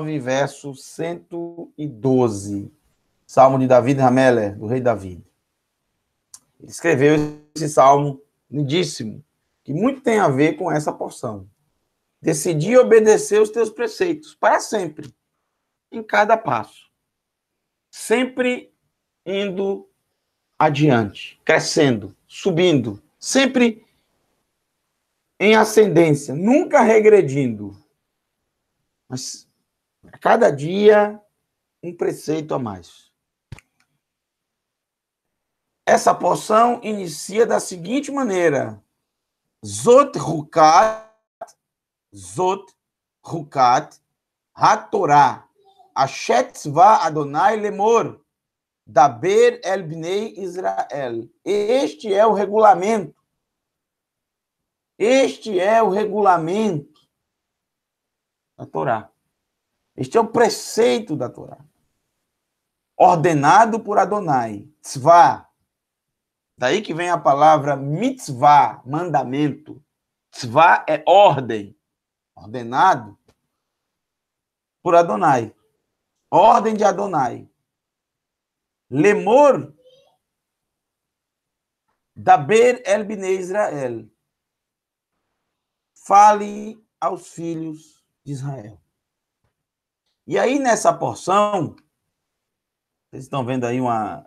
9, verso 112. Salmo de Davi Rameller, do rei Davi. Ele escreveu esse salmo lindíssimo, que muito tem a ver com essa porção. Decidi obedecer os teus preceitos para sempre, em cada passo. Sempre indo adiante, crescendo, subindo, sempre em ascendência, nunca regredindo. Mas a cada dia, um preceito a mais. Essa porção inicia da seguinte maneira: Zot Rukat, Zot Rukat, Hatorá, Ashetzva Adonai Lemor, Daber El Bnei Israel. Este é o regulamento. Este é o regulamento da Torá. Este é o preceito da Torá. Ordenado por Adonai, tzvá. Daí que vem a palavra mitzvah, mandamento. Tzvá é ordem, ordenado por Adonai. Ordem de Adonai. Lemor Daber el bnei Israel. Fale aos filhos de Israel. E aí, nessa porção, vocês estão vendo aí uma,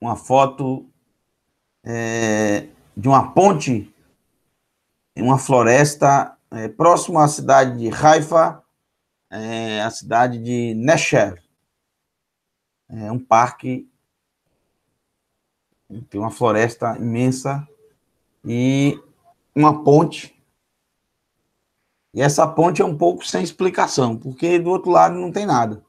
uma foto é, de uma ponte em uma floresta é, próximo à cidade de Haifa, é, a cidade de Nesher. É um parque, tem uma floresta imensa e uma ponte e essa ponte é um pouco sem explicação, porque do outro lado não tem nada.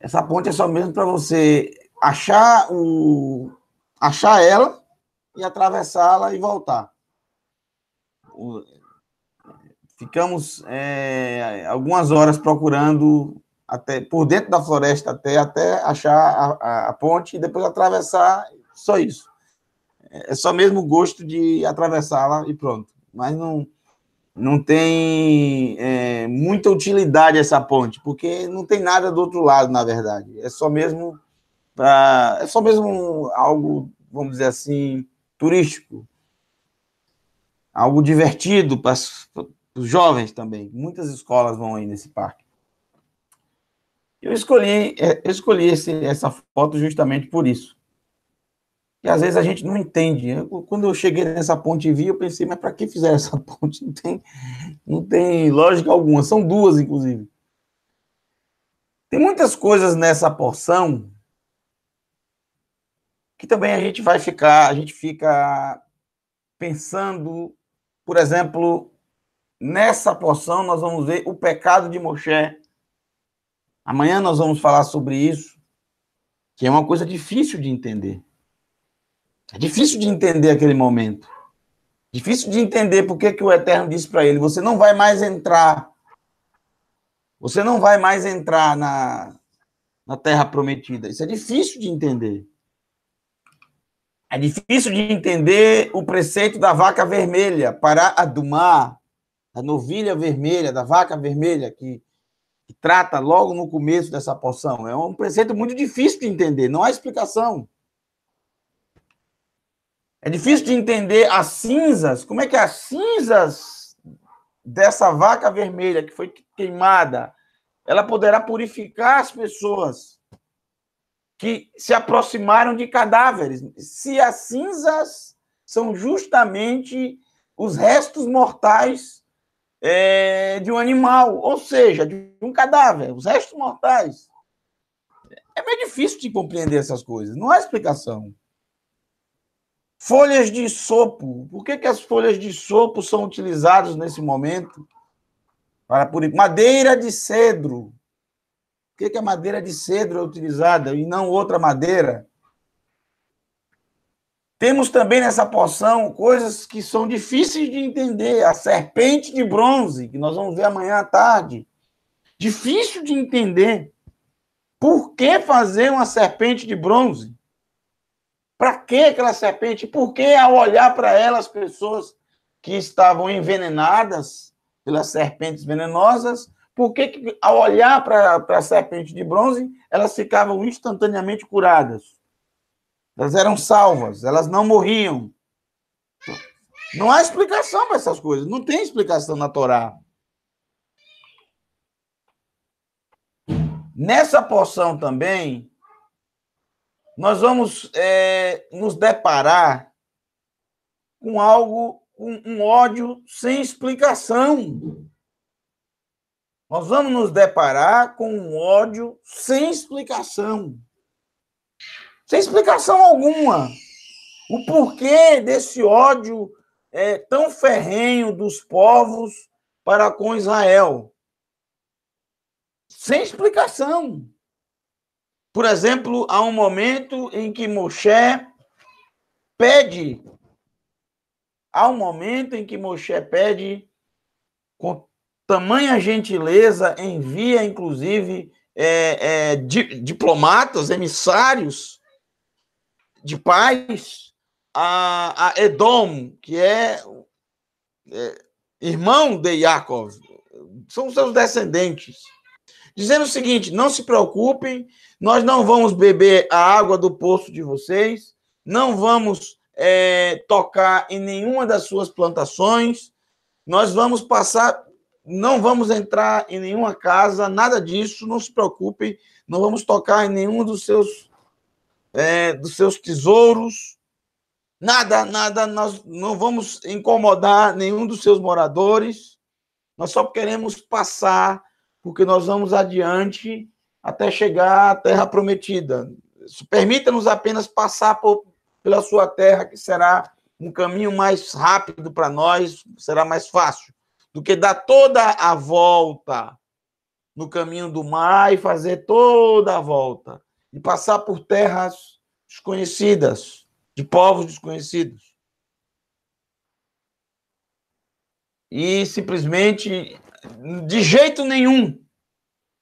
Essa ponte é só mesmo para você achar o achar ela e atravessá-la e voltar. O, ficamos é, algumas horas procurando até por dentro da floresta até até achar a, a, a ponte e depois atravessar só isso é, é só mesmo o gosto de atravessá-la e pronto mas não não tem é, muita utilidade essa ponte, porque não tem nada do outro lado, na verdade. É só mesmo para é só mesmo algo, vamos dizer assim, turístico. Algo divertido para os jovens também. Muitas escolas vão aí nesse parque. Eu escolhi, é, eu escolhi esse, essa foto justamente por isso e às vezes a gente não entende. Eu, quando eu cheguei nessa ponte e vi, eu pensei, mas para que fizeram essa ponte? Não tem, não tem lógica alguma. São duas, inclusive. Tem muitas coisas nessa porção que também a gente vai ficar, a gente fica pensando, por exemplo, nessa porção nós vamos ver o pecado de Moshe. Amanhã nós vamos falar sobre isso, que é uma coisa difícil de entender. É difícil de entender aquele momento. Difícil de entender por que o Eterno disse para ele: você não vai mais entrar. Você não vai mais entrar na, na terra prometida. Isso é difícil de entender. É difícil de entender o preceito da vaca vermelha para adumar, a novilha vermelha, da vaca vermelha, que, que trata logo no começo dessa porção. É um preceito muito difícil de entender, não há explicação. É difícil de entender as cinzas. Como é que as cinzas dessa vaca vermelha que foi queimada, ela poderá purificar as pessoas que se aproximaram de cadáveres? Se as cinzas são justamente os restos mortais é, de um animal, ou seja, de um cadáver, os restos mortais. É meio difícil de compreender essas coisas. Não há explicação. Folhas de sopo. Por que, que as folhas de sopo são utilizadas nesse momento? Para Madeira de cedro. Por que, que a madeira de cedro é utilizada e não outra madeira? Temos também nessa poção coisas que são difíceis de entender. A serpente de bronze, que nós vamos ver amanhã à tarde. Difícil de entender. Por que fazer uma serpente de bronze? Para que aquela serpente? Por que ao olhar para ela as pessoas que estavam envenenadas pelas serpentes venenosas, por que ao olhar para a serpente de bronze, elas ficavam instantaneamente curadas? Elas eram salvas, elas não morriam. Não há explicação para essas coisas, não tem explicação na Torá. Nessa porção também, nós vamos é, nos deparar com algo, com um ódio sem explicação. Nós vamos nos deparar com um ódio sem explicação. Sem explicação alguma. O porquê desse ódio é, tão ferrenho dos povos para com Israel. Sem explicação. Por exemplo, há um momento em que Moshe pede, há um momento em que Moshe pede, com tamanha gentileza, envia, inclusive, é, é, di, diplomatas, emissários de paz a, a Edom, que é, é irmão de Yaakov, são seus descendentes, dizendo o seguinte: não se preocupem, nós não vamos beber a água do poço de vocês, não vamos é, tocar em nenhuma das suas plantações, nós vamos passar, não vamos entrar em nenhuma casa, nada disso, não se preocupem, não vamos tocar em nenhum dos seus, é, dos seus tesouros, nada, nada, nós não vamos incomodar nenhum dos seus moradores, nós só queremos passar, porque nós vamos adiante até chegar à terra prometida. Permita-nos apenas passar por, pela sua terra, que será um caminho mais rápido para nós, será mais fácil do que dar toda a volta no caminho do mar e fazer toda a volta e passar por terras desconhecidas, de povos desconhecidos. E simplesmente, de jeito nenhum,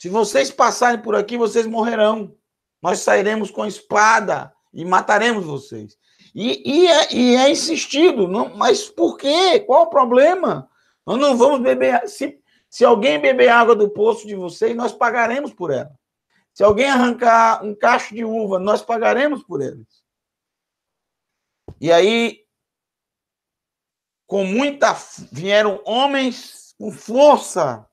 se vocês passarem por aqui, vocês morrerão. Nós sairemos com a espada e mataremos vocês. E, e, é, e é, insistido, não, mas por quê? Qual o problema? Nós não vamos beber. Se, se alguém beber água do poço de vocês, nós pagaremos por ela. Se alguém arrancar um cacho de uva, nós pagaremos por eles. E aí, com muita. vieram homens com força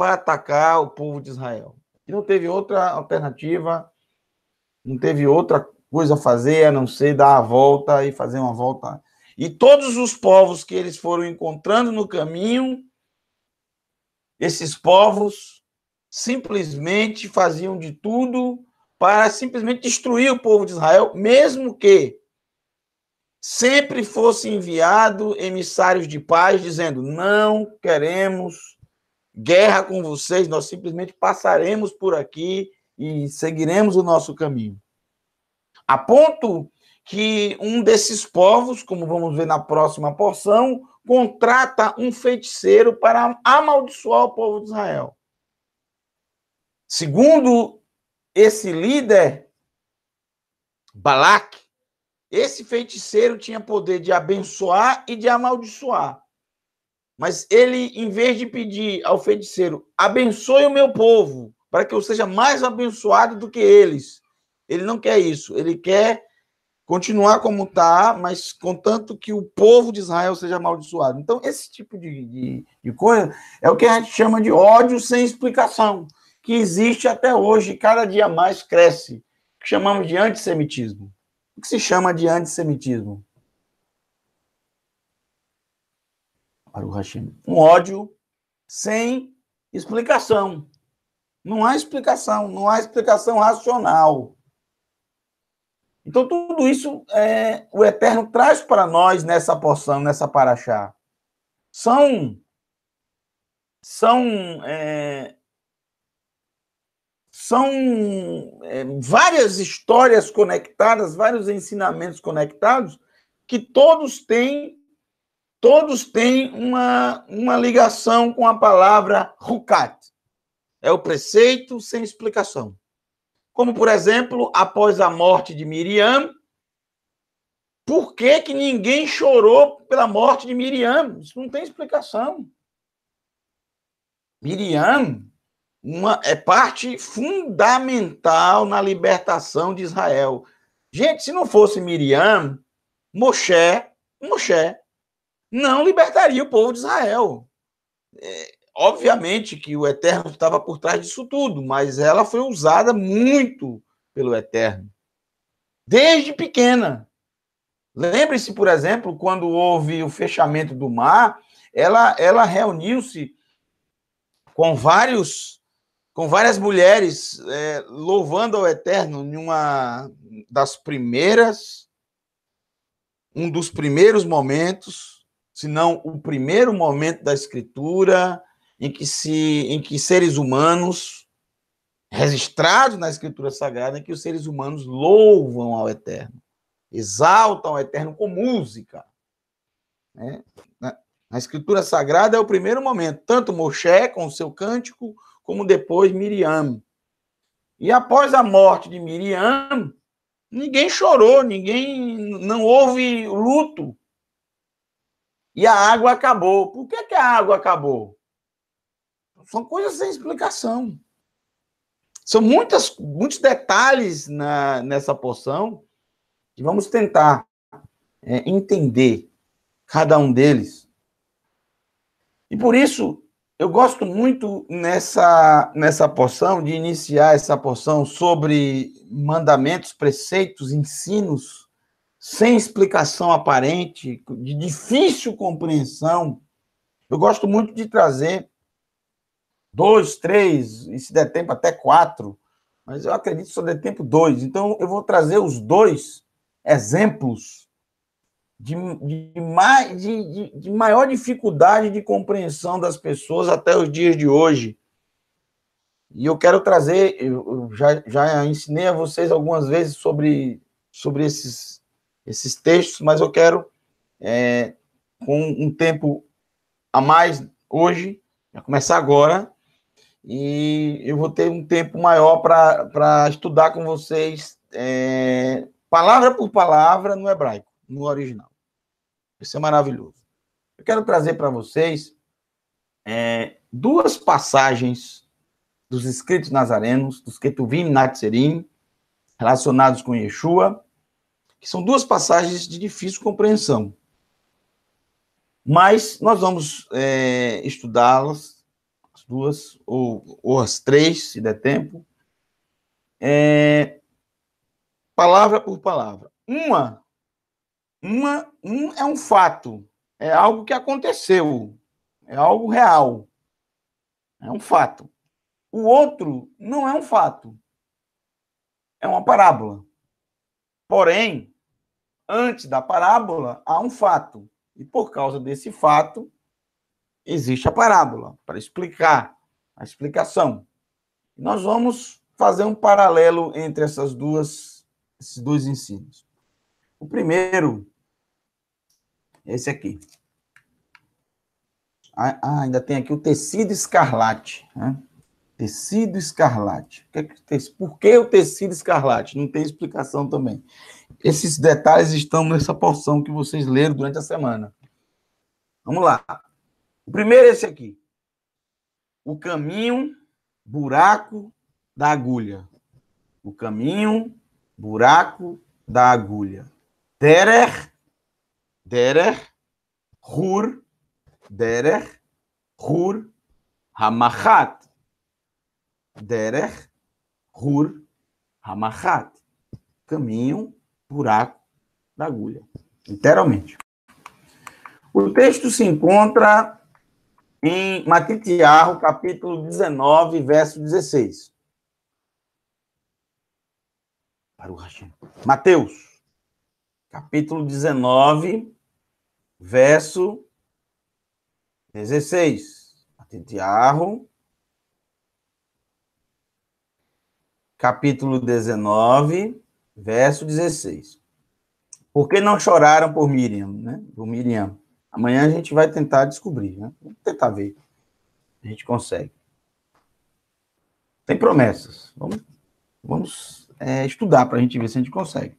para atacar o povo de Israel. E não teve outra alternativa, não teve outra coisa a fazer a não ser dar a volta e fazer uma volta. E todos os povos que eles foram encontrando no caminho, esses povos simplesmente faziam de tudo para simplesmente destruir o povo de Israel, mesmo que sempre fosse enviado emissários de paz dizendo: "Não queremos guerra com vocês, nós simplesmente passaremos por aqui e seguiremos o nosso caminho. A ponto que um desses povos, como vamos ver na próxima porção, contrata um feiticeiro para amaldiçoar o povo de Israel. Segundo esse líder, Balaque, esse feiticeiro tinha poder de abençoar e de amaldiçoar. Mas ele, em vez de pedir ao feiticeiro, abençoe o meu povo, para que eu seja mais abençoado do que eles, ele não quer isso. Ele quer continuar como está, mas contanto que o povo de Israel seja amaldiçoado. Então, esse tipo de, de, de coisa é o que a gente chama de ódio sem explicação, que existe até hoje, cada dia mais cresce, que chamamos de antissemitismo. O que se chama de antissemitismo? o Hashem. Um ódio sem explicação. Não há explicação, não há explicação racional. Então, tudo isso é, o Eterno traz para nós nessa porção, nessa paraxá. São, são, é, são é, várias histórias conectadas, vários ensinamentos conectados, que todos têm todos têm uma, uma ligação com a palavra rukat. É o preceito sem explicação. Como, por exemplo, após a morte de Miriam, por que, que ninguém chorou pela morte de Miriam? Isso não tem explicação. Miriam uma, é parte fundamental na libertação de Israel. Gente, se não fosse Miriam, Moshe, Moshe não libertaria o povo de Israel. É, obviamente que o Eterno estava por trás disso tudo, mas ela foi usada muito pelo Eterno, desde pequena. Lembre-se, por exemplo, quando houve o fechamento do mar, ela, ela reuniu-se com vários com várias mulheres é, louvando ao Eterno em uma das primeiras um dos primeiros momentos senão o primeiro momento da Escritura em que, se, em que seres humanos, registrados na Escritura Sagrada, em que os seres humanos louvam ao Eterno, exaltam ao Eterno com música. Né? Na Escritura Sagrada é o primeiro momento, tanto Moshe com o seu cântico, como depois Miriam. E após a morte de Miriam, ninguém chorou, ninguém não houve luto. E a água acabou. Por que, que a água acabou? São coisas sem explicação. São muitas, muitos detalhes na, nessa porção que vamos tentar é, entender cada um deles. E por isso, eu gosto muito nessa, nessa porção, de iniciar essa porção sobre mandamentos, preceitos, ensinos sem explicação aparente, de difícil compreensão. Eu gosto muito de trazer dois, três, e se der tempo até quatro, mas eu acredito que só der tempo dois. Então, eu vou trazer os dois exemplos de, de, mais, de, de maior dificuldade de compreensão das pessoas até os dias de hoje. E eu quero trazer, eu já, já ensinei a vocês algumas vezes sobre, sobre esses, esses textos, mas eu quero, é, com um tempo a mais hoje, já começar agora, e eu vou ter um tempo maior para estudar com vocês é, palavra por palavra no hebraico, no original. Isso é maravilhoso. Eu quero trazer para vocês é, duas passagens dos escritos nazarenos, dos Ketuvim e Natzerim, relacionados com Yeshua, que são duas passagens de difícil compreensão. Mas nós vamos é, estudá-las, as duas, ou, ou, as três, se der tempo, é, palavra por palavra. Uma, uma um é um fato, é algo que aconteceu, é algo real, é um fato. O outro não é um fato, é uma parábola. Porém, antes da parábola há um fato. E por causa desse fato, existe a parábola para explicar a explicação. Nós vamos fazer um paralelo entre essas duas, esses dois ensinos. O primeiro esse aqui. Ah, ah ainda tem aqui o tecido escarlate. Né? Tecido escarlate. É por que o tecido escarlate? Não tem explicação também. Esses detalhes estão nessa porção que vocês leram durante a semana. Vamos lá. O primeiro é esse aqui. O caminho, buraco da agulha. O caminho, buraco da agulha. Derer, derer, rur, derer, rur, hamachat. Derer, rur, hamachat. Caminho, buraco da agulha, literalmente. O texto se encontra em Matitiarro, capítulo 19, verso 16. Para o Hashem. Mateus, capítulo 19, verso 16. Matitiarro, capítulo 19, verso 16. Por que não choraram por Miriam, né? Por Miriam. Amanhã a gente vai tentar descobrir, né? Vamos tentar ver. A gente consegue. Tem promessas. Vamos, vamos é, estudar para a gente ver se a gente consegue.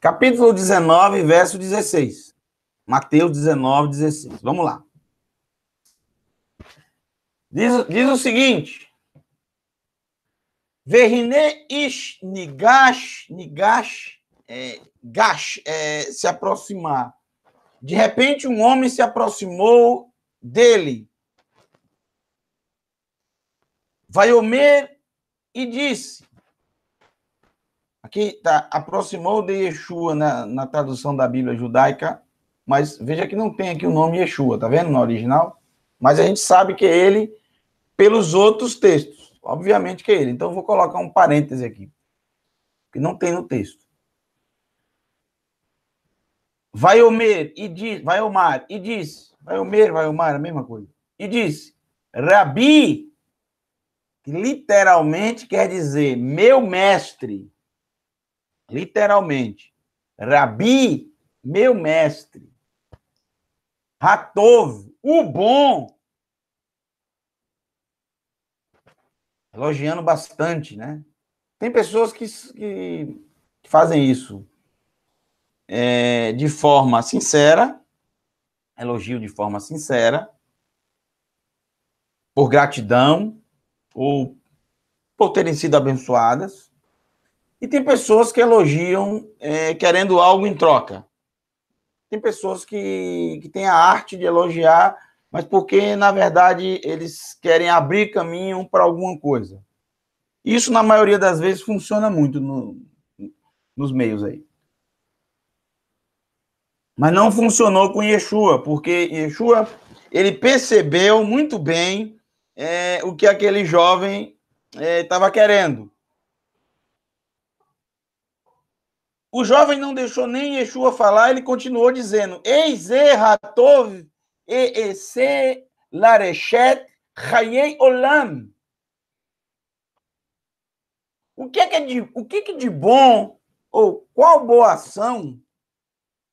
Capítulo 19, verso 16. Mateus 19, 16. Vamos lá. Diz, diz o seguinte: Verne ish Nigash, é, Gash, é, se aproximar. De repente, um homem se aproximou dele. Vaiomer e disse. Aqui está, aproximou de Yeshua na, na tradução da Bíblia judaica, mas veja que não tem aqui o nome Yeshua, tá vendo no original? Mas a gente sabe que é ele pelos outros textos. Obviamente que é ele. Então eu vou colocar um parêntese aqui, que não tem no texto. Vai Omer e diz, vai Omar e diz, vai Omer, vai Omar, a mesma coisa. E diz, Rabi, que literalmente quer dizer meu mestre. Literalmente. Rabi, meu mestre. Ratov, o bom, elogiando bastante, né? Tem pessoas que, que fazem isso é, de forma sincera, elogio de forma sincera, por gratidão ou por terem sido abençoadas. E tem pessoas que elogiam é, querendo algo em troca. Tem pessoas que, que têm a arte de elogiar mas porque, na verdade, eles querem abrir caminho para alguma coisa. Isso, na maioria das vezes, funciona muito no, nos meios aí. Mas não funcionou com Yeshua, porque Yeshua ele percebeu muito bem é, o que aquele jovem estava é, querendo. O jovem não deixou nem Yeshua falar, ele continuou dizendo: Eis erratov e esse la Hayei Olam. O que é, que é de, o que, é que é de bom, ou qual boa ação,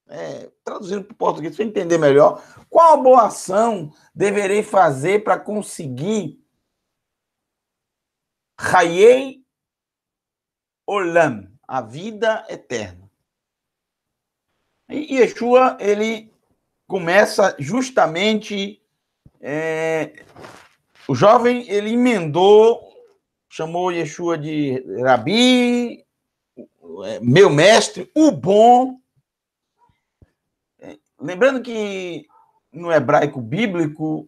é, traduzindo para o português para entender melhor, qual boa ação deverei fazer para conseguir Hayei Olam, a vida eterna? E Yeshua, ele começa justamente. É, o jovem ele emendou, chamou Yeshua de Rabi, é, meu mestre, o bom. É, lembrando que no hebraico bíblico,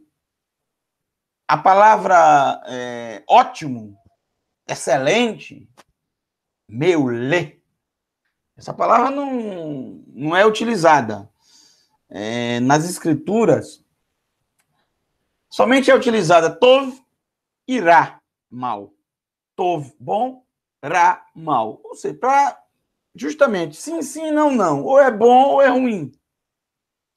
a palavra é, ótimo, excelente, meu le essa palavra não, não é utilizada é, nas escrituras, somente é utilizada tov e ra, mal. Tov, bom, ra, mal. Ou seja, para justamente sim, sim, não, não. Ou é bom ou é ruim.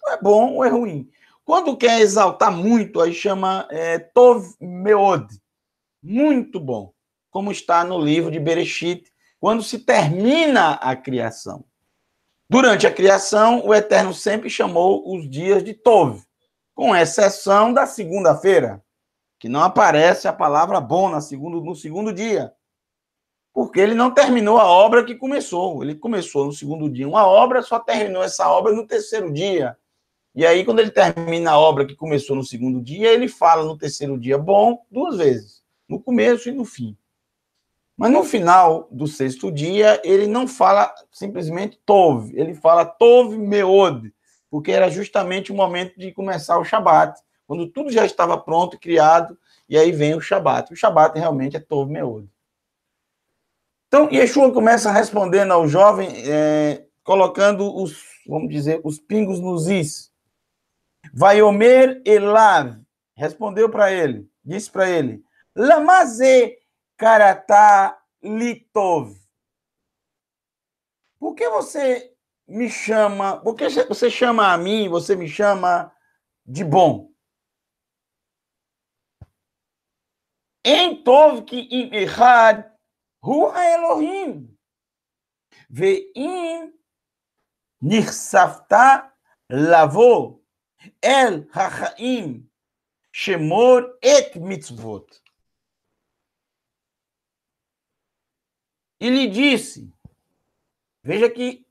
Ou é bom ou é ruim. Quando quer exaltar muito, aí chama é, tov meod. Muito bom Como está no livro de Bereshit, quando se termina a criação. Durante a criação, o Eterno sempre chamou os dias de Tov, com exceção da segunda-feira, que não aparece a palavra bom no segundo, no segundo dia, porque ele não terminou a obra que começou. Ele começou no segundo dia uma obra, só terminou essa obra no terceiro dia. E aí, quando ele termina a obra que começou no segundo dia, ele fala no terceiro dia bom duas vezes, no começo e no fim. Mas no final do sexto dia, ele não fala simplesmente Tov, ele fala Tov Meod, porque era justamente o momento de começar o Shabat, quando tudo já estava pronto, criado, e aí vem o Shabat. O Shabat realmente é Tov Meod. Então, Yeshua começa respondendo ao jovem, é, colocando os, vamos dizer, os pingos nos is. Vaiomer Elav respondeu para ele, disse para ele, Lamaze Karatá Litov. Por que você me chama? Por que você chama a mim, você me chama de bom? Em Tov que im Rua Elohim. Veim nirsafta lavou el hachaim shemor et mitzvot. e lhe disse. Veja que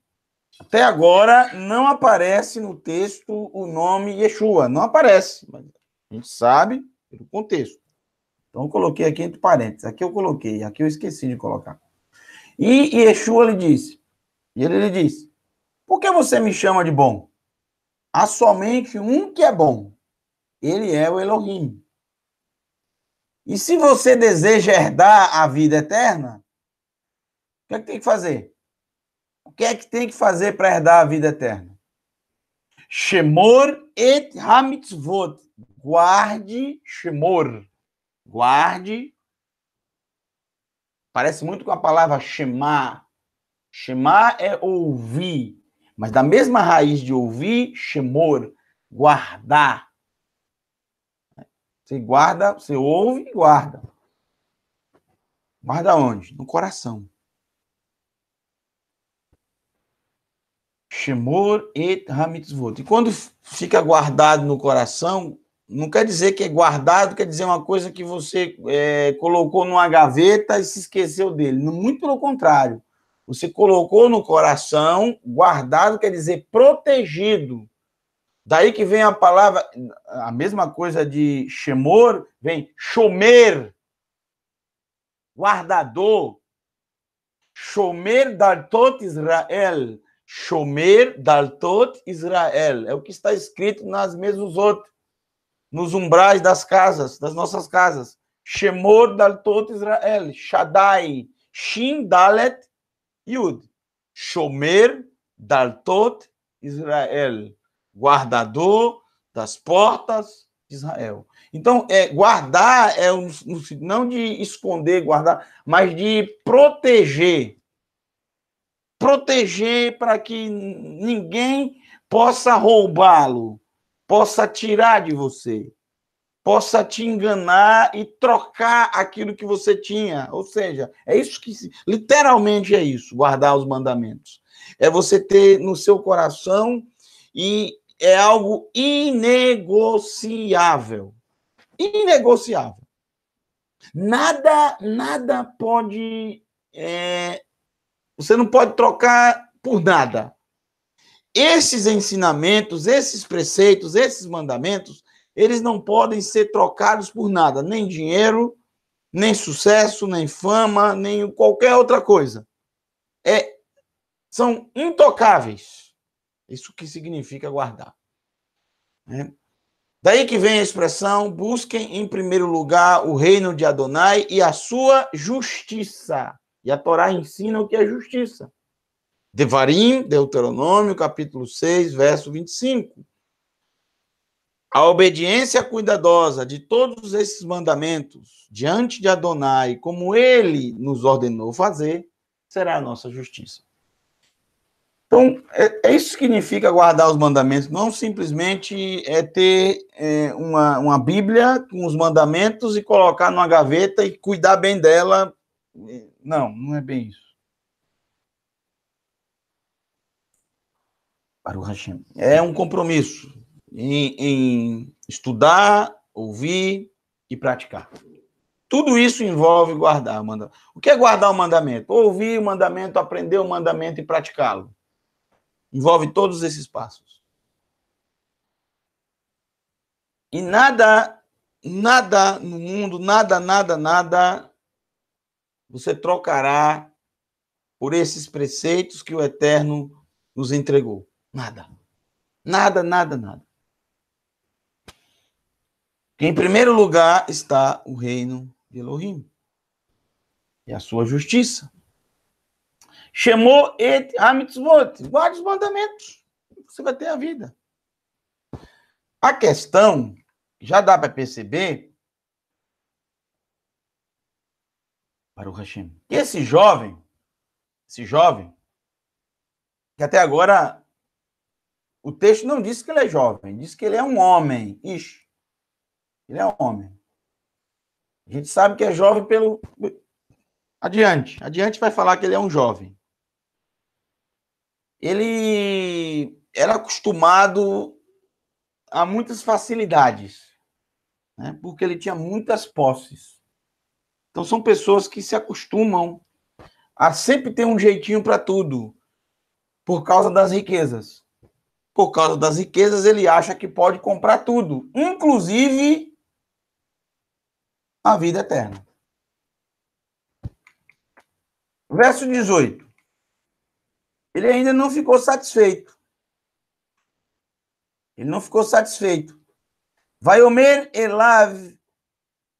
até agora não aparece no texto o nome Yeshua, não aparece, mas a gente sabe pelo contexto. Então eu coloquei aqui entre parênteses, aqui eu coloquei, aqui eu esqueci de colocar. E Yeshua lhe disse, e ele lhe disse, por que você me chama de bom? Há somente um que é bom, ele é o Elohim. E se você deseja herdar a vida eterna, que é que tem que fazer? O que é que tem que fazer para herdar a vida eterna? Shemor et hamitzvot. Guarde Shemor. Guarde. Parece muito com a palavra Shemar. Shemar é ouvir. Mas da mesma raiz de ouvir, Shemor. Guardar. Você guarda, você ouve e guarda. Guarda onde? No coração. Shemor et Hamitzvot. E quando fica guardado no coração, não quer dizer que é guardado, quer dizer uma coisa que você é, colocou numa gaveta e se esqueceu dele. Muito pelo contrário. Você colocou no coração, guardado quer dizer protegido. Daí que vem a palavra, a mesma coisa de Shemor, vem Shomer, guardador. Shomer Dartot Israel Shomer Daltot Israel. É o que está escrito nas outras nos umbrais das casas, das nossas casas. Shemor Daltot Israel. Shaddai. Shin Dalet Yud. Shomer Daltot Israel. Guardador das portas de Israel. Então, é, guardar é um, não de esconder, guardar, mas de proteger proteger para que ninguém possa roubá-lo, possa tirar de você, possa te enganar e trocar aquilo que você tinha. Ou seja, é isso que literalmente é isso, guardar os mandamentos. É você ter no seu coração e é algo inegociável. Inegociável. Nada, nada pode é, você não pode trocar por nada. Esses ensinamentos, esses preceitos, esses mandamentos, eles não podem ser trocados por nada, nem dinheiro, nem sucesso, nem fama, nem qualquer outra coisa. É, são intocáveis. Isso que significa guardar. Né? Daí que vem a expressão: busquem em primeiro lugar o reino de Adonai e a sua justiça. E a Torá ensina o que é justiça. Devarim, Deuteronômio, capítulo 6, verso 25. A obediência cuidadosa de todos esses mandamentos diante de Adonai, como ele nos ordenou fazer, será a nossa justiça. Então, é, é isso que significa guardar os mandamentos, não simplesmente é ter é, uma, uma Bíblia com os mandamentos e colocar numa gaveta e cuidar bem dela não, não é bem isso. Para o Hashem. É um compromisso em, em estudar, ouvir e praticar. Tudo isso envolve guardar o mandamento. O que é guardar o mandamento? Ouvir o mandamento, aprender o mandamento e praticá-lo. Envolve todos esses passos. E nada, nada no mundo, nada, nada, nada você trocará por esses preceitos que o Eterno nos entregou? Nada. Nada, nada, nada. Em primeiro lugar está o reino de Elohim e a sua justiça. Chamou et amitzvot. Guarde os mandamentos. Você vai ter a vida. A questão, já dá para perceber, Hashem. esse jovem, esse jovem, que até agora o texto não diz que ele é jovem, diz que ele é um homem. Ixi, ele é um homem. A gente sabe que é jovem pelo. Adiante. Adiante vai falar que ele é um jovem. Ele era acostumado a muitas facilidades, né? porque ele tinha muitas posses. Então, são pessoas que se acostumam a sempre ter um jeitinho para tudo, por causa das riquezas. Por causa das riquezas, ele acha que pode comprar tudo, inclusive a vida eterna. Verso 18. Ele ainda não ficou satisfeito. Ele não ficou satisfeito. Vai Vaiomer Elav.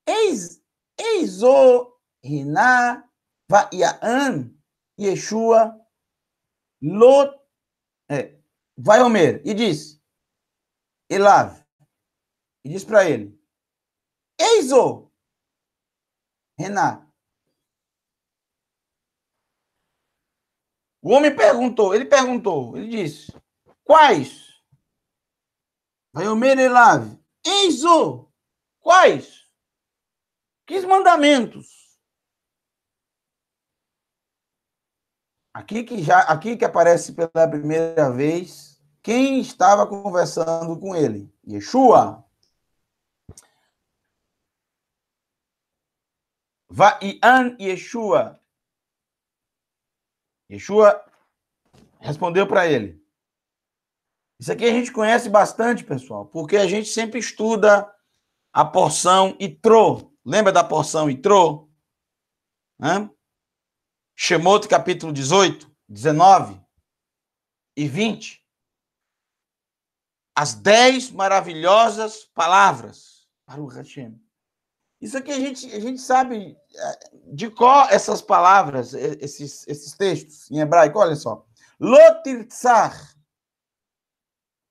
Eis Eizo Hiná Vaiaan Yeshua Lot é, vai Omer e diz Elav e diz para ele Eizo Rená O homem perguntou, ele perguntou, ele disse: Quais? Vai Omer Elav o Quais? Quis mandamentos. Aqui que já, aqui que aparece pela primeira vez quem estava conversando com ele, Yeshua. an Yeshua. Yeshua respondeu para ele. Isso aqui a gente conhece bastante, pessoal, porque a gente sempre estuda a porção e tro Lembra da porção entrou? Né? Shemot, capítulo 18, 19 e 20. As dez maravilhosas palavras para o Hashem. Isso aqui a gente, a gente sabe é, de qual essas palavras, é, esses, esses textos em hebraico. Olha só. Lotirtsar.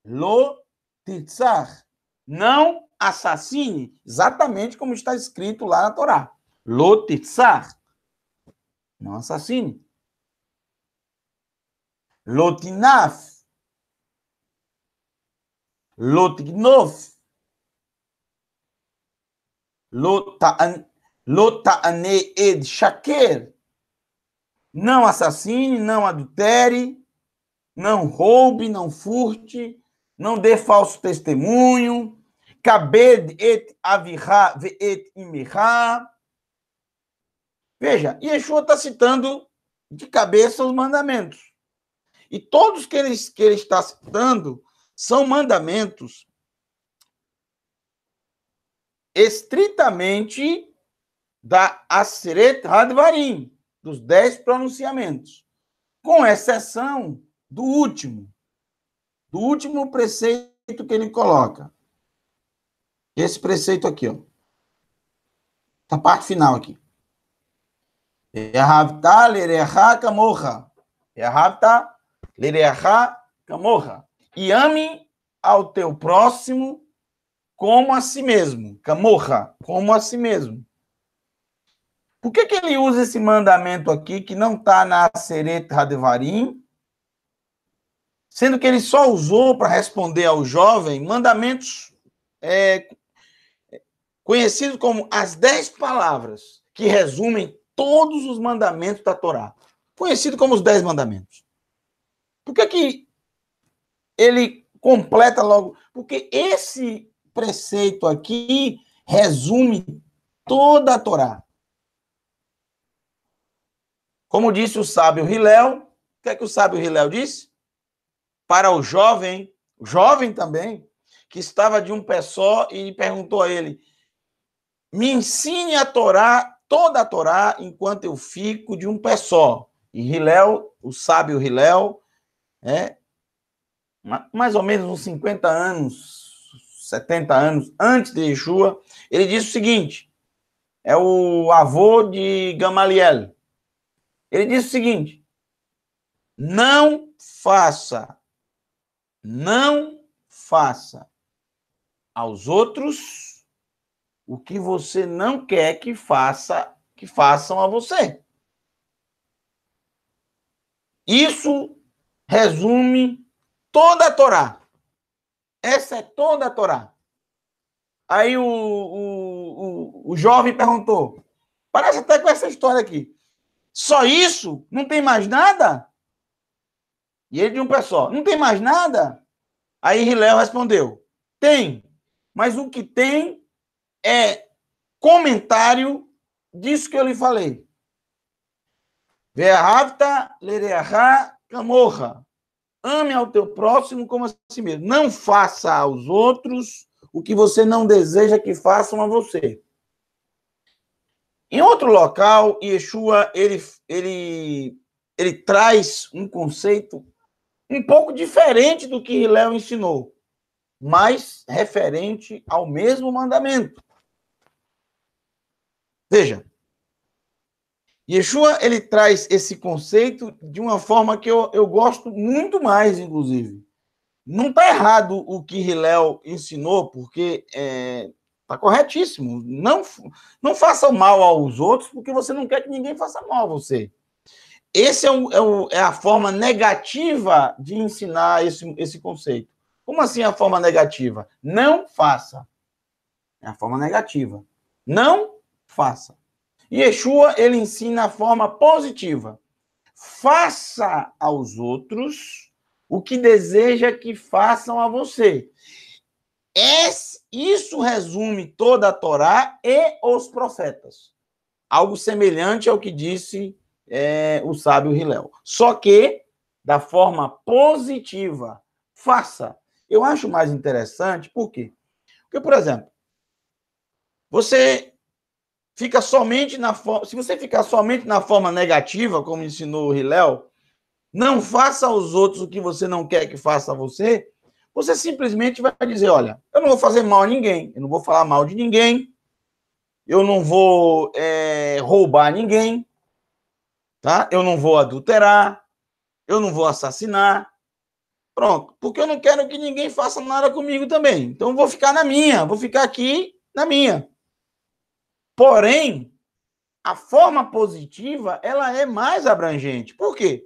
Lotirtsar. Não assassine, exatamente como está escrito lá na Torá. Lotitzar. Não assassine. Lotinaf. Lotignof. Lotane ed shaker. Não assassine, não adultere, não roube, não furte, não dê falso testemunho, Kabed et ve veet imirá. Veja, Yeshua está citando de cabeça os mandamentos. E todos que ele, que ele está citando são mandamentos estritamente da Aseret Hadvarim, dos dez pronunciamentos, com exceção do último, do último preceito que ele coloca. Esse preceito aqui, ó. tá parte final aqui. Erravta lereha camorra. Erravta lereha camorra. E ame ao teu próximo como a si mesmo. Camorra, como a si mesmo. Por que, que ele usa esse mandamento aqui que não está na Seret Hadevarim? Sendo que ele só usou para responder ao jovem mandamentos é, conhecido como as dez palavras que resumem todos os mandamentos da Torá, conhecido como os dez mandamentos. Por que, que ele completa logo? Porque esse preceito aqui resume toda a Torá. Como disse o sábio Hilel, o que é que o sábio Hilel disse? Para o jovem, jovem também, que estava de um pé só e perguntou a ele: me ensine a Torá, toda a Torá, enquanto eu fico de um pé só. E Hilel, o sábio Hilel, é, mais ou menos uns 50 anos, 70 anos antes de Yeshua, ele disse o seguinte: é o avô de Gamaliel. Ele disse o seguinte: não faça, não faça aos outros o que você não quer que faça, que façam a você. Isso resume toda a Torá. Essa é toda a Torá. Aí o, o, o, o jovem perguntou: parece até com essa história aqui. Só isso? Não tem mais nada? E ele de um pé só: não tem mais nada? Aí Hilel respondeu: tem, mas o que tem é comentário disso que eu lhe falei. Ve'ahavta lereha camorra. Ame ao teu próximo como a si mesmo. Não faça aos outros o que você não deseja que façam a você. Em outro local, Yeshua ele, ele, ele traz um conceito um pouco diferente do que Léo ensinou, mas referente ao mesmo mandamento. Veja, Yeshua ele traz esse conceito de uma forma que eu, eu gosto muito mais, inclusive. Não está errado o que Hillel ensinou, porque está é, tá corretíssimo. Não, não faça mal aos outros, porque você não quer que ninguém faça mal a você. Essa é, é, o é, é, a forma negativa de ensinar esse, esse conceito. Como assim a forma negativa? Não faça. É a forma negativa. Não faça. Yeshua, ele ensina a forma positiva. Faça aos outros o que deseja que façam a você. isso resume toda a Torá e os profetas. Algo semelhante ao que disse é, o sábio Hilel. Só que da forma positiva. Faça. Eu acho mais interessante, por quê? Porque, por exemplo, você fica somente na forma, se você ficar somente na forma negativa, como ensinou o Hilel, não faça aos outros o que você não quer que faça a você, você simplesmente vai dizer, olha, eu não vou fazer mal a ninguém, eu não vou falar mal de ninguém, eu não vou é, roubar ninguém, tá? Eu não vou adulterar, eu não vou assassinar, pronto, porque eu não quero que ninguém faça nada comigo também, então eu vou ficar na minha, vou ficar aqui na minha. Porém, a forma positiva, ela é mais abrangente. Por quê?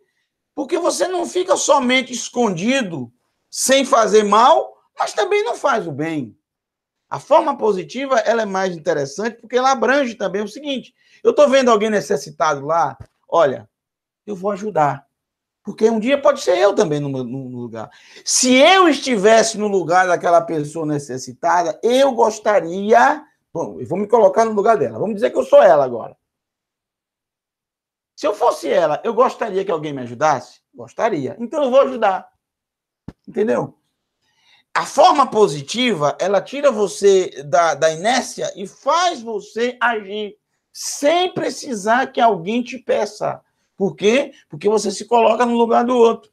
Porque você não fica somente escondido, sem fazer mal, mas também não faz o bem. A forma positiva, ela é mais interessante porque ela abrange também o seguinte: eu estou vendo alguém necessitado lá, olha, eu vou ajudar. Porque um dia pode ser eu também no, no, lugar. Se eu estivesse no lugar daquela pessoa necessitada, eu gostaria Bom, eu vou me colocar no lugar dela. Vamos dizer que eu sou ela agora. Se eu fosse ela, eu gostaria que alguém me ajudasse? Gostaria. Então eu vou ajudar. Entendeu? A forma positiva, ela tira você da, da inércia e faz você agir sem precisar que alguém te peça. Por quê? Porque você se coloca no lugar do outro.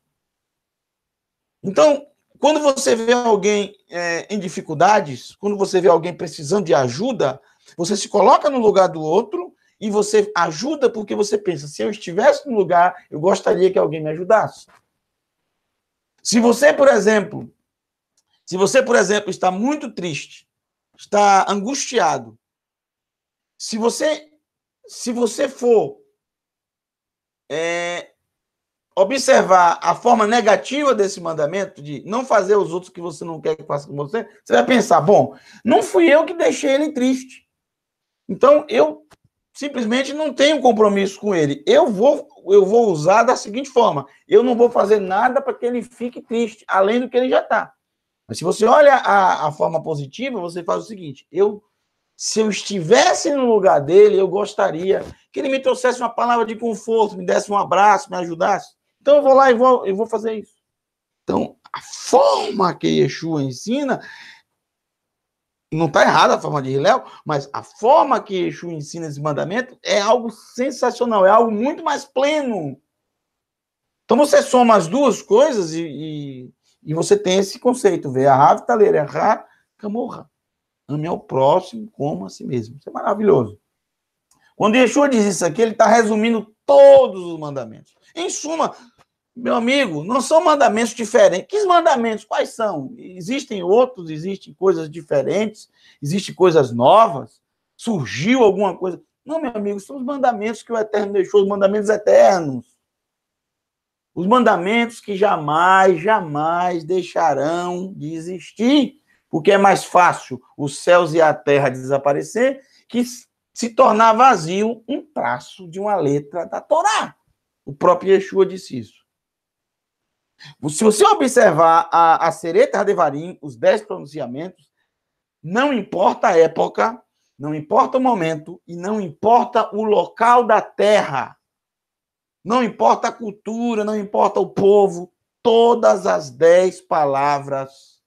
Então, quando você vê alguém é, em dificuldades, quando você vê alguém precisando de ajuda, você se coloca no lugar do outro e você ajuda porque você pensa: se eu estivesse no lugar, eu gostaria que alguém me ajudasse. Se você, por exemplo, se você, por exemplo, está muito triste, está angustiado, se você se você for é, observar a forma negativa desse mandamento, de não fazer os outros que você não quer que faça com você, você vai pensar: bom, não fui eu que deixei ele triste. Então eu simplesmente não tenho compromisso com ele. Eu vou, eu vou usar da seguinte forma: eu não vou fazer nada para que ele fique triste, além do que ele já está. Mas se você olha a, a forma positiva, você faz o seguinte: eu se eu estivesse no lugar dele, eu gostaria que ele me trouxesse uma palavra de conforto, me desse um abraço, me ajudasse. Então eu vou lá e vou, vou fazer isso. Então, a forma que Yeshua ensina não está errada a forma de Hilel, mas a forma que Yeshua ensina esse mandamento é algo sensacional, é algo muito mais pleno. Então você soma as duas coisas e, e, e você tem esse conceito, ver a Rav errar, Camorra. Ame ao próximo como a si mesmo. Isso é maravilhoso. Quando Yeshua diz isso aqui, ele está resumindo todos os mandamentos. Em suma, meu amigo, não são mandamentos diferentes. Que mandamentos? Quais são? Existem outros, existem coisas diferentes, existem coisas novas. Surgiu alguma coisa? Não, meu amigo, são os mandamentos que o Eterno deixou, os mandamentos eternos. Os mandamentos que jamais, jamais deixarão de existir. Porque é mais fácil os céus e a terra desaparecer que se tornar vazio um traço de uma letra da Torá. O próprio Yeshua disse isso. Se você observar a, a Sereta Radevarim, os dez pronunciamentos, não importa a época, não importa o momento e não importa o local da terra. Não importa a cultura, não importa o povo, todas as dez palavras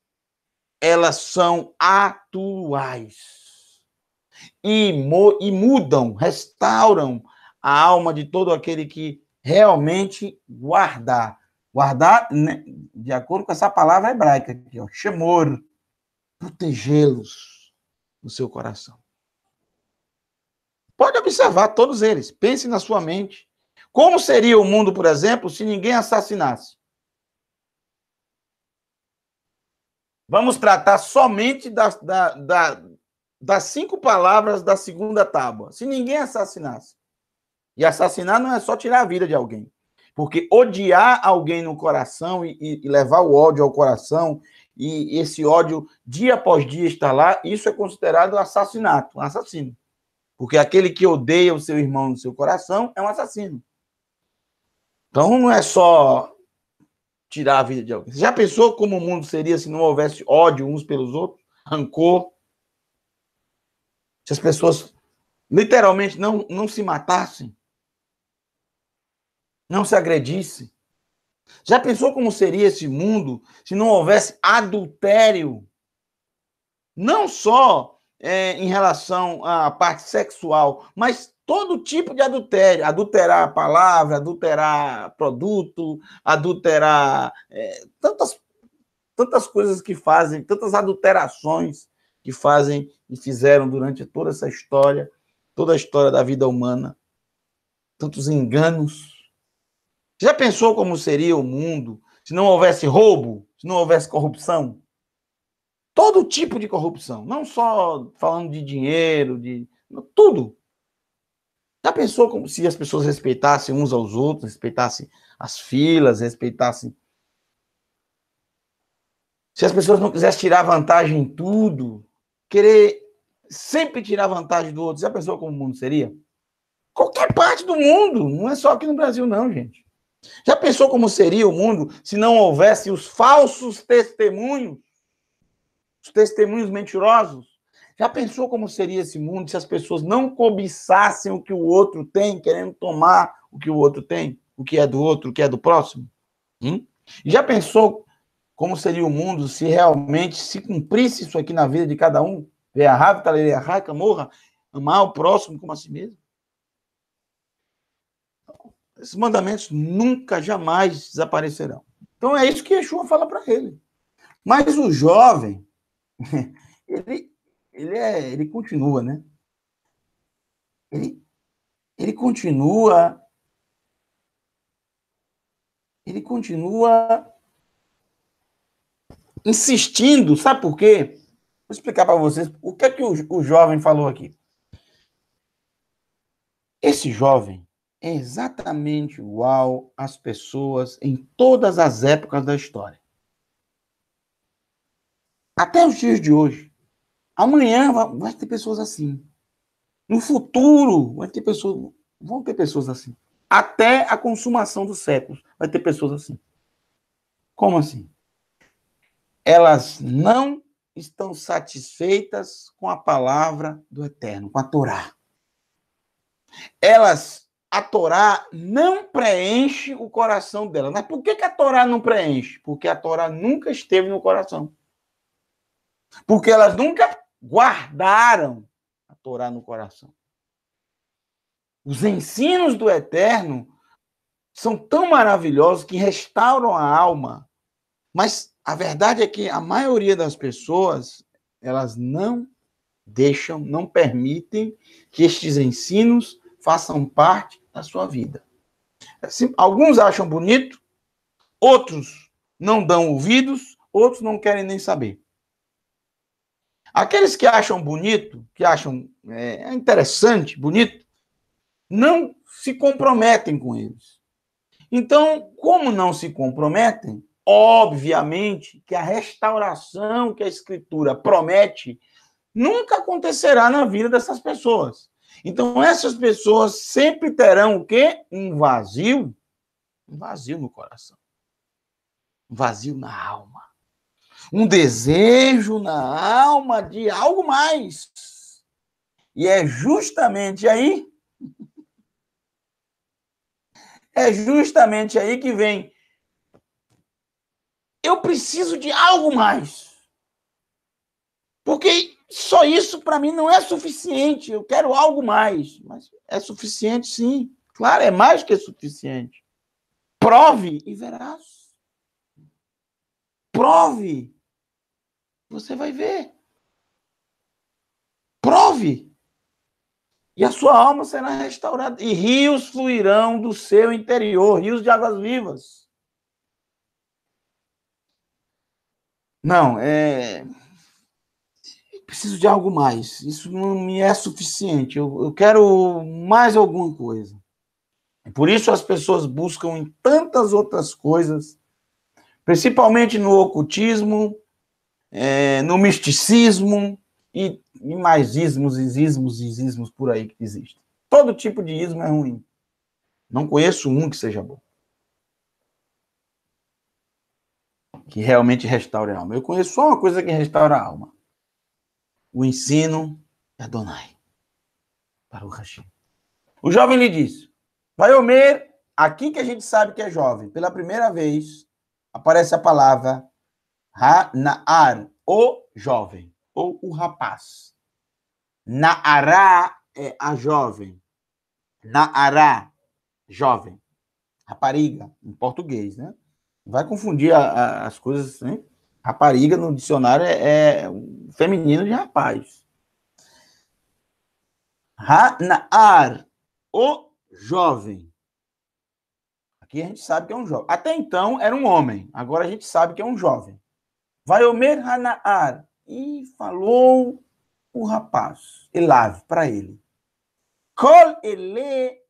elas são atuais e, e mudam, restauram a alma de todo aquele que realmente guardar. Guardar, né, de acordo com essa palavra hebraica aqui, ó, shemor, protegê-los no seu coração. Pode observar todos eles, pense na sua mente. Como seria o mundo, por exemplo, se ninguém assassinasse? Vamos tratar somente das, da, da, das cinco palavras da segunda tábua. Se ninguém assassinasse. E assassinar não é só tirar a vida de alguém. Porque odiar alguém no coração e, e, levar o ódio ao coração, e esse ódio dia após dia estar lá, isso é considerado assassinato, um assassino. Porque aquele que odeia o seu irmão no seu coração é um assassino. Então não é só tirar a vida de alguém. Você já pensou como o mundo seria se não houvesse ódio uns pelos outros, rancor? Se as pessoas literalmente não, não se matassem? não se agredisse? Já pensou como seria esse mundo se não houvesse adultério? Não só é, em relação à parte sexual, mas todo tipo de adultério. Adulterar a palavra, adulterar produto, adulterar é, tantas, tantas coisas que fazem, tantas adulterações que fazem e fizeram durante toda essa história, toda a história da vida humana. Tantos enganos já pensou como seria o mundo se não houvesse roubo, se não houvesse corrupção? Todo tipo de corrupção, não só falando de dinheiro, de tudo. Já pensou como se as pessoas respeitassem uns aos outros, respeitassem as filas, respeitassem se as pessoas não quisessem tirar vantagem em tudo, querer sempre tirar vantagem do outro, já pensou como o mundo seria? Qualquer parte do mundo, não é só aqui no Brasil, não, gente. Já pensou como seria o mundo se não houvesse os falsos testemunhos? Os testemunhos mentirosos? Já pensou como seria esse mundo se as pessoas não cobiçassem o que o outro tem, querendo tomar o que o outro tem, o que é do outro, o que é do próximo? Hum? Já pensou como seria o mundo se realmente se cumprisse isso aqui na vida de cada um? É tá, é é morra, Amar o próximo como a si mesmo? esses mandamentos nunca, jamais desaparecerão. Então é isso que Yeshua fala para ele. Mas o jovem, ele, ele, é, ele continua, né? Ele, ele continua. Ele continua insistindo, sabe por quê? Vou explicar para vocês o que é que o, o jovem falou aqui. Esse jovem, é exatamente igual às pessoas em todas as épocas da história. Até os dias de hoje. Amanhã vai ter pessoas assim. No futuro vai ter pessoas, vão ter pessoas assim. Até a consumação dos séculos vai ter pessoas assim. Como assim? Elas não estão satisfeitas com a palavra do Eterno, com a Torá. Elas a Torá não preenche o coração dela. Mas por que, que a Torá não preenche? Porque a Torá nunca esteve no coração. Porque elas nunca guardaram a Torá no coração. Os ensinos do Eterno são tão maravilhosos que restauram a alma. Mas a verdade é que a maioria das pessoas, elas não deixam, não permitem que estes ensinos façam parte na sua vida. Assim, alguns acham bonito, outros não dão ouvidos, outros não querem nem saber. Aqueles que acham bonito, que acham é, é, interessante, bonito, não se comprometem com eles. Então, como não se comprometem, obviamente que a restauração que a Escritura promete nunca acontecerá na vida dessas pessoas. Então, essas pessoas sempre terão o quê? Um vazio. Um vazio no coração. Um vazio na alma. Um desejo na alma de algo mais. E é justamente aí. É justamente aí que vem. Eu preciso de algo mais. Porque só isso para mim não é suficiente. Eu quero algo mais. Mas é suficiente, sim. Claro, é mais que suficiente. Prove e verás. Prove. Você vai ver. Prove. E a sua alma será restaurada. E rios fluirão do seu interior rios de águas vivas. Não, é preciso de algo mais. Isso não me é suficiente. Eu, eu quero mais alguma coisa. Por isso as pessoas buscam em tantas outras coisas, principalmente no ocultismo, é, no misticismo e, e mais ismos, ismos, ismos por aí que existem. Todo tipo de ismo é ruim. Não conheço um que seja bom. Que realmente restaure a alma. Eu conheço só uma coisa que restaura a alma o ensino de Adonai para o Hashem. O jovem lhe diz: Vai Omer, aqui que a gente sabe que é jovem, pela primeira vez aparece a palavra ar o jovem, ou o rapaz. Naará é a jovem. Naará, jovem. Rapariga, em português, né? Vai confundir a, a, as coisas, né? Rapariga no dicionário é, é feminino de rapaz. Hanaar, o jovem. Aqui a gente sabe que é um jovem. Até então era um homem, agora a gente sabe que é um jovem. Vaiomer Hanaar. E falou o rapaz, Elave, para ele. Kol ele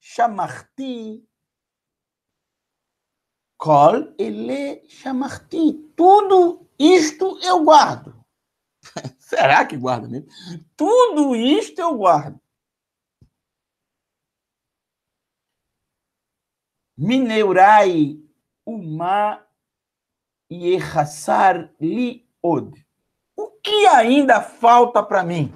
chamarti Kol ele chamarti. Tudo isto eu guardo. Será que guarda mesmo? Tudo isto eu guardo. Mineurai uma e li od. O que ainda falta para mim?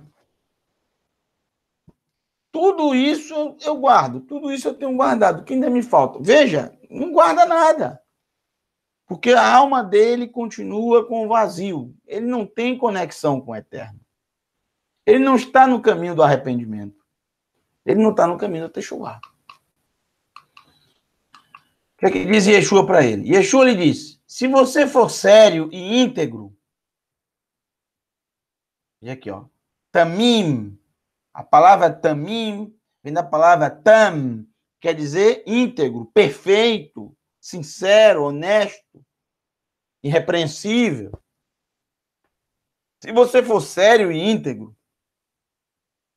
Tudo isso eu guardo, tudo isso eu tenho guardado. O que ainda me falta? Veja, não guarda nada. Porque a alma dele continua com o vazio. Ele não tem conexão com o eterno. Ele não está no caminho do arrependimento. Ele não está no caminho do Teixuá. O que é que diz Yeshua para ele? Yeshua lhe diz se você for sério e íntegro, e aqui, ó, tamim, a palavra tamim vem da palavra tam, quer dizer íntegro, perfeito, sincero, honesto, irrepreensível. Se você for sério e íntegro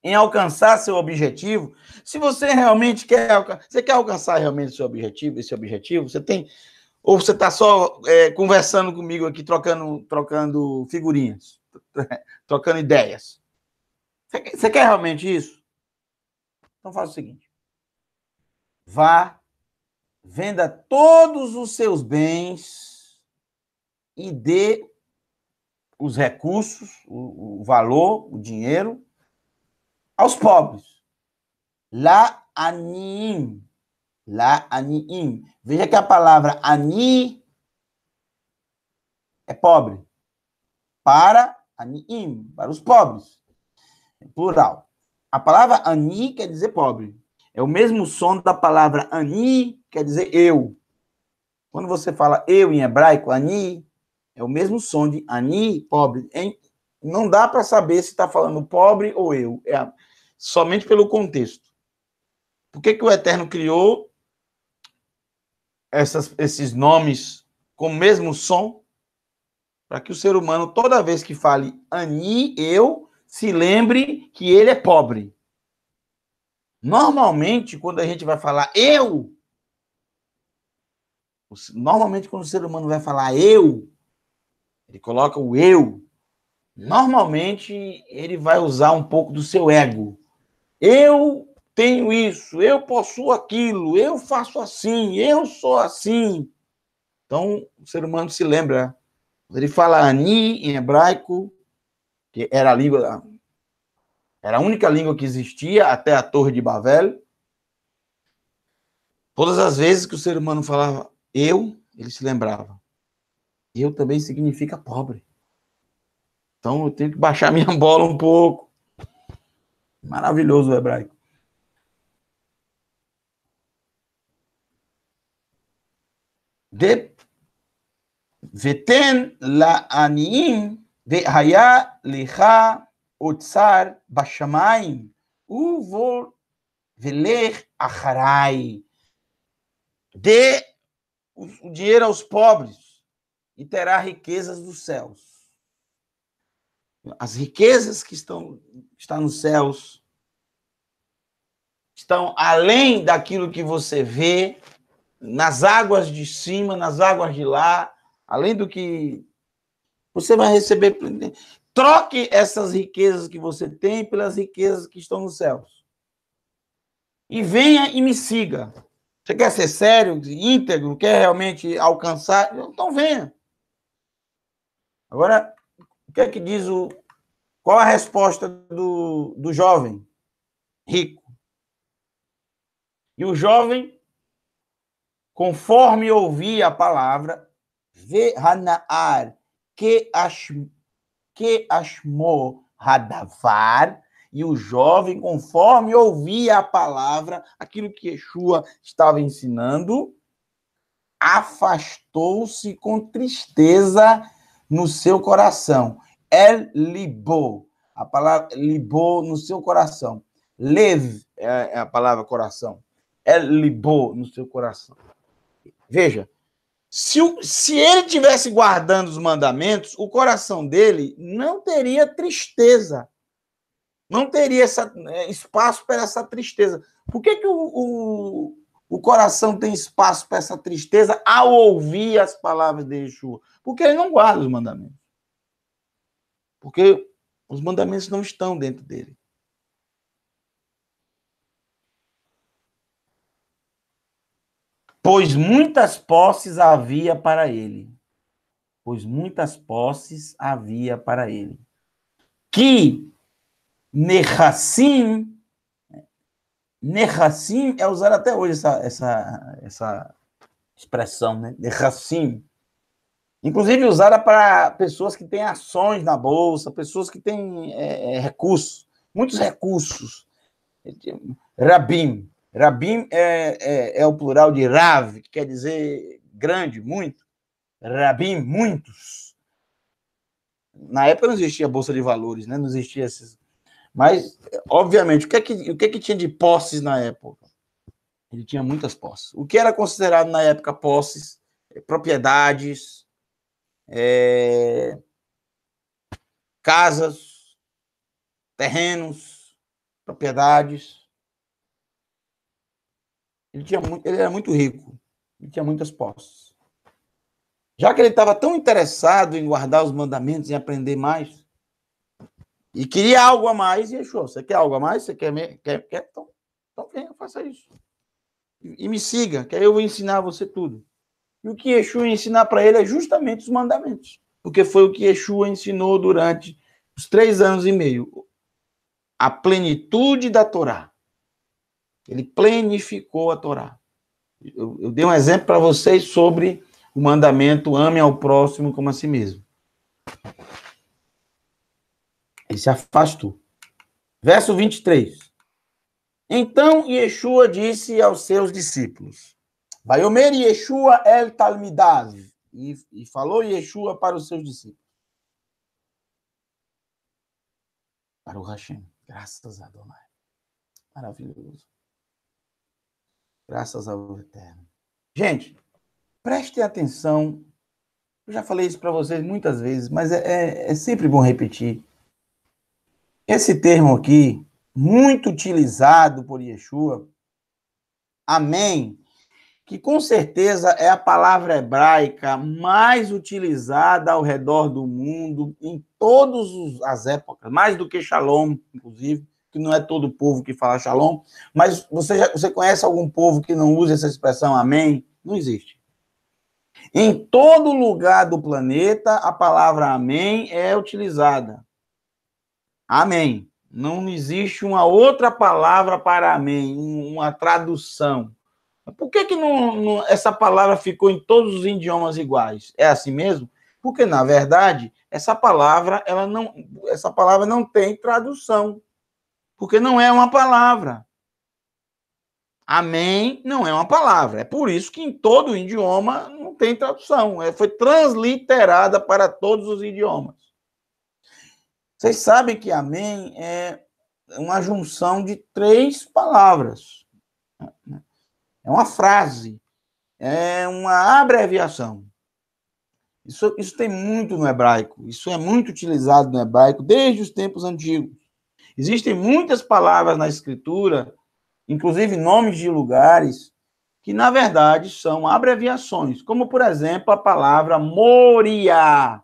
em alcançar seu objetivo, se você realmente quer, você quer alcançar realmente seu objetivo, esse objetivo, você tem ou você está só é, conversando comigo aqui, trocando, trocando figurinhas, trocando ideias. Você quer realmente isso? Então faz o seguinte. Vá, venda todos os seus bens e dê os recursos, o, o valor, o dinheiro aos pobres. lá anim. lá anim. Veja que a palavra ani é pobre. Para anim, para os pobres. Plural. A palavra ani quer dizer pobre. É o mesmo som da palavra ani, quer dizer eu. Quando você fala eu em hebraico, ani, é o mesmo som de ani, pobre. Hein? Não dá para saber se está falando pobre ou eu. É somente pelo contexto. Por que, que o Eterno criou essas, esses nomes com o mesmo som? Para que o ser humano, toda vez que fale ani, eu, se lembre que ele é pobre. Normalmente, quando a gente vai falar eu, normalmente quando o ser humano vai falar eu, ele coloca o eu. Normalmente ele vai usar um pouco do seu ego. Eu tenho isso, eu possuo aquilo, eu faço assim, eu sou assim. Então, o ser humano se lembra. Né? Ele fala ani em hebraico, que era a língua era a única língua que existia até a Torre de Babel. Todas as vezes que o ser humano falava eu, ele se lembrava. Eu também significa pobre. Então eu tenho que baixar minha bola um pouco. Maravilhoso o hebraico. De veten la aniim de haya licha Otsar Bashamaim, Uvor Veler Acharai. Dê o dinheiro aos pobres e terá riquezas dos céus. As riquezas que estão estão nos céus estão além daquilo que você vê nas águas de cima, nas águas de lá, além do que você vai receber. Troque essas riquezas que você tem pelas riquezas que estão nos céus. E venha e me siga. Você quer ser sério, íntegro, quer realmente alcançar? Então venha. Agora, o que é que diz o. Qual a resposta do, do jovem rico? E o jovem, conforme ouvia a palavra, Vehanaar, que as que asmou Radavar, e o jovem, conforme ouvia a palavra, aquilo que Yeshua estava ensinando, afastou-se com tristeza no seu coração. El libou, a palavra libou no seu coração. Lev é, é a palavra coração. El libou no seu coração. Veja, se, se ele tivesse guardando os mandamentos, o coração dele não teria tristeza. Não teria essa, é, espaço para essa tristeza. Por que, que o, o, o coração tem espaço para essa tristeza ao ouvir as palavras de Yeshua? Porque ele não guarda os mandamentos. Porque os mandamentos não estão dentro dele. Pois muitas posses havia para ele. Pois muitas posses havia para ele. Que Nehassim. Né? Nehassim é usado até hoje essa, essa, essa expressão, né? Nehassim. Inclusive usada para pessoas que têm ações na bolsa, pessoas que têm é, é recursos, muitos recursos. Rabim, Rabim é, é, é, o plural de Rav, que quer dizer grande, muito. Rabim, muitos. Na época não existia Bolsa de Valores, né? não existia esses. Mas, obviamente, o que, é que, o que é que tinha de posses na época? Ele tinha muitas posses. O que era considerado na época posses, é, propriedades, é... casas, terrenos, propriedades. Ele, tinha muito, ele era muito rico, ele tinha muitas posses. Já que ele estava tão interessado em guardar os mandamentos, em aprender mais, e queria algo a mais, e você quer algo a mais? Você quer, quer, quer? Então, então venha, faça isso. E, e me siga, que aí eu vou ensinar você tudo. E o que Yeshua ensinar para ele é justamente os mandamentos, porque foi o que Yeshua ensinou durante os três anos e meio a plenitude da Torá. Ele plenificou a Torá. Eu, eu dei um exemplo para vocês sobre o mandamento ame ao próximo como a si mesmo. Ele se afastou. Verso 23. Então Yeshua disse aos seus discípulos: Vaiomer Yeshua el Talmidaz. E, e falou Yeshua para os seus discípulos. Para o Hashem. Graças a Adonai. Maravilhoso. Graças ao Eterno. Gente, prestem atenção. Eu já falei isso para vocês muitas vezes, mas é, é, é sempre bom repetir. Esse termo aqui, muito utilizado por Yeshua, amém, que com certeza é a palavra hebraica mais utilizada ao redor do mundo, em todas as épocas, mais do que shalom, inclusive que não é todo povo que fala shalom, mas você, já, você conhece algum povo que não usa essa expressão amém? Não existe. Em todo lugar do planeta, a palavra amém é utilizada. Amém. Não existe uma outra palavra para amém, uma tradução. Por que, que não, não, essa palavra ficou em todos os idiomas iguais? É assim mesmo? Porque, na verdade, essa palavra, ela não, essa palavra não tem tradução. Porque não é uma palavra. Amém não é uma palavra. É por isso que em todo idioma não tem tradução. É, foi transliterada para todos os idiomas. Vocês sabem que amém é uma junção de três palavras. Né? É uma frase. É uma abreviação. Isso, isso tem muito no hebraico. Isso é muito utilizado no hebraico desde os tempos antigos. Existem muitas palavras na Escritura, inclusive nomes de lugares, que na verdade são abreviações, como por exemplo a palavra Moria,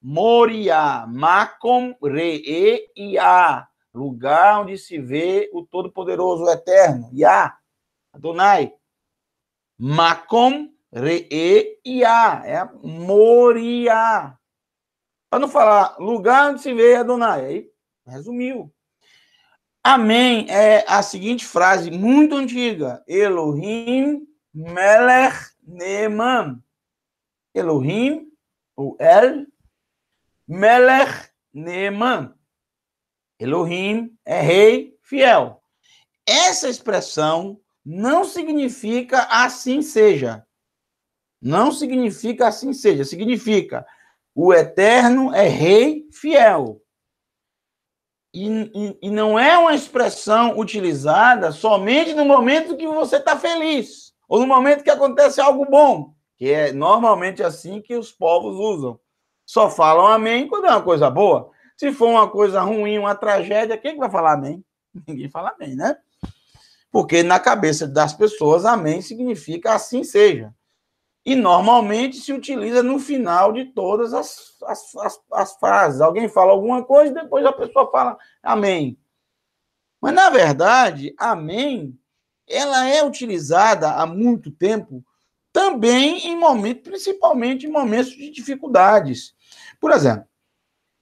Moria, Macom e Ia, lugar onde se vê o Todo-Poderoso, o Eterno, Iá, Adonai. Macom e Ia é Moria, Para não falar lugar onde se vê Adonai, aí Resumiu. Amém é a seguinte frase muito antiga: Elohim Melech Neman. Elohim, ou El, Melech Neman. Elohim é rei fiel. Essa expressão não significa assim seja. Não significa assim seja. Significa o eterno é rei fiel. E, e, não é uma expressão utilizada somente no momento que você está feliz, ou no momento que acontece algo bom, que é normalmente assim que os povos usam. Só falam amém quando é uma coisa boa. Se for uma coisa ruim, uma tragédia, quem é que vai falar amém? Ninguém fala amém, né? Porque na cabeça das pessoas, amém significa assim seja. E normalmente se utiliza no final de todas as, as, as, as frases. Alguém fala alguma coisa e depois a pessoa fala amém. Mas, na verdade, amém ela é utilizada há muito tempo também em momentos, principalmente em momentos de dificuldades. Por exemplo,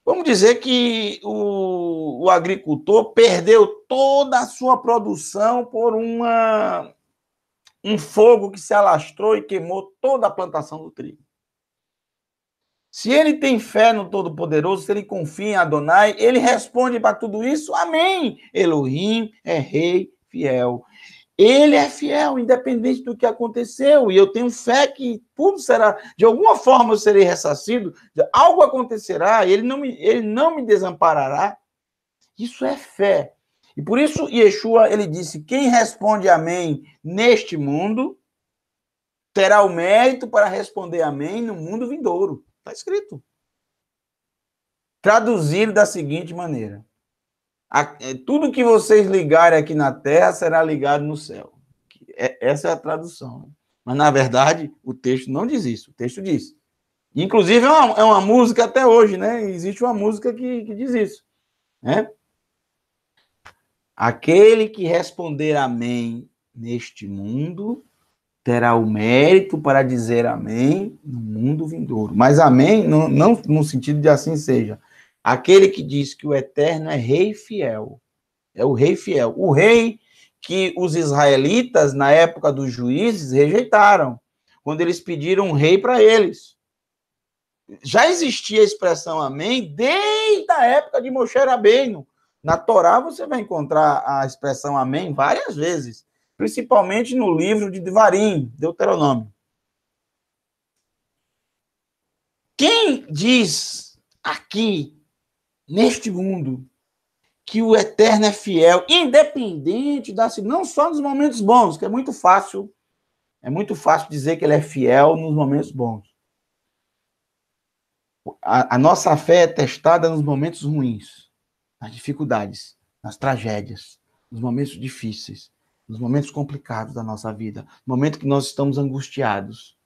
vamos dizer que o, o agricultor perdeu toda a sua produção por uma um fogo que se alastrou e queimou toda a plantação do trigo. Se ele tem fé no Todo-Poderoso, se ele confia em Adonai, ele responde para tudo isso, amém. Elohim é rei fiel. Ele é fiel, independente do que aconteceu, e eu tenho fé que tudo será, de alguma forma eu serei ressarcido, algo acontecerá, ele não me, ele não me desamparará. Isso é fé, e por isso Yeshua ele disse: quem responde amém neste mundo terá o mérito para responder amém no mundo vindouro. Está escrito. Traduzir da seguinte maneira: é, tudo que vocês ligarem aqui na terra será ligado no céu. É, essa é a tradução. Mas, na verdade, o texto não diz isso. O texto diz. Inclusive, é uma, é uma música até hoje, né? Existe uma música que, que diz isso. Né? Aquele que responder amém neste mundo terá o mérito para dizer amém no mundo vindouro. Mas amém não, não no sentido de assim seja. Aquele que diz que o eterno é rei fiel. É o rei fiel. O rei que os israelitas, na época dos juízes, rejeitaram, quando eles pediram um rei para eles. Já existia a expressão amém desde a época de Moshe Rabbeinu, na Torá você vai encontrar a expressão amém várias vezes, principalmente no livro de Devarim, Deuteronômio. Quem diz aqui, neste mundo, que o Eterno é fiel, independente da não só nos momentos bons, que é muito fácil, é muito fácil dizer que ele é fiel nos momentos bons. A, a nossa fé é testada nos momentos ruins nas dificuldades, nas tragédias, nos momentos difíceis, nos momentos complicados da nossa vida, no momento que nós estamos angustiados,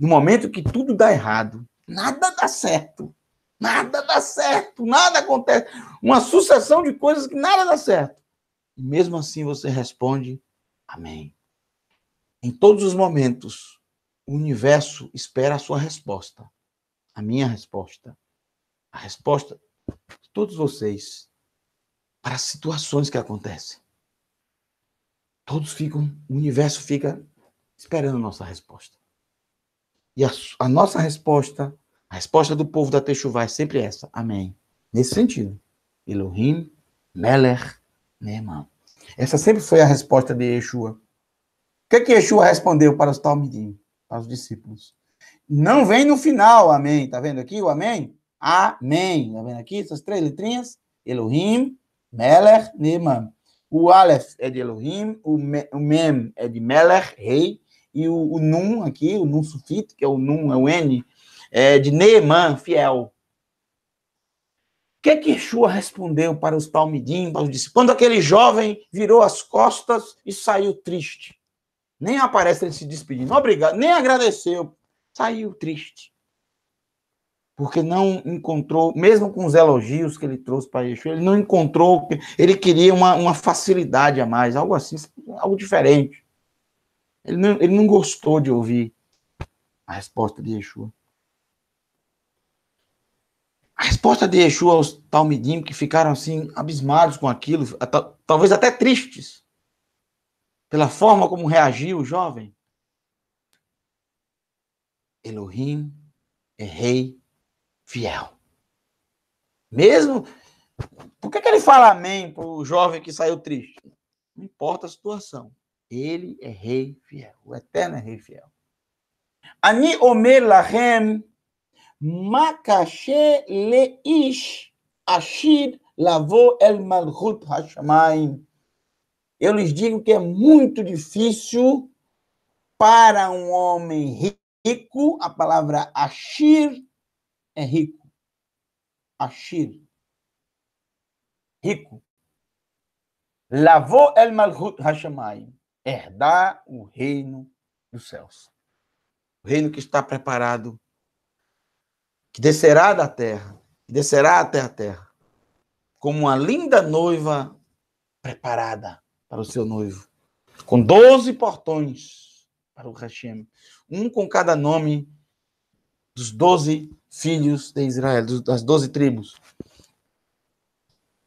no momento que tudo dá errado, nada dá certo, nada dá certo, nada acontece, uma sucessão de coisas que nada dá certo. E mesmo assim você responde: Amém. Em todos os momentos, o universo espera a sua resposta, a minha resposta, a resposta de todos vocês para as situações que acontecem. Todos ficam, o universo fica esperando a nossa resposta. E a, a nossa resposta, a resposta do povo da Techuvá é sempre essa: Amém. Nesse sentido, Elohim, Meller, Neemar. Essa sempre foi a resposta de Yeshua. O que, que Yeshua respondeu para os Talmudim, para os discípulos? Não vem no final, amém. Tá vendo aqui o amém? Amém. Tá vendo aqui essas três letrinhas? Elohim, Meler, Neman. O Aleph é de Elohim, o, Mem é de Meler, rei, e o, o Nun aqui, o Nun sufito, que é o Nun, é o N, é de Neeman, fiel. O que é que Yeshua respondeu para os palmidim, para os discípulos? Quando aquele jovem virou as costas e saiu triste. Nem aparece ele se despedindo. Obrigado, nem agradeceu. Saiu triste porque não encontrou, mesmo com os elogios que ele trouxe para Yeshua, ele não encontrou, ele queria uma, uma facilidade a mais, algo assim, algo diferente. Ele não, ele não gostou de ouvir a resposta de Yeshua. A resposta de Yeshua aos talmidim que ficaram assim abismados com aquilo, talvez até tristes pela forma como reagiu o jovem. Elohim é rei fiel. Mesmo. Por que, que ele fala amém para o jovem que saiu triste? Não importa a situação. Ele é rei fiel. O eterno é rei fiel. Ani omer lahem makashe leish ashid lavou el malhut hashamayim. Eu lhes digo que é muito difícil para um homem rico, a palavra ashir é rico. Ashir. Rico. Lavou el malhut hashamayim. Herdar o reino dos céus. O reino que está preparado, que descerá da terra, que descerá até a terra, como uma linda noiva preparada para o seu noivo, com doze portões para o Hashem, um com cada nome dos doze filhos de Israel, das doze tribos.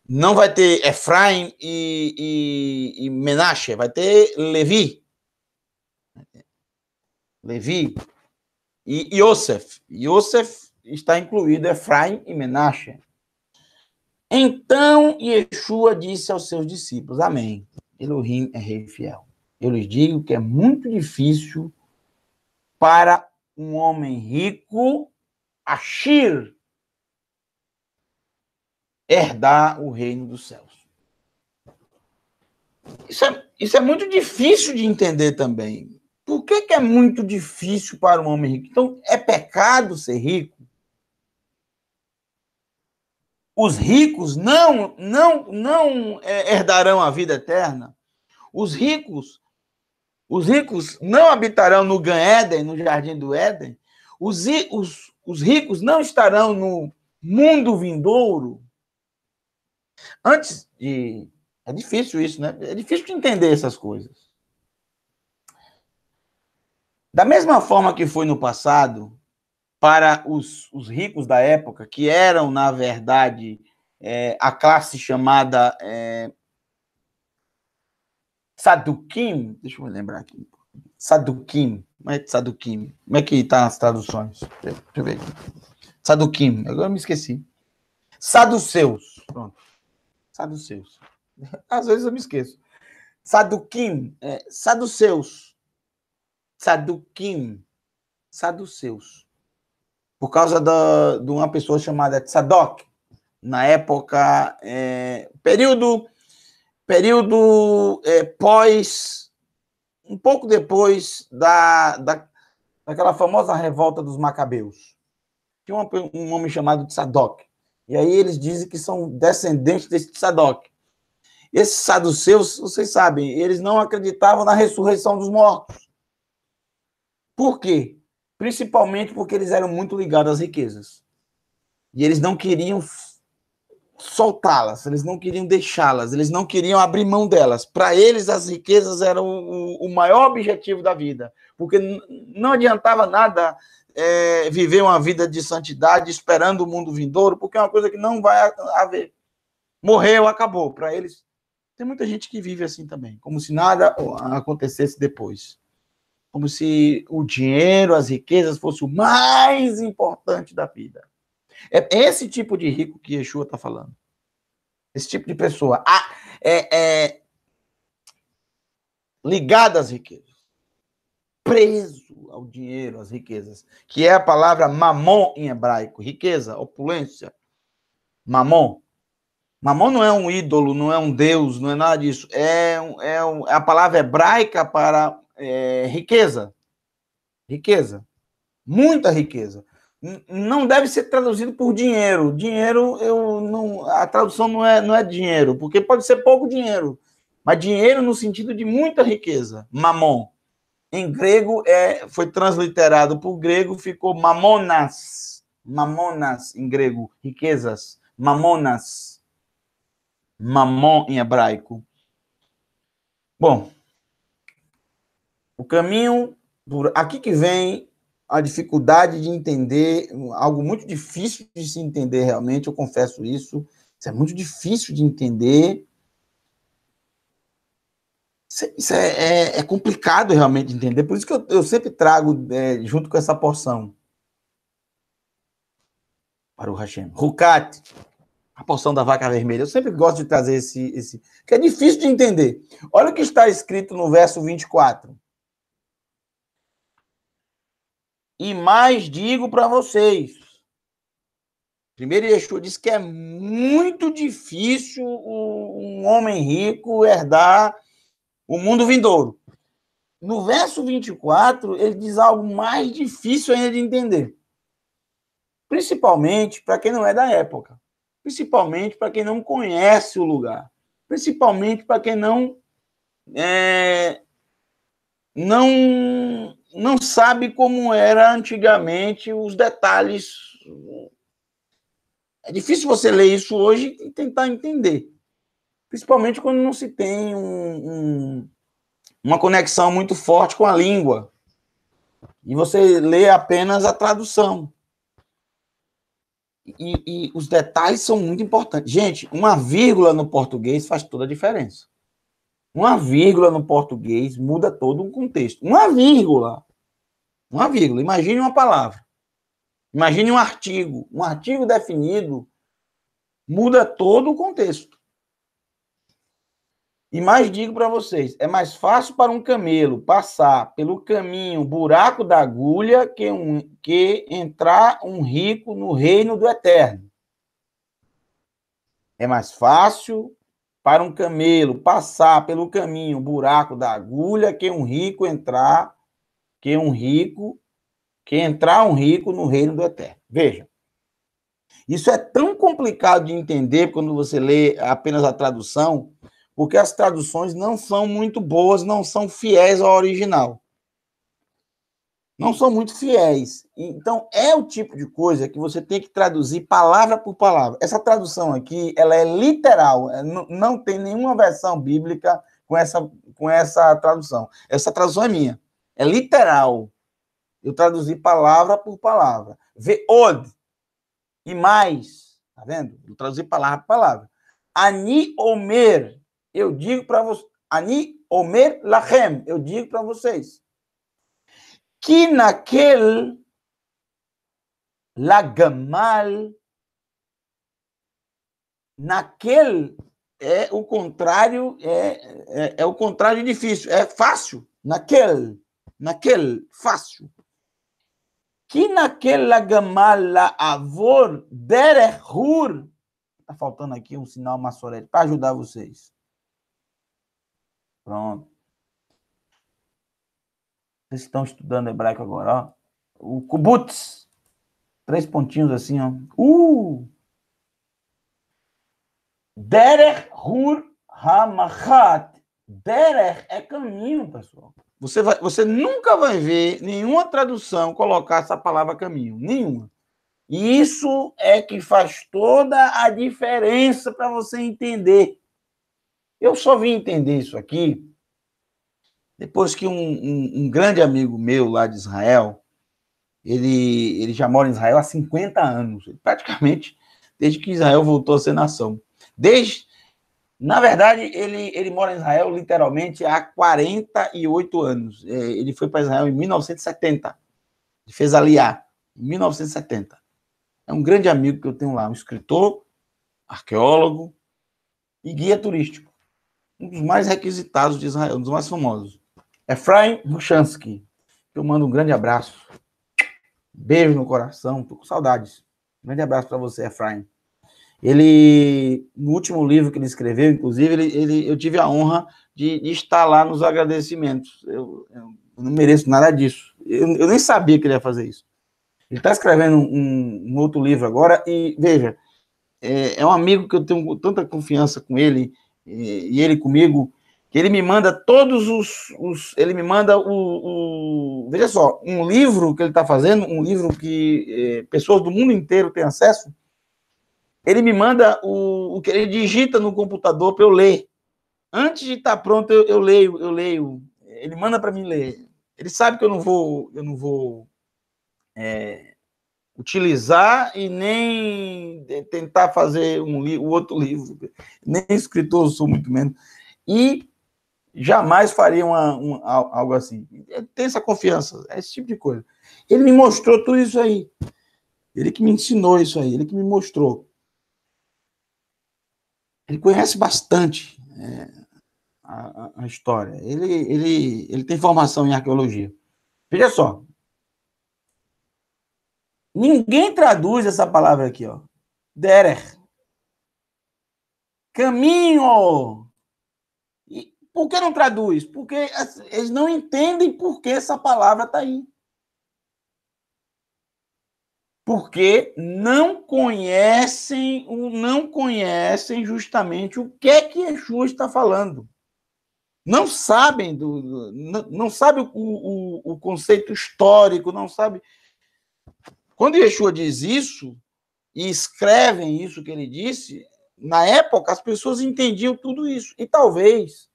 Não vai ter Efraim e, e, e Menashe, vai ter Levi. Levi e Yosef. Yosef está incluído Efraim e Menashe. Então Yeshua disse aos seus discípulos: Amém. Elohim é rei fiel. Eu lhes digo que é muito difícil para um homem rico Ashir herdar o reino dos céus. Isso é, isso é muito difícil de entender também. Por que, que é muito difícil para um homem rico? Então, é pecado ser rico? Os ricos não, não, não é, herdarão a vida eterna. Os ricos, os ricos não habitarão no Gan Éden, no jardim do Éden. Os, os, os ricos não estarão no mundo vindouro. Antes de. É difícil isso, né? É difícil de entender essas coisas. Da mesma forma que foi no passado, para os, os ricos da época, que eram, na verdade, é, a classe chamada é, Saduquim, deixa eu me lembrar aqui, Saduquim, como é que Sadukim? Como é que tá as traduções? Deixa eu ver aqui. Sadukim, agora eu me esqueci. Saduceus, pronto. Saduceus. Às vezes eu me esqueço. Sadukim, é, Saduceus. Sadukim, Saduceus. Por causa da, de uma pessoa chamada Tsadok, na época, é, período, período é, pós um pouco depois da, da, daquela famosa revolta dos macabeus. Tinha um, um homem chamado Tsadok. E aí eles dizem que são descendentes desse Tsadok. Esses saduceus, vocês sabem, eles não acreditavam na ressurreição dos mortos. Por quê? Principalmente porque eles eram muito ligados às riquezas. E eles não queriam soltá-las, eles não queriam deixá-las, eles não queriam abrir mão delas. Para eles, as riquezas eram o, o, maior objetivo da vida, porque não adiantava nada é, viver uma vida de santidade esperando o mundo vindouro, porque é uma coisa que não vai haver. Morreu, acabou. Para eles, tem muita gente que vive assim também, como se nada acontecesse depois. Como se o dinheiro, as riquezas, fosse o mais importante da vida. É esse tipo de rico que Yeshua está falando. Esse tipo de pessoa. Ah, é, é, ligada às riquezas. Preso ao dinheiro, às riquezas. Que é a palavra mamon em hebraico. Riqueza, opulência. Mamon. Mamon não é um ídolo, não é um deus, não é nada disso. É, é, é a palavra hebraica para é, riqueza. Riqueza. Muita riqueza não deve ser traduzido por dinheiro. Dinheiro, eu não, a tradução não é, não é dinheiro, porque pode ser pouco dinheiro, mas dinheiro no sentido de muita riqueza, mamon. Em grego é, foi transliterado por grego, ficou mamonas, mamonas em grego, riquezas, mamonas, mamon em hebraico. Bom, o caminho por aqui que vem a dificuldade de entender, algo muito difícil de se entender realmente, eu confesso isso. Isso é muito difícil de entender. Isso é, é, é complicado realmente de entender, por isso que eu, eu sempre trago é, junto com essa porção. Para o Hashem. Rukat, a porção da vaca vermelha. Eu sempre gosto de trazer esse, esse. que é difícil de entender. Olha o que está escrito no verso 24. E mais digo para vocês. Primeiro Exu disse que é muito difícil um homem rico herdar o mundo vindouro. No verso 24, ele diz algo mais difícil ainda de entender. Principalmente para quem não é da época. Principalmente para quem não conhece o lugar. Principalmente para quem não é, não não sabe como era antigamente os detalhes. É difícil você ler isso hoje e tentar entender, principalmente quando não se tem um, um, uma conexão muito forte com a língua e você lê apenas a tradução. E, e os detalhes são muito importantes. Gente, uma vírgula no português faz toda a diferença. Uma vírgula no português muda todo um contexto. Uma vírgula. Uma vírgula. Imagine uma palavra. Imagine um artigo. Um artigo definido muda todo o contexto. E mais digo para vocês: é mais fácil para um camelo passar pelo caminho buraco da agulha que, um, que entrar um rico no reino do eterno. É mais fácil para um camelo passar pelo caminho, buraco da agulha, que um rico entrar, que um rico, que entrar um rico no reino do eterno. Veja. Isso é tão complicado de entender quando você lê apenas a tradução, porque as traduções não são muito boas, não são fiéis ao original não são muito fiéis. Então, é o tipo de coisa que você tem que traduzir palavra por palavra. Essa tradução aqui, ela é literal, é, não tem nenhuma versão bíblica com essa, com essa tradução. Essa tradução é minha, é literal. Eu traduzi palavra por palavra. Vod e mais, tá vendo? Eu traduzi palavra por palavra. Ani Omer, eu digo para vocês, Ani Omer Lachem, eu digo para vocês que naquele lagamal, naquele é o contrário, é, é, é, o contrário difícil, é fácil, naquele, naquele, fácil. Que naquele lagamal la avor derehur, tá faltando aqui um sinal maçorete para ajudar vocês. Pronto. Vocês estão estudando hebraico agora, ó. O kubutz. Três pontinhos assim, ó. Uh! Derech Hur Hamachat. Derech é caminho, pessoal. Você, vai, você nunca vai ver nenhuma tradução colocar essa palavra caminho. Nenhuma. E isso é que faz toda a diferença para você entender. Eu só vim entender isso aqui depois que um, um, um, grande amigo meu lá de Israel, ele, ele já mora em Israel há 50 anos, praticamente desde que Israel voltou a ser nação. Desde, na verdade, ele, ele mora em Israel literalmente há 48 anos. É, ele foi para Israel em 1970, ele fez aliar em 1970. É um grande amigo que eu tenho lá, um escritor, arqueólogo e guia turístico um dos mais requisitados de Israel, um dos mais famosos. Efraim Muchansky, eu mando um grande abraço. Beijo no coração, tô com saudades. Um grande abraço para você, Efraim. Ele, no último livro que ele escreveu, inclusive, ele, ele eu tive a honra de, de estar lá nos agradecimentos. Eu, eu, não mereço nada disso. Eu, eu, nem sabia que ele ia fazer isso. Ele está escrevendo um, um, outro livro agora e, veja, é, é, um amigo que eu tenho tanta confiança com ele e, e ele comigo que ele me manda todos os, os ele me manda o, o, veja só um livro que ele está fazendo um livro que é, pessoas do mundo inteiro têm acesso ele me manda o, o que ele digita no computador para eu ler antes de estar tá pronto eu, eu, leio eu leio ele manda para mim ler ele sabe que eu não vou eu não vou é, utilizar e nem eh, tentar fazer um o outro livro nem escritor sou muito menos e jamais faria uma, uma, algo assim. É, tem essa confiança, é esse tipo de coisa. Ele me mostrou tudo isso aí. Ele que me ensinou isso aí, ele que me mostrou. Ele conhece bastante é, a, a, história. Ele, ele, ele tem formação em arqueologia. Veja só. Ninguém traduz essa palavra aqui, ó. Derer. Caminho! Por que não traduz? Porque assim, eles não entendem por que essa palavra está aí. Porque não conhecem, não conhecem justamente o que é que Yeshua está falando. Não sabem do, não, não sabe o, o, o conceito histórico, não sabe. Quando Yeshua diz isso e escrevem isso que ele disse, na época as pessoas entendiam tudo isso. E talvez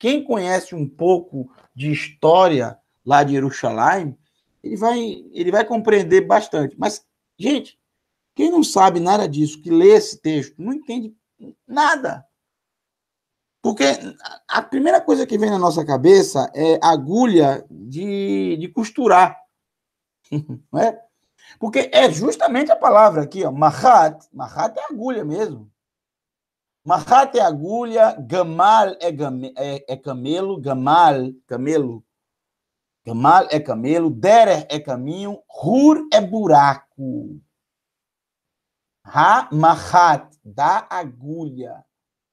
quem conhece um pouco de história lá de Jerusalém, ele vai, ele vai compreender bastante. Mas, gente, quem não sabe nada disso, que lê esse texto, não entende nada. Porque a primeira coisa que vem na nossa cabeça é agulha de, de costurar. Não é? Porque é justamente a palavra aqui, ó, mahat. Mahat é agulha mesmo. Mahat é agulha, gamal é, game, é, é, camelo, gamal, camelo, gamal é camelo, derer é caminho, hur é buraco. Ha, mahat, da agulha.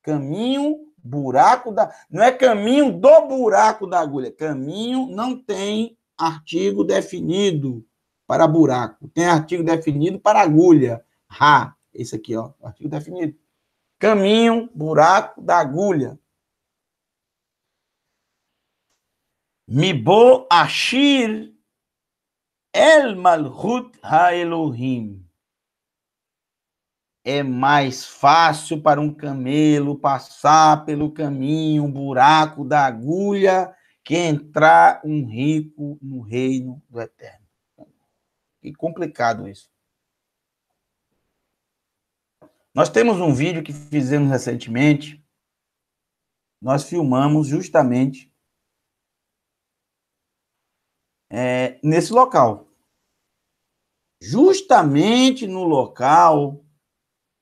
Caminho, buraco da... Não é caminho do buraco da agulha. Caminho não tem artigo definido para buraco. Tem artigo definido para agulha. Ha, esse aqui, ó, artigo definido. Caminho, buraco da agulha. Mibo Ashir El Malhut Haelohim. É mais fácil para um camelo passar pelo caminho, um buraco da agulha, que entrar um rico no reino do Eterno. Que complicado isso. Nós temos um vídeo que fizemos recentemente. Nós filmamos justamente é, nesse local. Justamente no local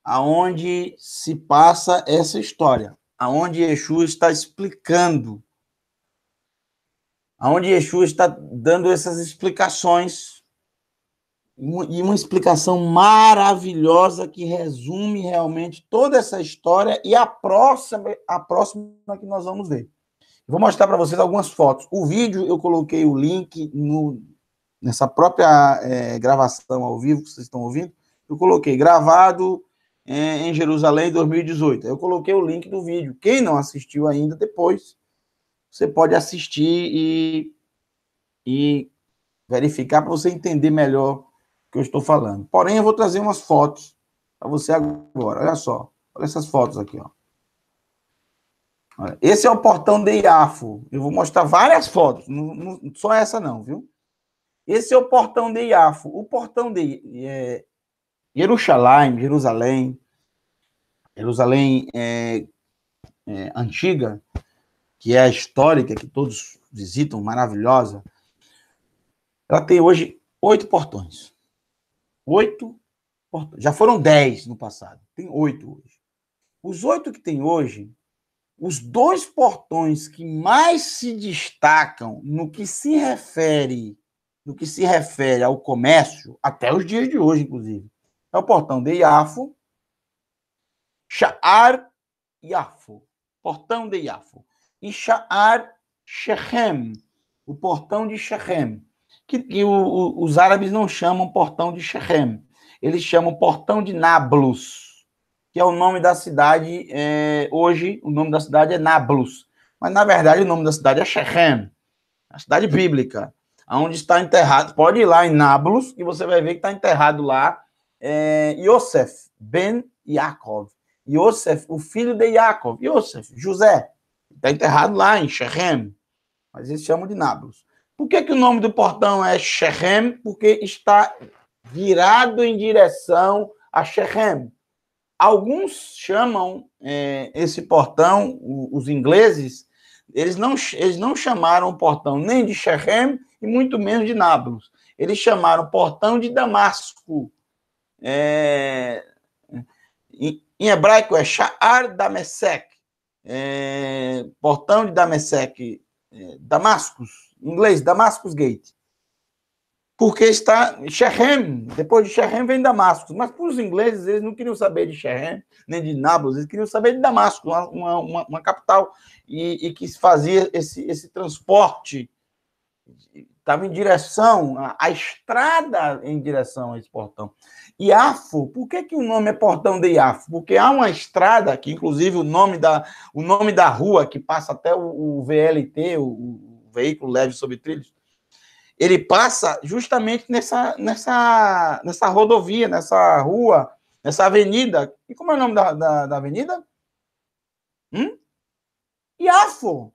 aonde se passa essa história, aonde Exu está explicando, aonde Exu está dando essas explicações e uma explicação maravilhosa que resume realmente toda essa história e a próxima, a próxima que nós vamos ver. Vou mostrar para vocês algumas fotos. O vídeo eu coloquei o link no, nessa própria é, gravação ao vivo que vocês estão ouvindo. Eu coloquei gravado é, em Jerusalém 2018. Eu coloquei o link do vídeo. Quem não assistiu ainda, depois você pode assistir e, e verificar para você entender melhor que eu estou falando. Porém, eu vou trazer umas fotos para você agora. Olha só. Olha essas fotos aqui, ó. Olha, esse é o portão de Iafo. Eu vou mostrar várias fotos, não, não, só essa não, viu? Esse é o portão de Iafo. O portão de é, Jerusalém, Jerusalém, Jerusalém é, é, antiga, que é a histórica, que todos visitam, maravilhosa, ela tem hoje oito portões. Oito. Já foram dez no passado. Tem oito hoje. Os oito que tem hoje, os dois portões que mais se destacam no que se refere no que se refere ao comércio, até os dias de hoje, inclusive, é o portão de Iafo, Sha'ar Iafo, portão de Iafo, e Sha'ar Shechem, o portão de Shechem que, que o, os árabes não chamam portão de Shechem, eles chamam portão de Nablus, que é o nome da cidade, é, hoje o nome da cidade é Nablus, mas na verdade o nome da cidade é Shechem, a cidade bíblica, onde está enterrado, pode ir lá em Nablus, e você vai ver que está enterrado lá é, Yosef ben Yaakov, Yosef, o filho de Yaakov, Yosef, José, está enterrado lá em Shechem, mas eles chamam de Nablus. Por que, que o nome do portão é Shechem? Porque está virado em direção a Shechem. Alguns chamam é, esse portão, os ingleses, eles não, eles não chamaram o portão nem de Shechem e muito menos de Nablus. Eles chamaram o portão de Damasco. É, em, em, hebraico é Sha'ar Damesek, é, portão de Damesek, é, Damascus inglês, Damascus Gate. Porque está Shechem, depois de Shechem vem Damascus. Mas para os ingleses, eles não queriam saber de Shechem, nem de Nablus, eles queriam saber de Damasco uma, uma, uma capital, e, e, que fazia esse, esse transporte, estava em direção, a, a, estrada em direção a esse portão. Iafo, por que, que o nome é portão de Iafo? Porque há uma estrada, que inclusive o nome da, o nome da rua que passa até o, o VLT, o veículo leve sobre trilhos, ele passa justamente nessa, nessa, nessa rodovia, nessa rua, nessa avenida. E como é o nome da, da, da avenida? Hum? Iafo.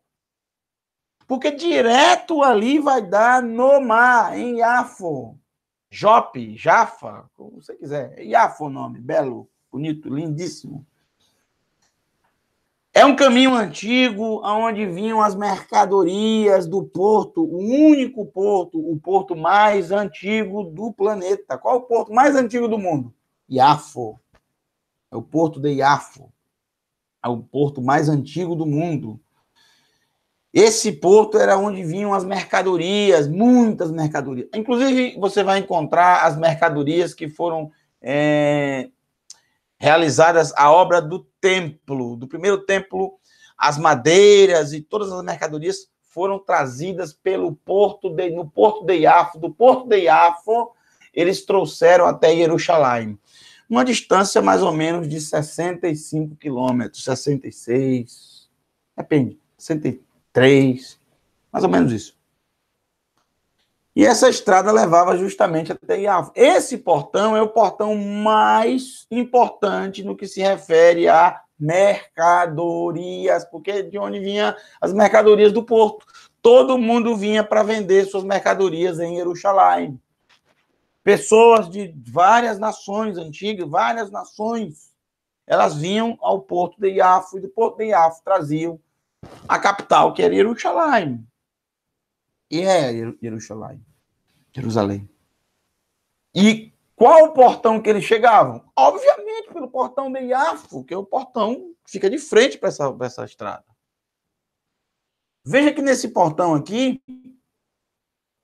Porque direto ali vai dar no mar, em Iafo. Jope, Jafa, como você quiser. Iafo é o nome, belo, bonito, lindíssimo. É um caminho antigo aonde vinham as mercadorias do porto, o único porto, o porto mais antigo do planeta. Qual o porto mais antigo do mundo? Iafo. É o porto de Iafo. É o porto mais antigo do mundo. Esse porto era onde vinham as mercadorias, muitas mercadorias. Inclusive, você vai encontrar as mercadorias que foram é, realizadas a obra do templo, do primeiro templo, as madeiras e todas as mercadorias foram trazidas pelo porto de, no porto de Iafo, do porto de Iafo, eles trouxeram até Jerusalém. Uma distância mais ou menos de 65 quilômetros, 66, depende, 63, mais ou menos isso. E essa estrada levava justamente até Iafo. Esse portão é o portão mais importante no que se refere a mercadorias, porque de onde vinha as mercadorias do porto. Todo mundo vinha para vender suas mercadorias em Jerusalém. Pessoas de várias nações antigas, várias nações, elas vinham ao porto de Iafo e do porto de Iafo traziam a capital, que era Jerusalém e é Jerusalém. Jerusalém. E qual o portão que eles chegavam? Obviamente pelo portão de Iafo, que é o portão que fica de frente para essa, essa estrada. Veja que nesse portão aqui,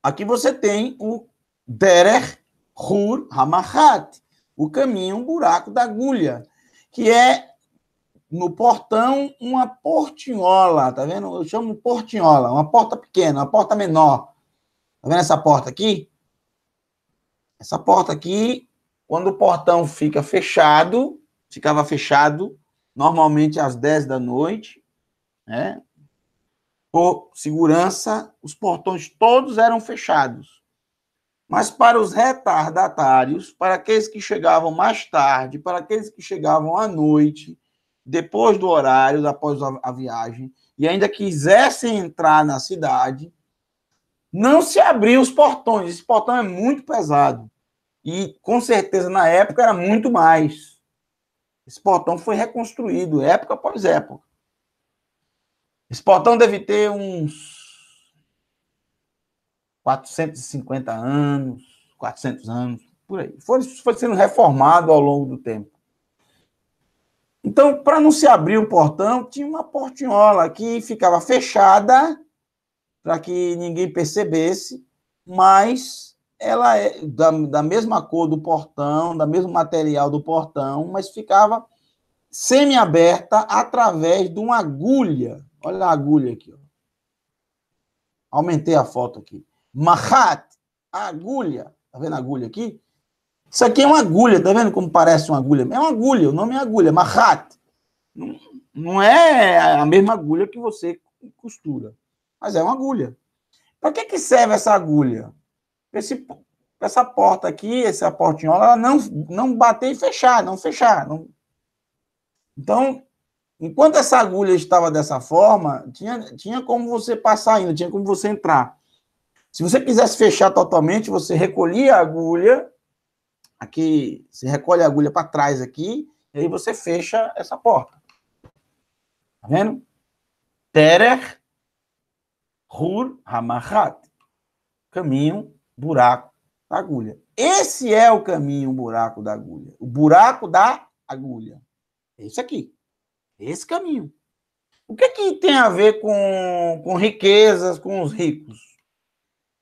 aqui você tem o Derer Hur Hamachat, o caminho, um buraco da agulha, que é no portão uma portinhola, tá vendo? Eu chamo portinhola, uma porta pequena, uma porta menor. Tá vendo essa porta aqui? Essa porta aqui, quando o portão fica fechado, ficava fechado normalmente às 10 da noite, né? Por segurança, os portões todos eram fechados. Mas para os retardatários, para aqueles que chegavam mais tarde, para aqueles que chegavam à noite, depois do horário, após a, viagem, e ainda quisessem entrar na cidade, não se abriam os portões. Esse portão é muito pesado. E com certeza na época era muito mais. Esse portão foi reconstruído, época após época. Esse portão deve ter uns 450 anos, 400 anos, por aí. Foi, foi sendo reformado ao longo do tempo. Então, para não se abrir o portão, tinha uma portinhola que ficava fechada para que ninguém percebesse, mas ela é da, da mesma cor do portão, da mesmo material do portão, mas ficava semi-aberta através de uma agulha. Olha a agulha aqui. Ó. Aumentei a foto aqui. Mahat, agulha. Tá vendo a agulha aqui? Isso aqui é uma agulha, tá vendo como parece uma agulha? É uma agulha, o nome é agulha, marrat. Não, não é a mesma agulha que você costura, mas é uma agulha. Para que, que serve essa agulha? Esse, essa porta aqui, essa portinhola, ela não, não bater e fechar, não fechar. Não... Então, enquanto essa agulha estava dessa forma, tinha, tinha como você passar ainda, tinha como você entrar. Se você quisesse fechar totalmente, você recolhia a agulha Aqui, você recolhe a agulha para trás aqui, e aí você fecha essa porta. Tá vendo? Terer Hur Hamahat. Caminho, buraco da agulha. Esse é o caminho, o buraco da agulha. O buraco da agulha. É isso aqui. Esse caminho. O que, é que tem a ver com, com riquezas, com os ricos?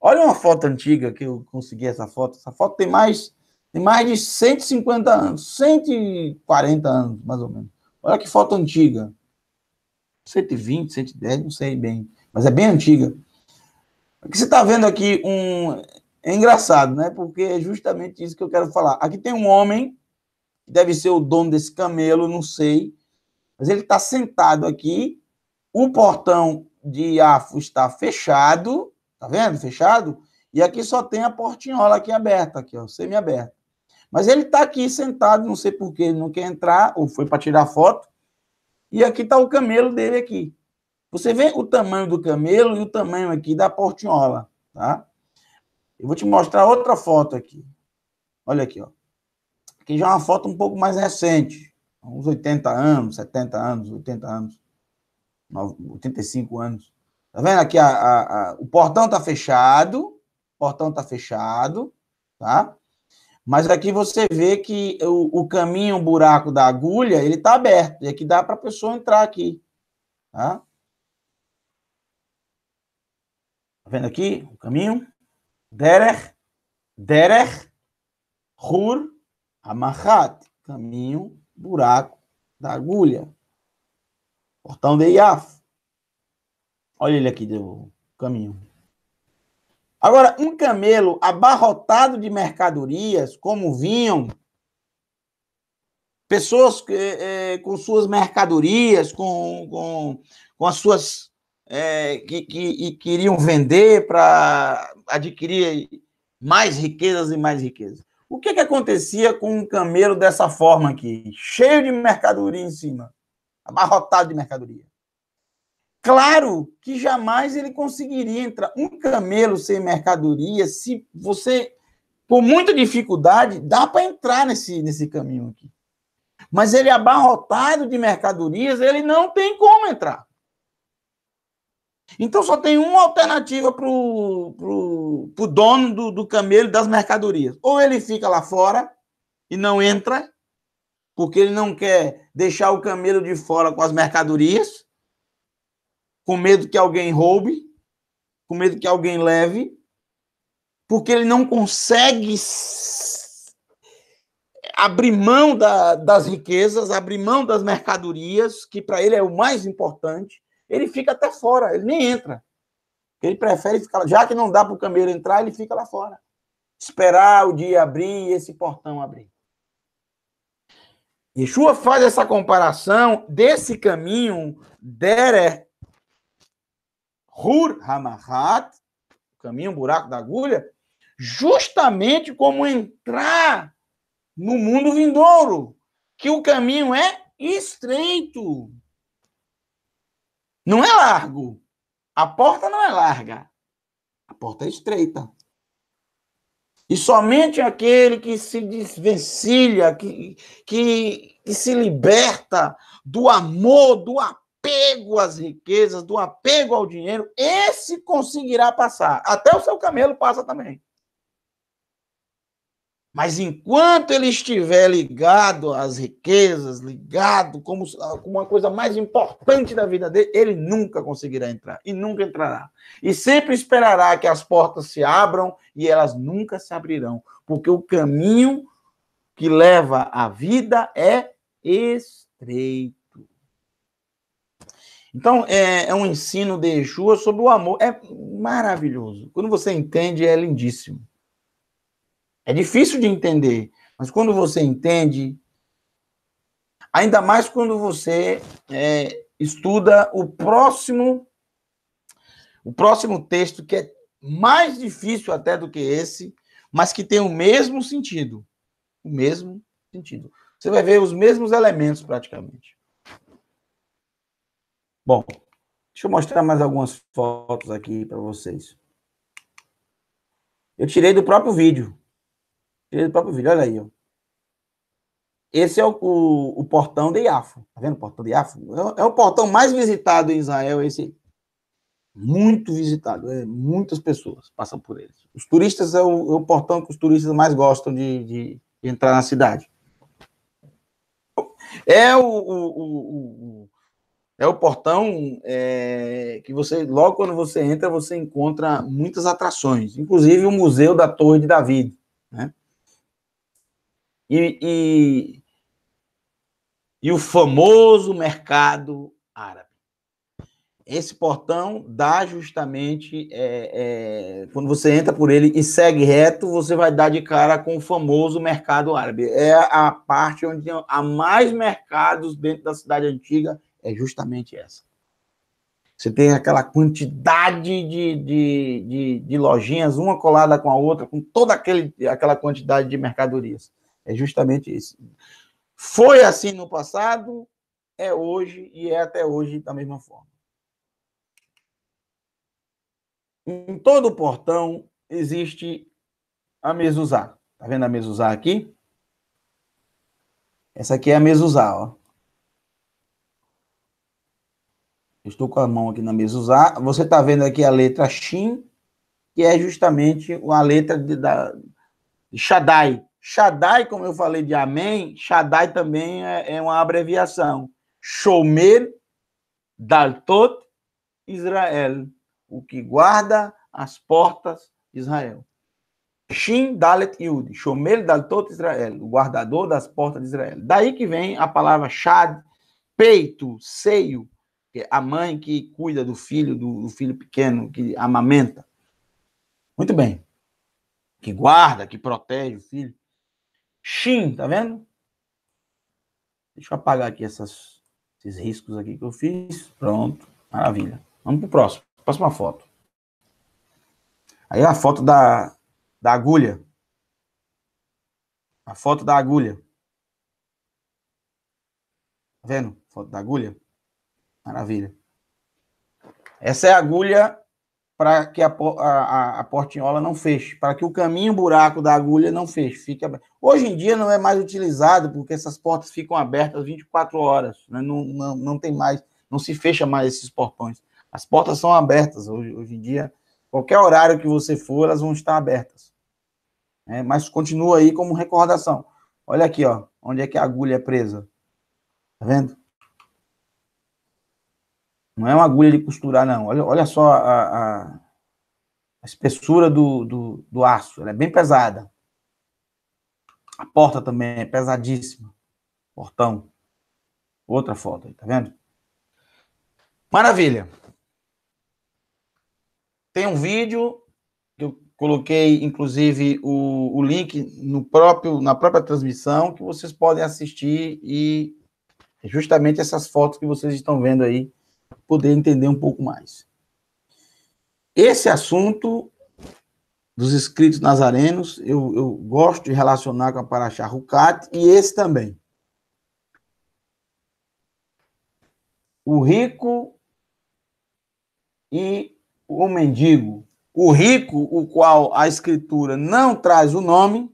Olha uma foto antiga que eu consegui essa foto. Essa foto tem mais tem mais de 150 anos, 140 anos, mais ou menos. Olha que foto antiga. 120, 110, não sei bem, mas é bem antiga. O que você está vendo aqui um. É engraçado, né? Porque é justamente isso que eu quero falar. Aqui tem um homem, que deve ser o dono desse camelo, não sei. Mas ele está sentado aqui, o portão de afo está fechado, tá vendo? Fechado. E aqui só tem a portinhola aqui aberta, aqui, ó, semi-aberta. Mas ele está aqui sentado, não sei porquê, ele não quer entrar, ou foi para tirar foto. E aqui está o camelo dele aqui. Você vê o tamanho do camelo e o tamanho aqui da portinhola, tá? Eu vou te mostrar outra foto aqui. Olha aqui, ó. Aqui já é uma foto um pouco mais recente. Uns 80 anos, 70 anos, 80 anos. 85 anos. Tá vendo aqui? A, a, a o portão tá fechado. O portão tá fechado, tá? Mas aqui você vê que o, o caminho, o buraco da agulha, ele está aberto. E aqui dá para a pessoa entrar aqui. Tá? tá vendo aqui o caminho? Derer, derer, rur, amarrat. Caminho, buraco da agulha. Portão de Iaf. Olha ele aqui, o caminho. Agora, um camelo abarrotado de mercadorias, como vinham pessoas é, com suas mercadorias, com, com, com as suas. É, que, que queriam vender para adquirir mais riquezas e mais riquezas. O que, que acontecia com um camelo dessa forma aqui, cheio de mercadoria em cima, abarrotado de mercadoria? Claro que jamais ele conseguiria entrar. Um camelo sem mercadoria, se você, com muita dificuldade, dá para entrar nesse, nesse caminho aqui. Mas ele é abarrotado de mercadorias, ele não tem como entrar. Então só tem uma alternativa para o dono do, do camelo das mercadorias. Ou ele fica lá fora e não entra, porque ele não quer deixar o camelo de fora com as mercadorias com medo que alguém roube, com medo que alguém leve, porque ele não consegue abrir mão da, das riquezas, abrir mão das mercadorias, que para ele é o mais importante, ele fica até fora, ele nem entra. Ele prefere ficar, já que não dá para o cameiro entrar, ele fica lá fora. Esperar o dia abrir e esse portão abrir. Yeshua faz essa comparação desse caminho, Derer Hur Hamahat, o caminho, buraco da agulha, justamente como entrar no mundo vindouro, que o caminho é estreito. Não é largo. A porta não é larga. A porta é estreita. E somente aquele que se desvencilha, que, que, que se liberta do amor, do apego, apego às riquezas, do apego ao dinheiro, esse conseguirá passar. Até o seu camelo passa também. Mas enquanto ele estiver ligado às riquezas, ligado como, como uma coisa mais importante da vida dele, ele nunca conseguirá entrar e nunca entrará. E sempre esperará que as portas se abram e elas nunca se abrirão, porque o caminho que leva à vida é estreito. Então, é, é um ensino de Yeshua sobre o amor. É maravilhoso. Quando você entende, é lindíssimo. É difícil de entender, mas quando você entende, ainda mais quando você é, estuda o próximo, o próximo texto que é mais difícil até do que esse, mas que tem o mesmo sentido, o mesmo sentido. Você vai ver os mesmos elementos praticamente. Bom, deixa eu mostrar mais algumas fotos aqui para vocês. Eu tirei do próprio vídeo. Tirei do próprio vídeo, olha aí. Ó. Esse é o, o, o, portão de Iafo. Tá vendo o portão de Iafo? É, é, o portão mais visitado em Israel, esse. Muito visitado, é, muitas pessoas passam por ele. Os turistas é o, é o, portão que os turistas mais gostam de, de, de entrar na cidade. É o, é o portão é, que você, logo quando você entra, você encontra muitas atrações, inclusive o Museu da Torre de David. Né? E, e, e o famoso mercado árabe. Esse portão dá justamente. É, é, quando você entra por ele e segue reto, você vai dar de cara com o famoso mercado árabe. É a parte onde há mais mercados dentro da cidade antiga é justamente essa. Você tem aquela quantidade de, de, de, de lojinhas, uma colada com a outra, com toda aquele, aquela quantidade de mercadorias. É justamente isso. Foi assim no passado, é hoje e é até hoje da mesma forma. Em todo o portão existe a mezuzá. Tá vendo a mezuzá aqui? Essa aqui é a mezuzá, ó. Estou com a mão aqui na mesa usar. Você está vendo aqui a letra Shin, que é justamente a letra de, da, de Shaddai. Shaddai, como eu falei de Amém, Shaddai também é, é uma abreviação. Shomer Daltot Israel, o que guarda as portas de Israel. Shin Dalet Yud, Shomer Daltot Israel, o guardador das portas de Israel. Daí que vem a palavra Shad, peito, seio, a mãe que cuida do filho, do, do filho pequeno, que amamenta. Muito bem. Que guarda, que protege o filho. Shin, tá vendo? Deixa eu apagar aqui essas, esses riscos aqui que eu fiz. Pronto, maravilha. Vamos pro próximo. Próxima foto. Aí é a foto da, da agulha. A foto da agulha. Tá vendo? Foto da agulha. Maravilha. Essa é a agulha para que a, a, a, portinhola não feche, para que o caminho buraco da agulha não feche. Fique aberto. Hoje em dia não é mais utilizado porque essas portas ficam abertas 24 horas, né? não, não, não tem mais, não se fecha mais esses portões. As portas são abertas hoje, hoje em dia, qualquer horário que você for, elas vão estar abertas. É, mas continua aí como recordação. Olha aqui, ó, onde é que a agulha é presa? Tá vendo? Não é uma agulha de costurar, não. Olha, olha só a, a, a espessura do, do, do aço. Ela é bem pesada. A porta também é pesadíssima. Portão. Outra foto aí, tá vendo? Maravilha. Tem um vídeo que eu coloquei, inclusive, o, o link no próprio, na própria transmissão que vocês podem assistir e é justamente essas fotos que vocês estão vendo aí poder entender um pouco mais. Esse assunto dos escritos nazarenos, eu, eu gosto de relacionar com a Paraxá Rucat e esse também. O rico e o mendigo. O rico, o qual a escritura não traz o nome,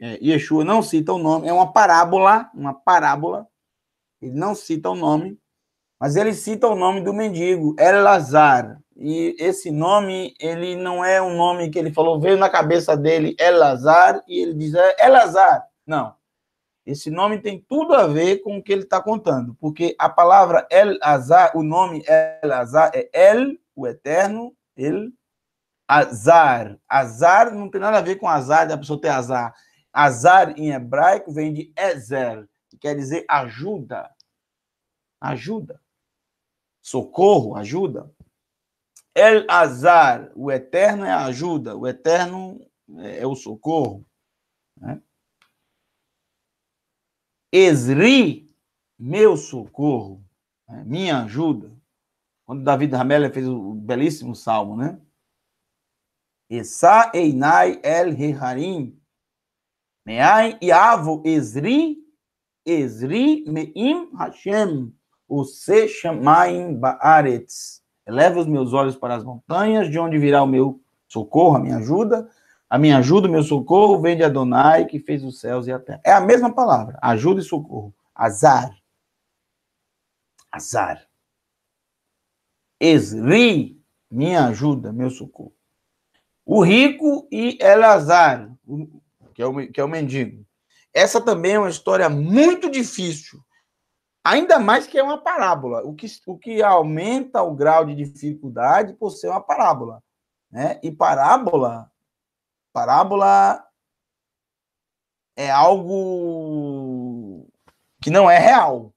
é, Yeshua não cita o nome, é uma parábola, uma parábola, ele não cita o nome, mas ele cita o nome do mendigo, Elazar. E esse nome, ele não é um nome que ele falou, veio na cabeça dele Elazar, e ele diz é Elazar. Não. Esse nome tem tudo a ver com o que ele está contando, porque a palavra Azar, o nome Azar é El, o eterno, El, azar. Azar não tem nada a ver com azar da pessoa ter azar. Azar em hebraico vem de ezer, que quer dizer ajuda. Ajuda socorro, ajuda. El Azar, o eterno é a ajuda, o eterno é o socorro. Né? Esri, meu socorro, né? minha ajuda. Quando David Ramélia fez o belíssimo salmo, né? Essa Einai El Reharim, Meai Yavo Esri, Esri Meim Hashem o Shemaim Baaretz. Eleva os meus olhos para as montanhas, de onde virá o meu socorro, a minha ajuda. A minha ajuda, o meu socorro vem de Adonai, que fez os céus e a terra. É a mesma palavra, ajuda e socorro. Azar. Azar. Esri, minha ajuda, meu socorro. O rico e Elazar, que é o, que é o mendigo. Essa também é uma história muito difícil Ainda mais que é uma parábola, o que, o que aumenta o grau de dificuldade por ser uma parábola. Né? E parábola, parábola é algo que não é real.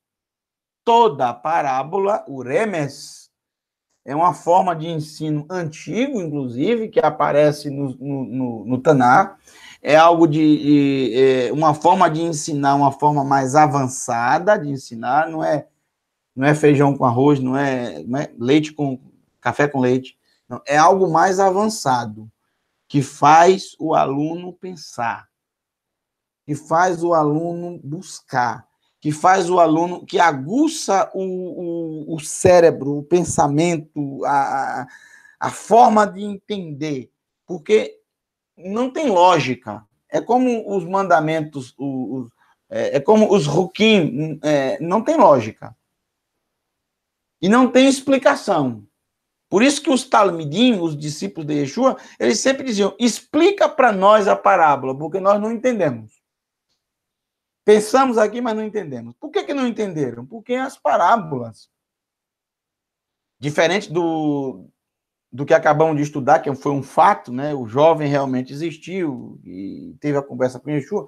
Toda parábola, o remes, é uma forma de ensino antigo, inclusive, que aparece no, no, no, no Tanar, é algo de, de é, uma forma de ensinar, uma forma mais avançada de ensinar, não é não é feijão com arroz, não é, não é leite com café com leite, não, é algo mais avançado que faz o aluno pensar, que faz o aluno buscar, que faz o aluno que aguça o, o, o cérebro, o pensamento, a, a forma de entender, porque não tem lógica. É como os mandamentos, os, é, é como os Rukim, é, não tem lógica. E não tem explicação. Por isso que os talmidim, os discípulos de Yeshua, eles sempre diziam, explica para nós a parábola, porque nós não entendemos. Pensamos aqui, mas não entendemos. Por que, que não entenderam? Porque as parábolas, diferente do, do que acabamos de estudar, que foi um fato, né? O jovem realmente existiu e teve a conversa com Yeshua.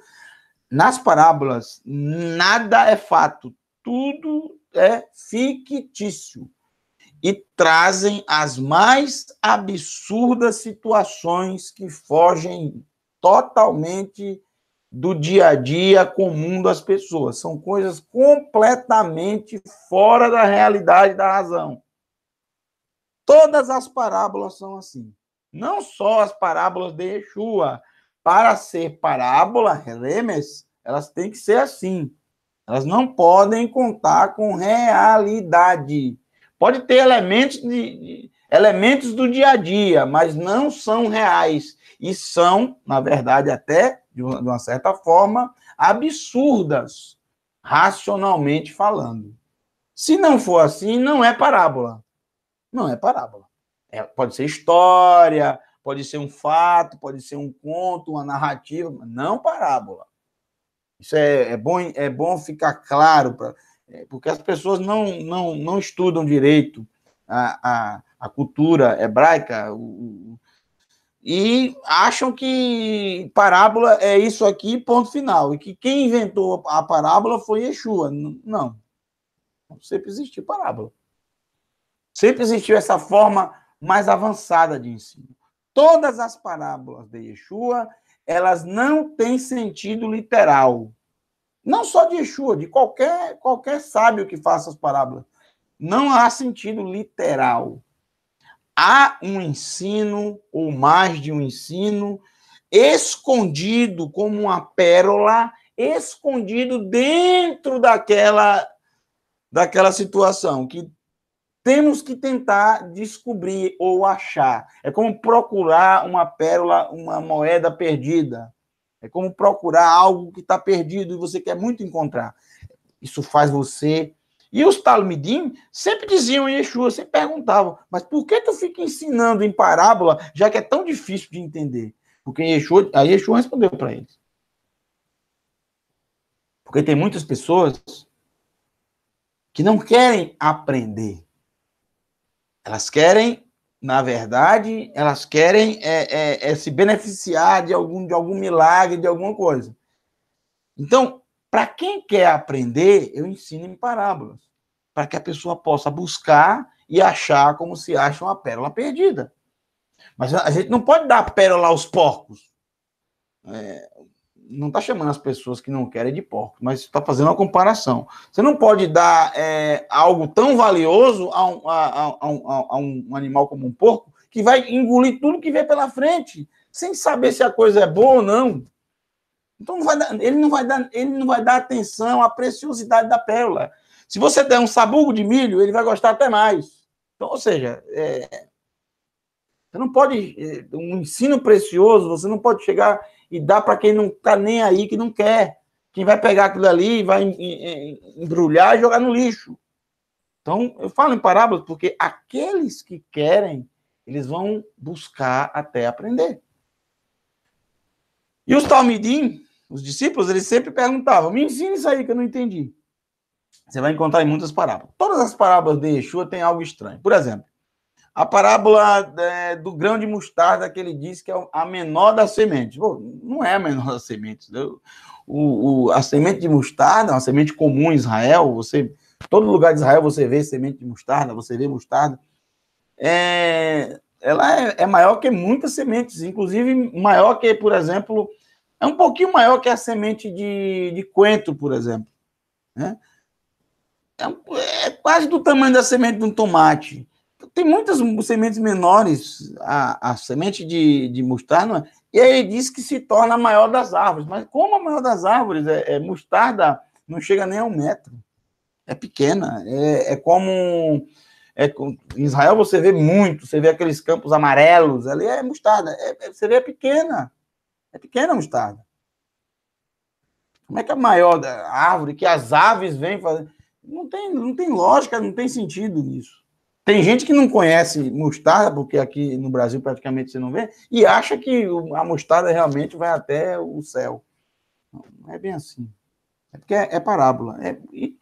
Nas parábolas, nada é fato, tudo é fictício. E trazem as mais absurdas situações que fogem totalmente do dia a dia comum das pessoas. São coisas completamente fora da realidade da razão. Todas as parábolas são assim. Não só as parábolas de Yeshua. Para ser parábola, remes, elas têm que ser assim. Elas não podem contar com realidade. Pode ter elementos, de, de, elementos do dia a dia, mas não são reais. E são, na verdade, até, de uma, de uma certa forma, absurdas, racionalmente falando. Se não for assim, não é parábola. Não é parábola. É, pode ser história, pode ser um fato, pode ser um conto, uma narrativa, mas não parábola. Isso é, é, bom, é bom ficar claro, pra, é, porque as pessoas não, não, não estudam direito a, a, a cultura hebraica o, o, e acham que parábola é isso aqui, ponto final. E que quem inventou a parábola foi Yeshua. Não. Sempre existiu parábola. Sempre existiu essa forma mais avançada de ensino. Todas as parábolas de Yeshua, elas não têm sentido literal. Não só de Yeshua, de qualquer, qualquer sábio que faça as parábolas. Não há sentido literal. Há um ensino, ou mais de um ensino, escondido como uma pérola, escondido dentro daquela, daquela situação, que temos que tentar descobrir ou achar. É como procurar uma pérola, uma moeda perdida. É como procurar algo que está perdido e você quer muito encontrar. Isso faz você. E os Talmidim sempre diziam em Yeshua, sempre perguntavam, mas por que tu fica ensinando em parábola, já que é tão difícil de entender? Porque Yeshua, a Yeshua respondeu para eles. Porque tem muitas pessoas que não querem aprender. Elas querem, na verdade, elas querem é, é, é se beneficiar de algum, de algum milagre, de alguma coisa. Então, para quem quer aprender, eu ensino em parábolas, para que a pessoa possa buscar e achar como se acha uma pérola perdida. Mas a gente não pode dar pérola aos porcos. É, não está chamando as pessoas que não querem de porco, mas está fazendo uma comparação. Você não pode dar é, algo tão valioso a um, a, a, um, a um, animal como um porco que vai engolir tudo que vê pela frente, sem saber se a coisa é boa ou não. Então não vai dar, ele, não vai dar, ele não vai dar atenção à preciosidade da pérola. Se você der um sabugo de milho, ele vai gostar até mais. Então, ou seja, é, você não pode. É, um ensino precioso, você não pode chegar e dá para quem não está nem aí, que não quer. Quem vai pegar aquilo ali, vai embrulhar e jogar no lixo. Então, eu falo em parábolas porque aqueles que querem, eles vão buscar até aprender. E os Talmidim, os discípulos, eles sempre perguntavam: me ensine isso aí que eu não entendi. Você vai encontrar em muitas parábolas. Todas as parábolas de Yeshua têm algo estranho. Por exemplo, a parábola é, do grão de mostarda que ele diz que é a menor das sementes. não é a menor das sementes. Né? O, o, a semente de mostarda, uma semente comum em Israel, você, todo lugar de Israel você vê semente de mostarda, você vê mostarda. É, ela é, é, maior que muitas sementes, inclusive maior que, por exemplo, é um pouquinho maior que a semente de, de coentro, por exemplo. Né? É, é, quase do tamanho da semente de um tomate. Tem muitas sementes menores, a, a semente de, de mostarda, é? e aí ele diz que se torna a maior das árvores. Mas como a maior das árvores é, é mostarda, não chega nem a um metro. É pequena. É, é como. É, em Israel você vê muito, você vê aqueles campos amarelos, ali é mostarda. É, é, você vê é pequena. É pequena a mostarda. Como é que a maior da árvore que as aves vêm fazer. Não tem, não tem lógica, não tem sentido nisso. Tem gente que não conhece mostarda, porque aqui no Brasil praticamente você não vê, e acha que a mostarda realmente vai até o céu. Não é bem assim. É porque é, é parábola. É, e,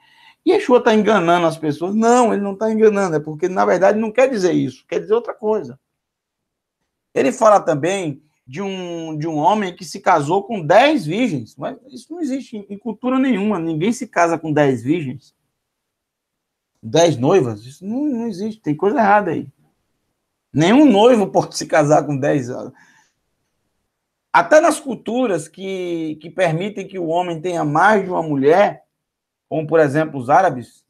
Yeshua está enganando as pessoas. Não, ele não está enganando, é porque, na verdade, não quer dizer isso, quer dizer outra coisa. Ele fala também de um, de um homem que se casou com dez virgens. Mas é, isso não existe em cultura nenhuma. Ninguém se casa com dez virgens dez noivas, isso não, não existe, tem coisa errada aí. Nenhum noivo pode se casar com dez Até nas culturas que, que permitem que o homem tenha mais de uma mulher, como por exemplo os árabes,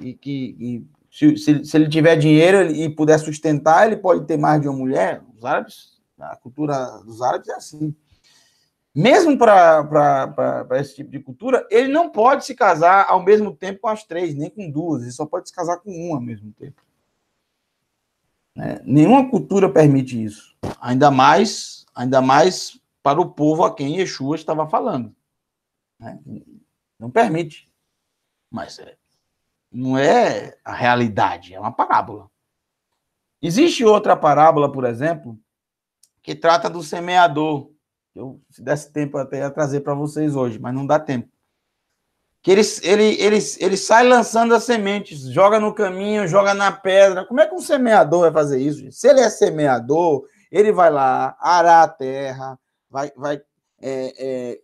e que e se, se, se, ele tiver dinheiro e puder sustentar, ele pode ter mais de uma mulher. Os árabes, a cultura dos árabes é assim mesmo para esse tipo de cultura, ele não pode se casar ao mesmo tempo com as três, nem com duas, ele só pode se casar com uma ao mesmo tempo. Né? Nenhuma cultura permite isso, ainda mais, ainda mais para o povo a quem Yeshua estava falando. Né? Não permite. Mas é, não é a realidade, é uma parábola. Existe outra parábola, por exemplo, que trata do semeador. Eu, se desse tempo, até ia trazer para vocês hoje, mas não dá tempo. Que ele, ele, ele, ele sai lançando as sementes, joga no caminho, joga na pedra. Como é que um semeador vai fazer isso? Gente? Se ele é semeador, ele vai lá arar a terra, vai, vai é, é,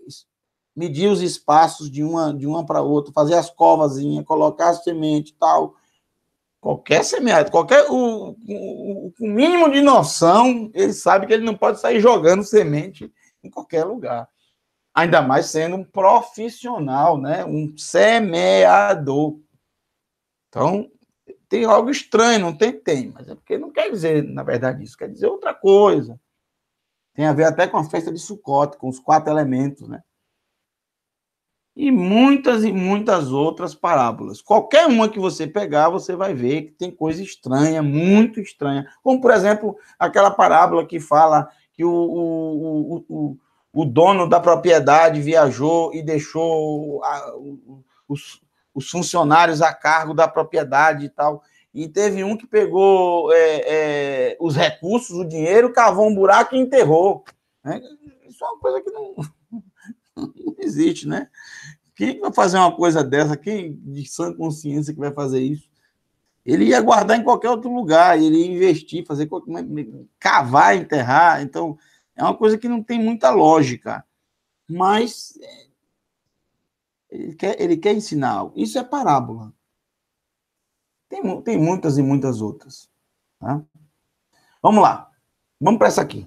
medir os espaços de uma, de uma para outra, fazer as covazinhas, colocar as sementes e tal. Qualquer semeador qualquer o, o, o, mínimo de noção, ele sabe que ele não pode sair jogando semente em qualquer lugar. Ainda mais sendo um profissional, né? um semeador. Então, tem algo estranho, não tem? Tem, mas é porque não quer dizer, na verdade, isso, quer dizer outra coisa. Tem a ver até com a festa de Sucote, com os quatro elementos, né? E muitas e muitas outras parábolas. Qualquer uma que você pegar, você vai ver que tem coisa estranha, muito estranha. Como, por exemplo, aquela parábola que fala que o, o, o, o dono da propriedade viajou e deixou a, os, os, funcionários a cargo da propriedade e tal. E teve um que pegou é, é, os recursos, o dinheiro, cavou um buraco e enterrou. Né? Isso é uma coisa que não, não existe, né? Quem vai fazer uma coisa dessa? Quem de sã consciência que vai fazer isso? ele ia guardar em qualquer outro lugar, ele ia investir, fazer cavar, enterrar. Então, é uma coisa que não tem muita lógica. Mas é, ele quer, ele quer ensinar. Isso é parábola. Tem, tem muitas e muitas outras. Tá? Vamos lá. Vamos para essa aqui.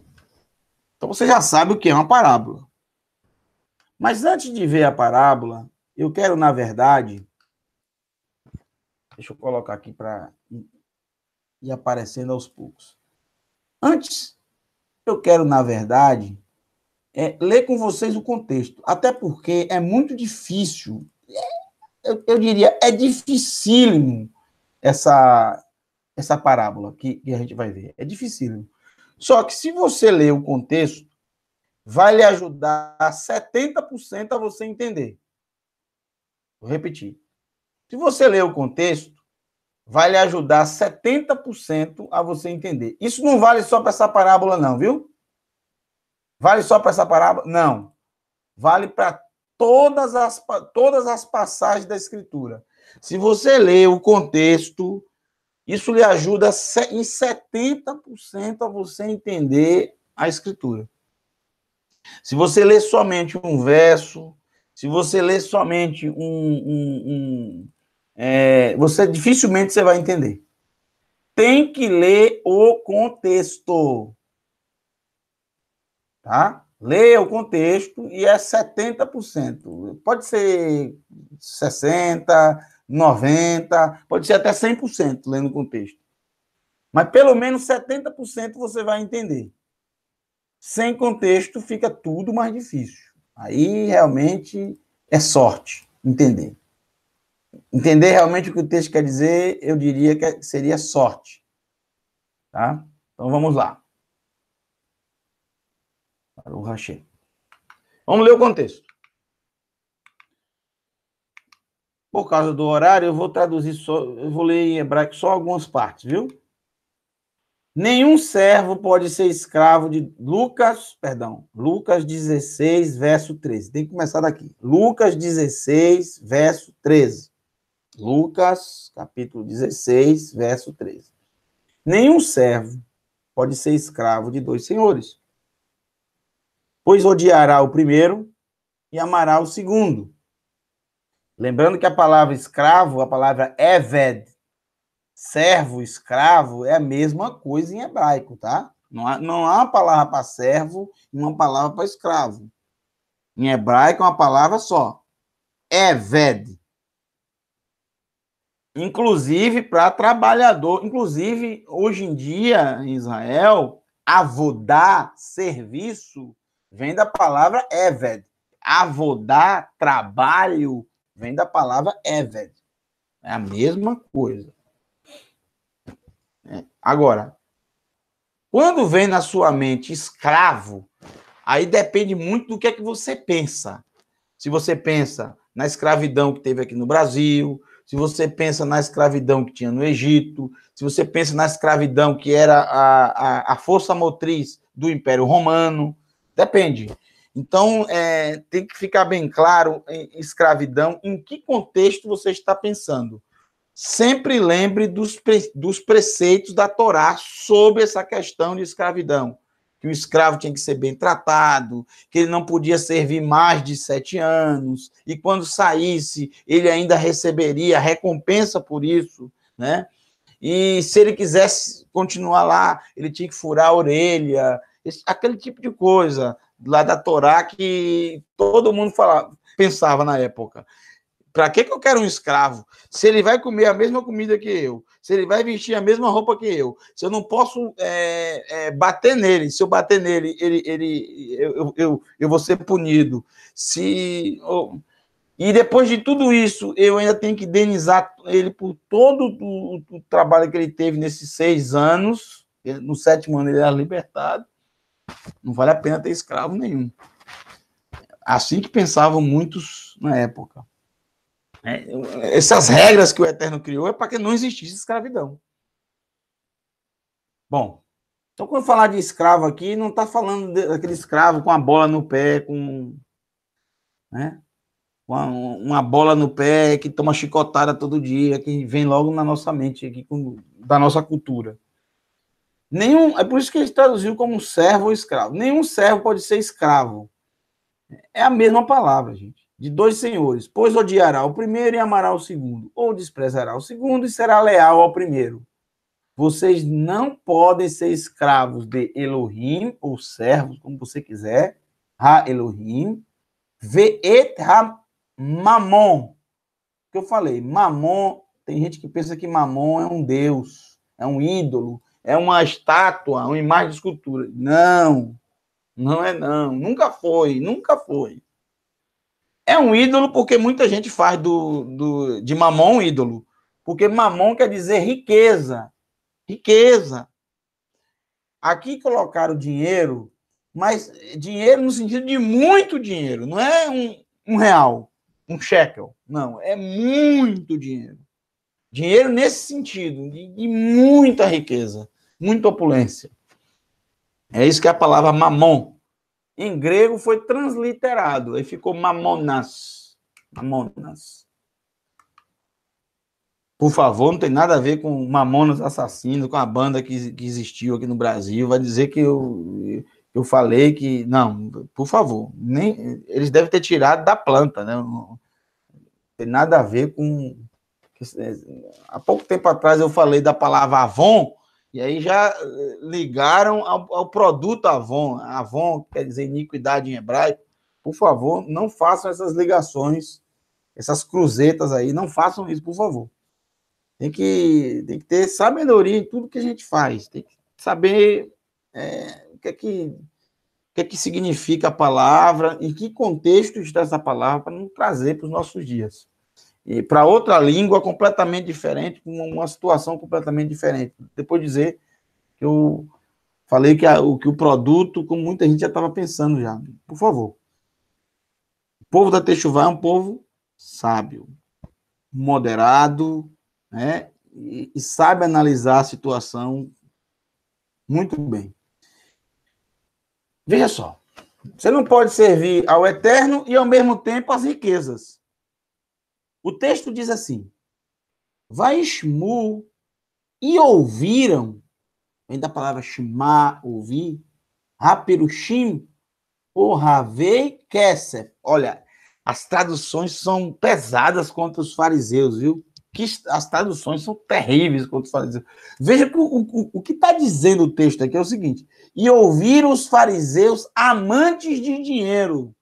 Então você já sabe o que é uma parábola. Mas antes de ver a parábola, eu quero, na verdade, Deixa eu colocar aqui para ir aparecendo aos poucos. Antes, eu quero, na verdade, é, ler com vocês o contexto. Até porque é muito difícil, é, eu, eu, diria, é dificílimo essa, essa parábola que, que a gente vai ver. É dificílimo. Só que se você ler o contexto, vai lhe ajudar 70% a você entender. Vou repetir. Se você ler o contexto, vai lhe ajudar 70% a você entender. Isso não vale só para essa parábola, não, viu? Vale só para essa parábola? Não. Vale para todas as, todas as passagens da Escritura. Se você ler o contexto, isso lhe ajuda em 70% a você entender a Escritura. Se você ler somente um verso, se você ler somente um, um, um é, você dificilmente você vai entender. Tem que ler o contexto. Tá? Leia o contexto e é 70%. Pode ser 60%, 90%, pode ser até 100% lendo o contexto. Mas pelo menos 70% você vai entender. Sem contexto fica tudo mais difícil. Aí realmente é sorte entender entender realmente o que o texto quer dizer, eu diria que seria sorte. Tá? Então vamos lá. Para o Rachê. Vamos ler o contexto. Por causa do horário, eu vou traduzir só, eu vou ler em hebraico só algumas partes, viu? Nenhum servo pode ser escravo de Lucas, perdão, Lucas 16, verso 13. Tem que começar daqui. Lucas 16, verso 13. Lucas, capítulo 16, verso 13. Nenhum servo pode ser escravo de dois senhores, pois odiará o primeiro e amará o segundo. Lembrando que a palavra escravo, a palavra eved, servo, escravo, é a mesma coisa em hebraico, tá? Não há, não há uma palavra para servo e uma palavra para escravo. Em hebraico é uma palavra só. Eved. Inclusive para trabalhador. Inclusive, hoje em dia, em Israel, avodar serviço vem da palavra Eved. Avodar trabalho vem da palavra Eved. É a mesma coisa. É. Agora, quando vem na sua mente escravo, aí depende muito do que é que você pensa. Se você pensa na escravidão que teve aqui no Brasil, se você pensa na escravidão que tinha no Egito, se você pensa na escravidão que era a, a, a força motriz do Império Romano, depende. Então, é, tem que ficar bem claro em escravidão, em que contexto você está pensando. Sempre lembre dos, pre, dos preceitos da Torá sobre essa questão de escravidão que o escravo tinha que ser bem tratado, que ele não podia servir mais de sete anos, e quando saísse, ele ainda receberia recompensa por isso, né? E se ele quisesse continuar lá, ele tinha que furar a orelha, esse, aquele tipo de coisa lá da Torá que todo mundo falava, pensava na época. Para que, que eu quero um escravo? Se ele vai comer a mesma comida que eu, se ele vai vestir a mesma roupa que eu, se eu não posso é, é, bater nele, se eu bater nele, ele, ele, eu, eu, eu, eu vou ser punido. Se. Oh, e depois de tudo isso, eu ainda tenho que indenizar ele por todo o, o, trabalho que ele teve nesses seis anos. no sétimo ano ele era libertado. Não vale a pena ter escravo nenhum. Assim que pensavam muitos na época. É, é, essas regras que o Eterno criou é para que não existisse escravidão. Bom, então quando falar de escravo aqui, não está falando daquele escravo com a bola no pé, com. Né? Uma, uma, bola no pé que toma chicotada todo dia, que vem logo na nossa mente, aqui, com, da nossa cultura. Nenhum, é por isso que ele traduziu como servo ou escravo. Nenhum servo pode ser escravo. É a mesma palavra, gente de dois senhores, pois odiará o primeiro e amará o segundo, ou desprezará o segundo e será leal ao primeiro. Vocês não podem ser escravos de Elohim, ou servos, como você quiser, Ha Elohim, Ve'et Ha Mamon. Que eu falei, Mamon, tem gente que pensa que Mamon é um deus, é um ídolo, é uma estátua, uma imagem de escultura. Não, não é não, nunca foi, nunca foi. É um ídolo porque muita gente faz do, do, de mamão um ídolo. Porque mamão quer dizer riqueza. Riqueza. Aqui colocaram dinheiro, mas dinheiro no sentido de muito dinheiro. Não é um, um real, um shekel. Não, é muito dinheiro. Dinheiro nesse sentido, de, de muita riqueza, muita opulência. É isso que é a palavra mamon em grego foi transliterado, aí ficou mamonas. Mamonas. Por favor, não tem nada a ver com Mamonas Assassinos, com a banda que, que existiu aqui no Brasil. Vai dizer que eu, eu falei que. Não, por favor. Nem, eles devem ter tirado da planta, né? Não tem nada a ver com. É, há pouco tempo atrás eu falei da palavra Avon e aí já eh, ligaram ao, ao produto Avon. Avon quer dizer iniquidade em hebraico. Por favor, não façam essas ligações, essas cruzetas aí. Não façam isso, por favor. Tem que, tem que ter sabedoria em tudo que a gente faz. Tem que saber é, o que é que o que, é que significa a palavra, em que contexto está essa palavra, para não trazer para os nossos dias e para outra língua completamente diferente, com uma situação completamente diferente. Depois dizer que eu falei que, a, o, que o produto, como muita gente já estava pensando já. Por favor. O povo da Texuvá é um povo sábio, moderado, né? E, e sabe analisar a situação muito bem. Veja só. Você não pode servir ao eterno e ao mesmo tempo às riquezas. O texto diz assim: Vai Shmu e ouviram, vem da palavra Shema, ouvir, Raperushim, o Ravei Kesef. Olha, as traduções são pesadas contra os fariseus, viu? Que as traduções são terríveis contra os fariseus. Veja o, o, o que está dizendo o texto aqui é o seguinte: e ouviram os fariseus amantes de dinheiro,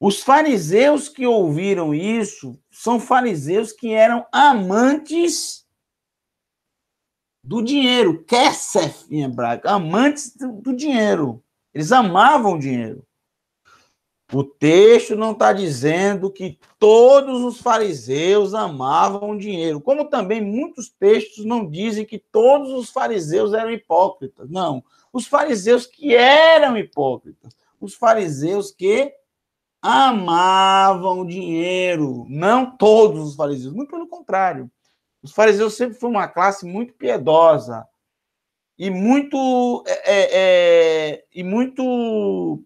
os fariseus que ouviram isso são fariseus que eram amantes do dinheiro, kesef em hebraico, amantes do dinheiro. Eles amavam o dinheiro. O texto não está dizendo que todos os fariseus amavam o dinheiro, como também muitos textos não dizem que todos os fariseus eram hipócritas. Não, os fariseus que eram hipócritas, os fariseus que amavam o dinheiro. Não todos os fariseus, muito pelo contrário. Os fariseus sempre foram uma classe muito piedosa e muito é, é, é, e muito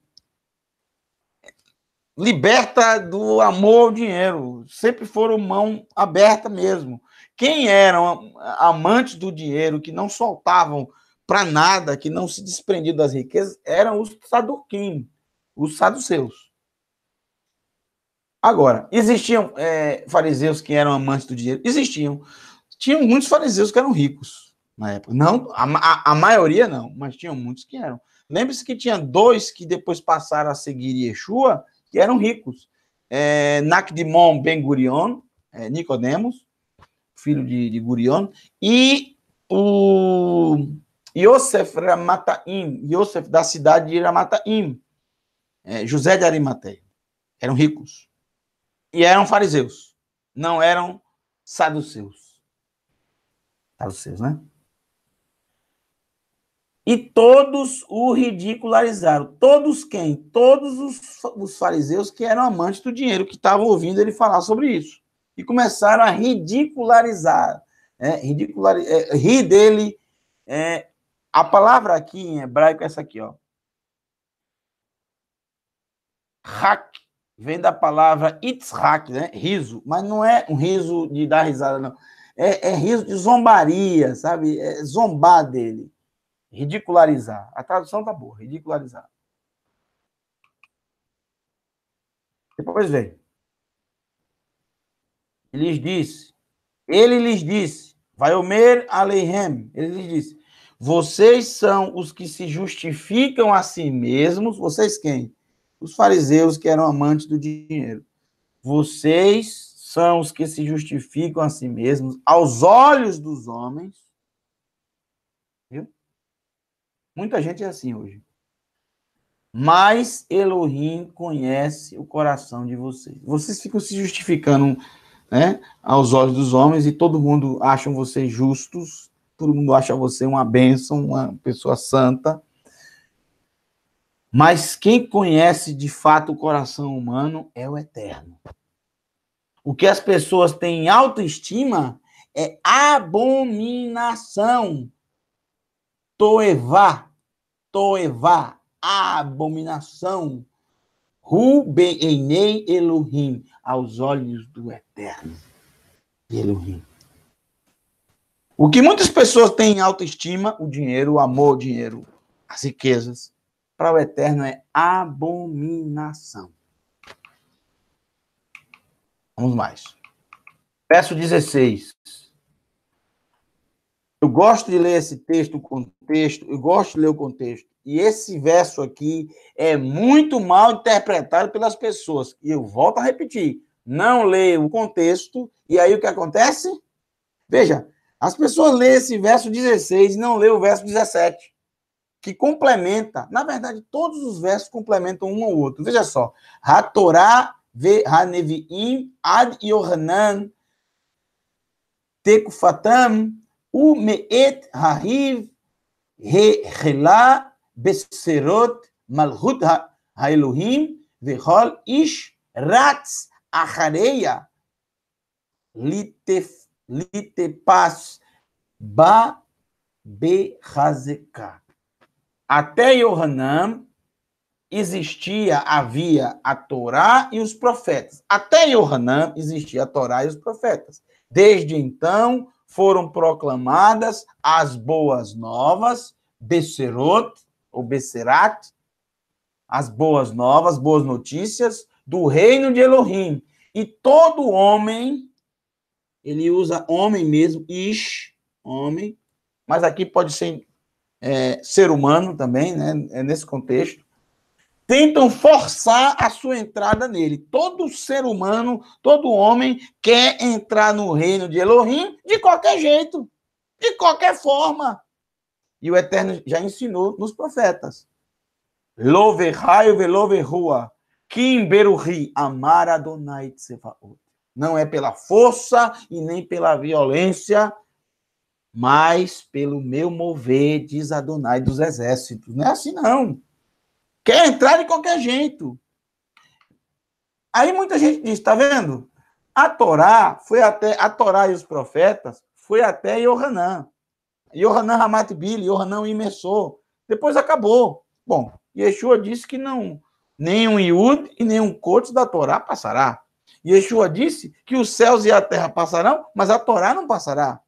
liberta do amor ao dinheiro. Sempre foram mão aberta mesmo. Quem eram amantes do dinheiro, que não soltavam para nada, que não se desprendiam das riquezas, eram os saduquim, os saduceus. Agora, existiam é, fariseus que eram amantes do dinheiro? Existiam. Tinham muitos fariseus que eram ricos na época. Não, a, a, a maioria não, mas tinham muitos que eram. Lembre-se que tinha dois que depois passaram a seguir Yeshua, que eram ricos. É, Nakdimon Ben Gurion, é, Nicodemos, filho de, de Gurion, e o Yosef Ramataim, Yosef da cidade de Ramataim, é, José de Arimateia. Eram ricos. E eram fariseus, não eram saduceus. Saduceus, né? E todos o ridicularizaram. Todos quem? Todos os, os fariseus que eram amantes do dinheiro, que estavam ouvindo ele falar sobre isso. E começaram a ridicularizar. Né? É, ridicular, é, rir dele. É, a palavra aqui em hebraico é essa aqui, ó. Hak vem da palavra itzhak, né? Riso, mas não é um riso de dar risada, não. É, é riso de zombaria, sabe? É zombar dele. Ridicularizar. A tradução tá boa, ridicularizar. Depois vem. Ele lhes disse. Ele lhes disse. Vai Vaiomer aleihem. Ele lhes disse. Vocês são os que se justificam a si mesmos. Vocês quem? os fariseus que eram amantes do dinheiro. Vocês são os que se justificam a si mesmos aos olhos dos homens. Viu? Muita gente é assim hoje. Mas Elohim conhece o coração de vocês. Vocês ficam se justificando né, aos olhos dos homens e todo mundo acha vocês justos, todo mundo acha você uma bênção, uma pessoa santa. Mas quem conhece de fato o coração humano é o eterno. O que as pessoas têm em autoestima é abominação. Toevá, toevá, abominação. Rubeinei Elohim, aos olhos do eterno. Elohim. O que muitas pessoas têm em autoestima, o dinheiro, o amor, o dinheiro, as riquezas, para o Eterno é abominação. Vamos mais. Verso 16. Eu gosto de ler esse texto, o contexto, eu gosto de ler o contexto. E esse verso aqui é muito mal interpretado pelas pessoas. E eu volto a repetir: não lê o contexto, e aí o que acontece? Veja, as pessoas lêem esse verso 16 e não lêem o verso 17 que complementa, na verdade, todos os versos complementam um ao outro. Veja só: Hatorá, Haneviim, Ad Yohanan, Tekufatam, me'et Hariv, Rehelá, Beserot, Malhut Haelohim, Vehol Ish, Ratz, Achareia, Litepas, Ba, Behazeká. Até Yohanan existia, havia a Torá e os profetas. Até Yohanan existia a Torá e os profetas. Desde então foram proclamadas as boas novas, Becerot, ou Becerat, as boas novas, boas notícias do reino de Elohim. E todo homem, ele usa homem mesmo, ish, homem, mas aqui pode ser é, ser humano também, né? É nesse contexto. Tentam forçar a sua entrada nele. Todo ser humano, todo homem quer entrar no reino de Elohim de qualquer jeito, de qualquer forma. E o Eterno já ensinou nos profetas. Love raio velove rua. Kimberuhi amar Adonai Não é pela força e nem pela violência mas pelo meu mover, diz Adonai dos exércitos. Não é assim, não. Quer entrar de qualquer jeito. Aí muita gente diz, está vendo? A Torá foi até a Torá e os profetas foi até Yohanan. Yohanan Hamat Bili, Yohanan Imersor. Depois acabou. Bom, Yeshua disse que não nenhum iud e nenhum Kotes da Torá passará. Yeshua disse que os céus e a terra passarão, mas a Torá não passará.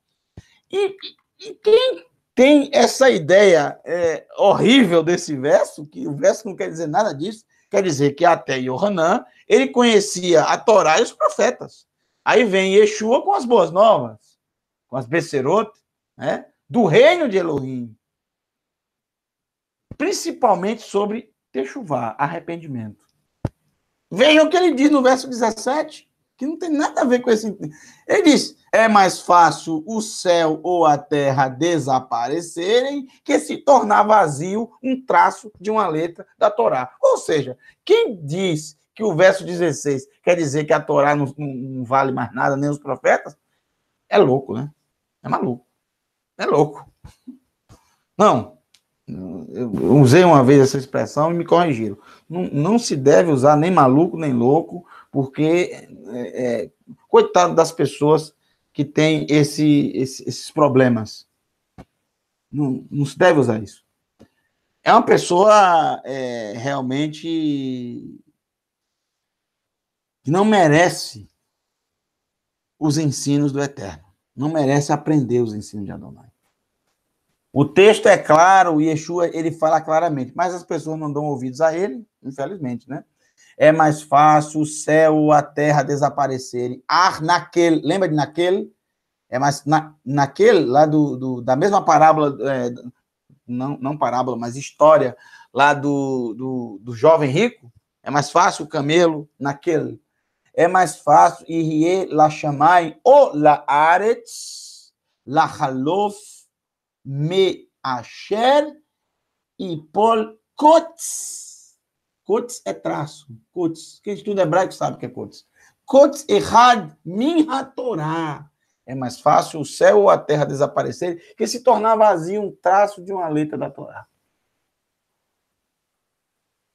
E, e quem tem essa ideia é, horrível desse verso, que o verso não quer dizer nada disso, quer dizer que até Yohanan, ele conhecia a Torá e os profetas. Aí vem Yeshua com as boas novas, com as becerotes, né, do reino de Elohim, principalmente sobre Techuvá, arrependimento. Vejam o que ele diz no verso 17, que não tem nada a ver com esse. Ele diz: é mais fácil o céu ou a terra desaparecerem que se tornar vazio um traço de uma letra da Torá. Ou seja, quem diz que o verso 16 quer dizer que a Torá não, não vale mais nada, nem os profetas, é louco, né? É maluco. É louco. Não. Eu usei uma vez essa expressão e me corrigiram. Não, não se deve usar nem maluco nem louco, porque é, é coitado das pessoas que tem esse, esse, esses problemas. Não, não, se deve usar isso. É uma pessoa é, realmente que não merece os ensinos do Eterno. Não merece aprender os ensinos de Adonai. O texto é claro, e Yeshua ele fala claramente, mas as pessoas não dão ouvidos a ele, infelizmente, né? é mais fácil o céu ou a terra desaparecerem. Ah, naquele, lembra de naquele? É mais na, naquele, lá do, do, da mesma parábola, é, não, não parábola, mas história lá do, do, do jovem rico, é mais fácil o camelo naquele. É mais fácil irie la chamai o la arets, la halof me asher e pol kotz Kotz é traço. Kotz. Quem estuda hebraico sabe o que é Kotz. Kots errad ha-torah. É mais fácil o céu ou a terra desaparecer que se tornar vazio um traço de uma letra da Torá.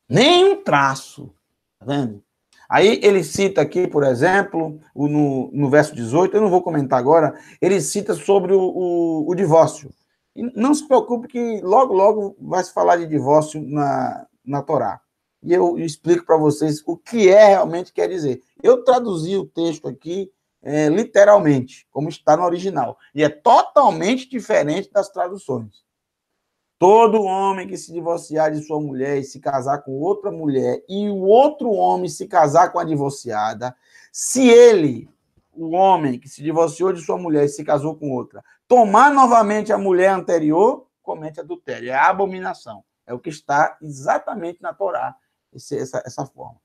Nem um traço. Tá vendo? Aí ele cita aqui, por exemplo, no, no verso 18, eu não vou comentar agora, ele cita sobre o, o, o divórcio. E não se preocupe que logo, logo vai se falar de divórcio na, na Torá e eu explico para vocês o que é realmente quer dizer. Eu traduzi o texto aqui é, literalmente, como está no original, e é totalmente diferente das traduções. Todo homem que se divorciar de sua mulher e se casar com outra mulher, e o outro homem se casar com a divorciada, se ele, o homem que se divorciou de sua mulher e se casou com outra, tomar novamente a mulher anterior, comete adultério. É abominação. É o que está exatamente na Torá, esse, essa, essa forma.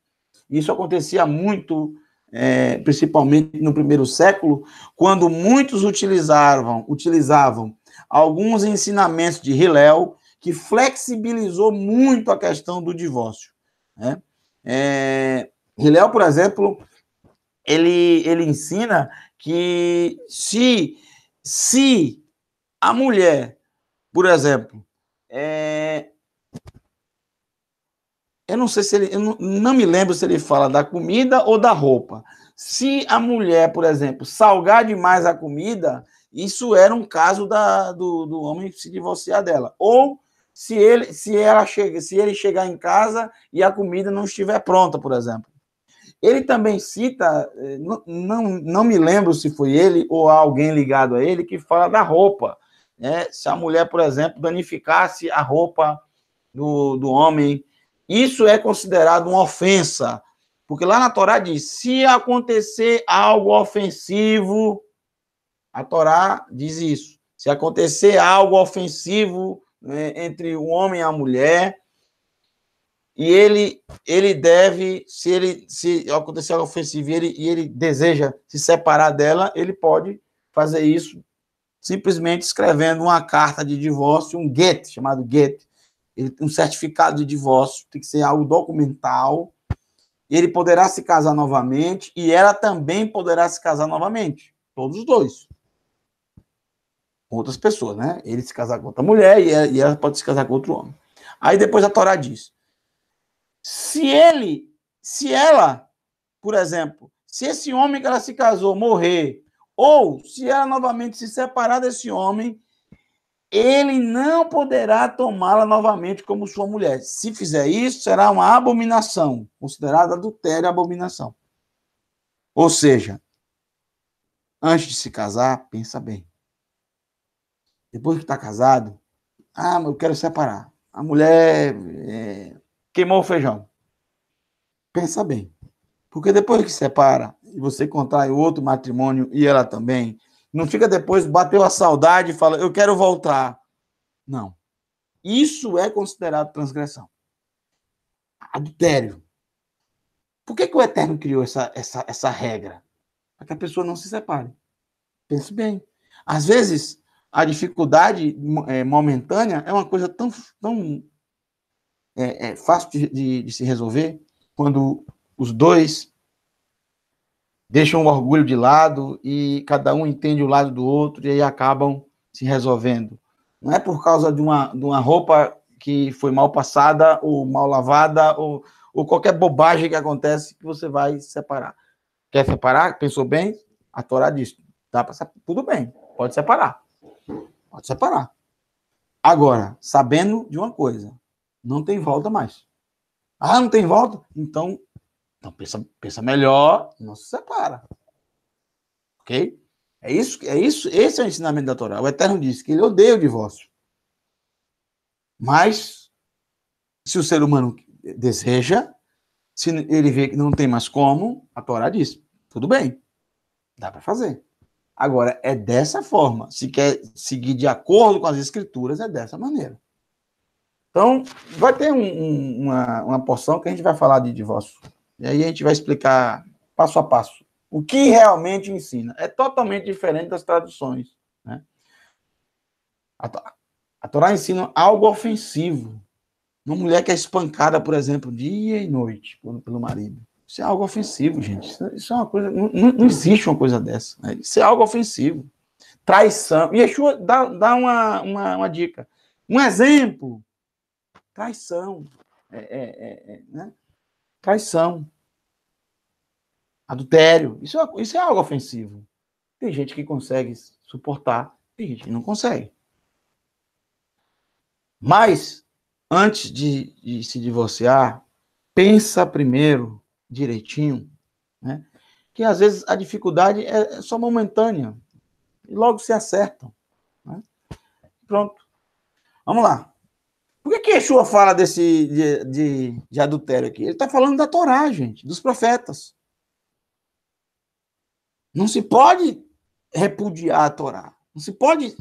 Isso acontecia muito, é, principalmente no primeiro século, quando muitos utilizavam, utilizavam alguns ensinamentos de Hillel, que flexibilizou muito a questão do divórcio. Né? É, Hillel, por exemplo, ele, ele ensina que se, se a mulher, por exemplo, é, eu não sei se ele, eu não, não me lembro se ele fala da comida ou da roupa. Se a mulher, por exemplo, salgar demais a comida, isso era um caso da, do, do homem se divorciar dela. Ou se ele, se, ela chega, se ele chegar em casa e a comida não estiver pronta, por exemplo. Ele também cita, eh, não, não, não me lembro se foi ele ou alguém ligado a ele, que fala da roupa. Né? Se a mulher, por exemplo, danificasse a roupa do, do homem, isso é considerado uma ofensa, porque lá na Torá diz: se acontecer algo ofensivo, a Torá diz isso. Se acontecer algo ofensivo né, entre o homem e a mulher, e ele ele deve, se ele se acontecer algo ofensivo e ele, e ele deseja se separar dela, ele pode fazer isso simplesmente escrevendo uma carta de divórcio, um get, chamado get, ele tem um certificado de divórcio, tem que ser algo documental. Ele poderá se casar novamente e ela também poderá se casar novamente. Todos os dois. Com outras pessoas, né? Ele se casar com outra mulher e ela, e ela pode se casar com outro homem. Aí depois a Torá diz: se ele, se ela, por exemplo, se esse homem que ela se casou morrer, ou se ela novamente se separar desse homem, ele não poderá tomá-la novamente como sua mulher. Se fizer isso, será uma abominação, considerada adultério e abominação. Ou seja, antes de se casar, pensa bem. Depois que está casado, ah, eu quero separar. A mulher é, queimou o feijão. Pensa bem. Porque depois que separa e você contrai outro matrimônio e ela também, não fica depois, bateu a saudade e fala, eu quero voltar. Não. Isso é considerado transgressão. Adultério. Por que, que o Eterno criou essa, essa, essa regra? Para que a pessoa não se separe. Pense bem. Às vezes, a dificuldade é, momentânea é uma coisa tão, tão é, é, fácil de, de, de se resolver quando os dois deixam o orgulho de lado e cada um entende o lado do outro e aí acabam se resolvendo. Não é por causa de uma, de uma roupa que foi mal passada ou mal lavada ou, ou qualquer bobagem que acontece que você vai separar. Quer separar? Pensou bem? A Torá diz: dá para tudo bem, pode separar. Pode separar. Agora, sabendo de uma coisa, não tem volta mais. Ah, não tem volta? Então então pensa, pensa melhor, não se separa. Ok? É isso, é isso, esse é o ensinamento da Torá. O Eterno diz que ele odeia o divórcio. Mas se o ser humano deseja, se ele vê que não tem mais como, a Torá diz: tudo bem, dá para fazer. Agora, é dessa forma. Se quer seguir de acordo com as escrituras, é dessa maneira. Então, vai ter um, um, uma, uma porção que a gente vai falar de divórcio e aí a gente vai explicar passo a passo o que realmente ensina. É totalmente diferente das traduções. Né? A, a Torá ensina algo ofensivo. Uma mulher que é espancada, por exemplo, dia e noite pelo marido. Isso é algo ofensivo, gente. Isso, isso é uma coisa. Não, não, existe uma coisa dessa. Né? Isso é algo ofensivo. Traição. E Yeshua dá, dá uma, uma, uma dica. Um exemplo. Traição. É, é, é, é né? traição, adultério. Isso é, isso é algo ofensivo. Tem gente que consegue suportar, tem gente que não consegue. Mas, antes de, de se divorciar, pensa primeiro direitinho, né? que às vezes a dificuldade é, é só momentânea e logo se acertam. Né? Pronto. Vamos lá. Por que, que Yeshua fala desse, de, de, de adultério aqui? Ele está falando da Torá, gente, dos profetas. Não se pode repudiar a Torá. Não se pode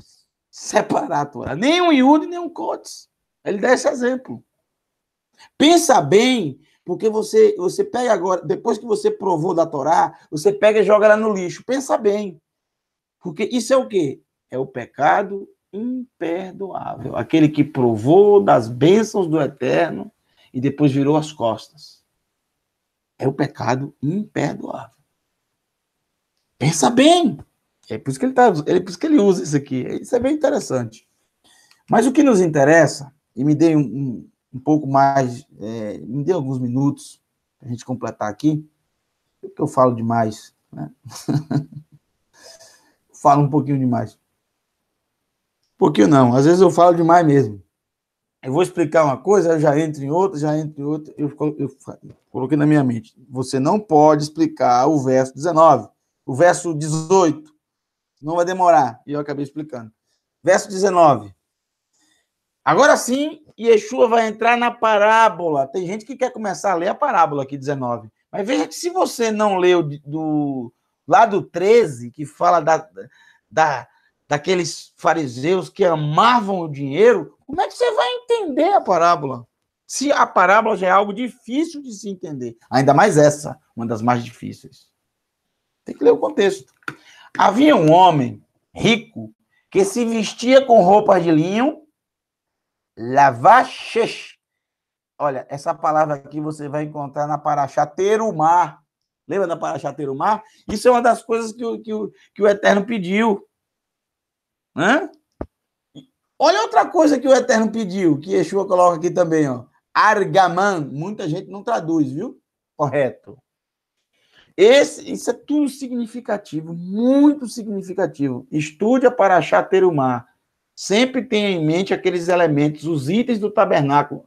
separar a Torá. Nem um Iude, nem um Cotes. Ele dá esse exemplo. Pensa bem, porque você, você pega agora, depois que você provou da Torá, você pega e joga ela no lixo. Pensa bem. Porque isso é o quê? É o pecado imperdoável, aquele que provou das bênçãos do eterno e depois virou as costas. É o pecado imperdoável. Pensa bem. É por isso que ele, tá, é por isso que ele usa isso aqui. Isso é bem interessante. Mas o que nos interessa, e me dê um, um, um pouco mais, é, me dê alguns minutos para a gente completar aqui, porque eu falo demais. Né? falo um pouquinho demais pouquinho não. Às vezes eu falo demais mesmo. Eu vou explicar uma coisa, já entro em outra, já entro em outra. Eu, eu, eu, coloquei na minha mente. Você não pode explicar o verso 19, o verso 18. Não vai demorar. E eu acabei explicando. Verso 19. Agora sim, Yeshua vai entrar na parábola. Tem gente que quer começar a ler a parábola aqui, 19. Mas veja que se você não leu do, lá do 13, que fala da, da daqueles fariseus que amavam o dinheiro, como é que você vai entender a parábola? Se a parábola já é algo difícil de se entender, ainda mais essa, uma das mais difíceis. Tem que ler o contexto. Havia um homem rico que se vestia com roupas de linho, lavaches. Olha, essa palavra aqui você vai encontrar na Paraxá Mar. Lembra da Paraxá Mar? Isso é uma das coisas que o, que o, que o Eterno pediu né? Olha outra coisa que o Eterno pediu, que Yeshua coloca aqui também, ó. Argaman, muita gente não traduz, viu? Correto. Esse, isso é tudo significativo, muito significativo. Estude para Paraxá ter o mar. Sempre tenha em mente aqueles elementos, os itens do tabernáculo.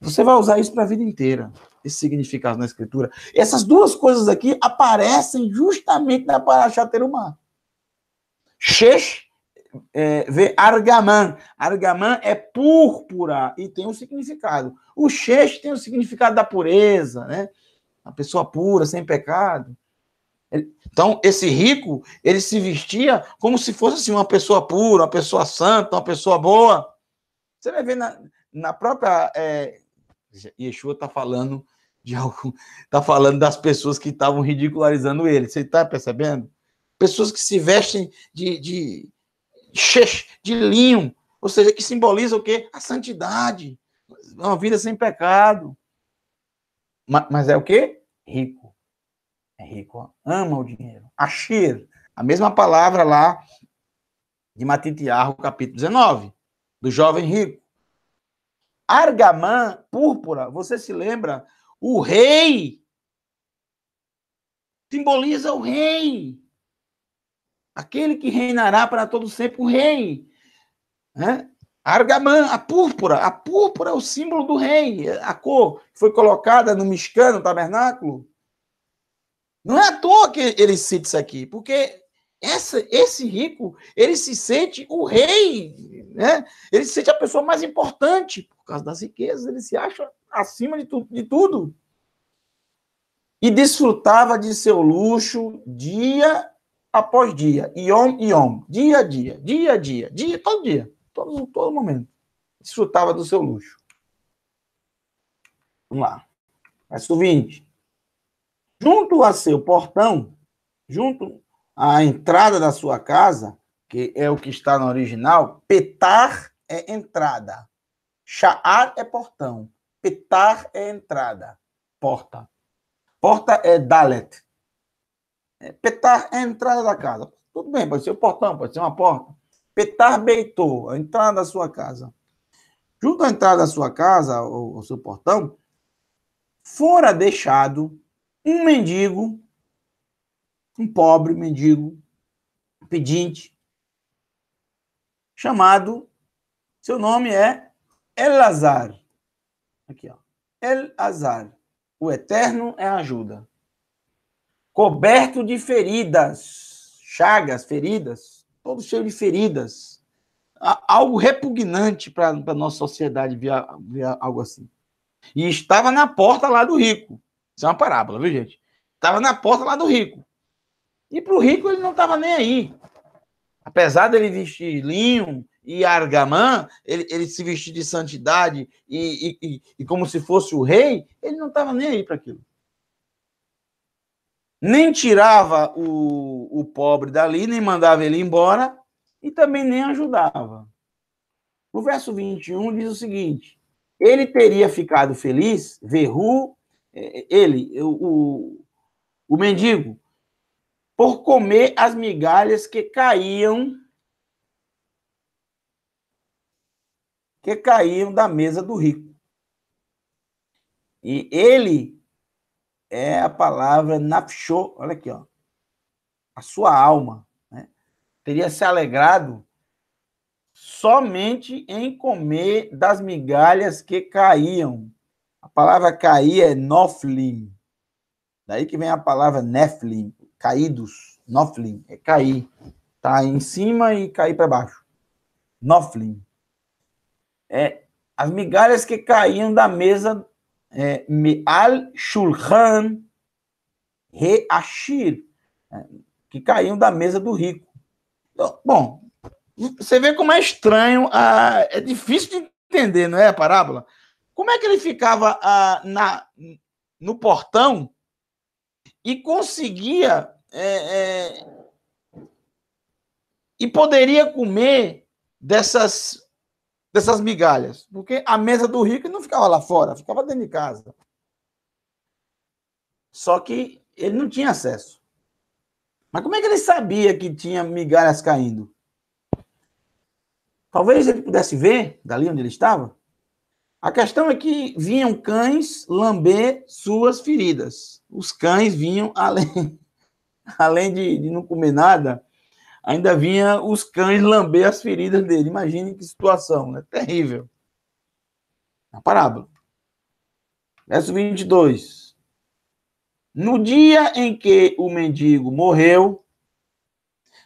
Você vai usar isso para a vida inteira, esse significado na escritura. essas duas coisas aqui aparecem justamente na o mar. Shesh é, ver argamã. Argamã é púrpura e tem um significado. O xexe tem o um significado da pureza, né? A pessoa pura, sem pecado. Então, esse rico, ele se vestia como se fosse assim, uma pessoa pura, uma pessoa santa, uma pessoa boa. Você vai ver na, na própria. É, Yeshua está falando de algo. Está falando das pessoas que estavam ridicularizando ele. Você está percebendo? Pessoas que se vestem de, de de linho, ou seja, que simboliza o quê? A santidade, uma vida sem pecado. Mas, é o quê? Rico. É rico, ó. ama o dinheiro. Achir, a mesma palavra lá de Matitiarro, capítulo 19, do jovem rico. Argamã, púrpura, você se lembra? O rei simboliza o rei aquele que reinará para todo sempre, o rei. Né? Argamã, a púrpura, a púrpura é o símbolo do rei, a cor que foi colocada no Mishkan, no tabernáculo. Não é à toa que ele cita isso aqui, porque essa, esse rico, ele se sente o rei, né? ele se sente a pessoa mais importante, por causa das riquezas, ele se acha acima de, tu, de tudo. E desfrutava de seu luxo dia após dia, iom iom, dia a dia, dia a dia, dia todo dia, todo, todo momento. Desfrutava do seu luxo. Vamos lá. Verso 20. Junto a seu portão, junto à entrada da sua casa, que é o que está no original, petar é entrada. Sha'ar é portão. Petar é entrada. Porta. Porta é dalet, petar é a entrada da casa. Tudo bem, pode ser o portão, pode ser uma porta. Petar beitou, a entrada da sua casa. Junto à entrada da sua casa, ou ao seu portão, fora deixado um mendigo, um pobre mendigo, pedinte, chamado, seu nome é Elazar. Aqui, ó. Elazar. O eterno é ajuda coberto de feridas, chagas, feridas, todo cheio de feridas. Algo repugnante para a nossa sociedade ver, algo assim. E estava na porta lá do rico. Isso é uma parábola, viu, gente? Estava na porta lá do rico. E para o rico ele não estava nem aí. Apesar dele vestir linho e argamã, ele, ele se vestir de santidade e, e, e, e como se fosse o rei, ele não estava nem aí para aquilo nem tirava o, o pobre dali, nem mandava ele embora, e também nem ajudava. No verso 21 diz o seguinte: ele teria ficado feliz, verru, é, é, ele, o, o mendigo, por comer as migalhas que caíam que caíam da mesa do rico. E ele é a palavra nafshô, olha aqui, ó, a sua alma, né? teria se alegrado somente em comer das migalhas que caíam. A palavra cair é noflim. Daí que vem a palavra neflim, caídos, noflim, é cair. Tá em cima e cair para baixo. Noflim. É as migalhas que caíam da mesa é, Me'al Shulchan Reashir, né, que caíam da mesa do rico. Então, bom, você vê como é estranho, é difícil de entender, não é a parábola? Como é que ele ficava na, no portão e conseguia é, é, e poderia comer dessas dessas migalhas, porque a mesa do rico não ficava lá fora, ficava dentro de casa. Só que ele não tinha acesso. Mas como é que ele sabia que tinha migalhas caindo? Talvez ele pudesse ver, dali onde ele estava. A questão é que vinham cães lamber suas feridas. Os cães vinham, além, além de, de não comer nada, ainda vinha os cães lamber as feridas dele. Imagine que situação, né? Terrível. A parábola. Verso 22. No dia em que o mendigo morreu,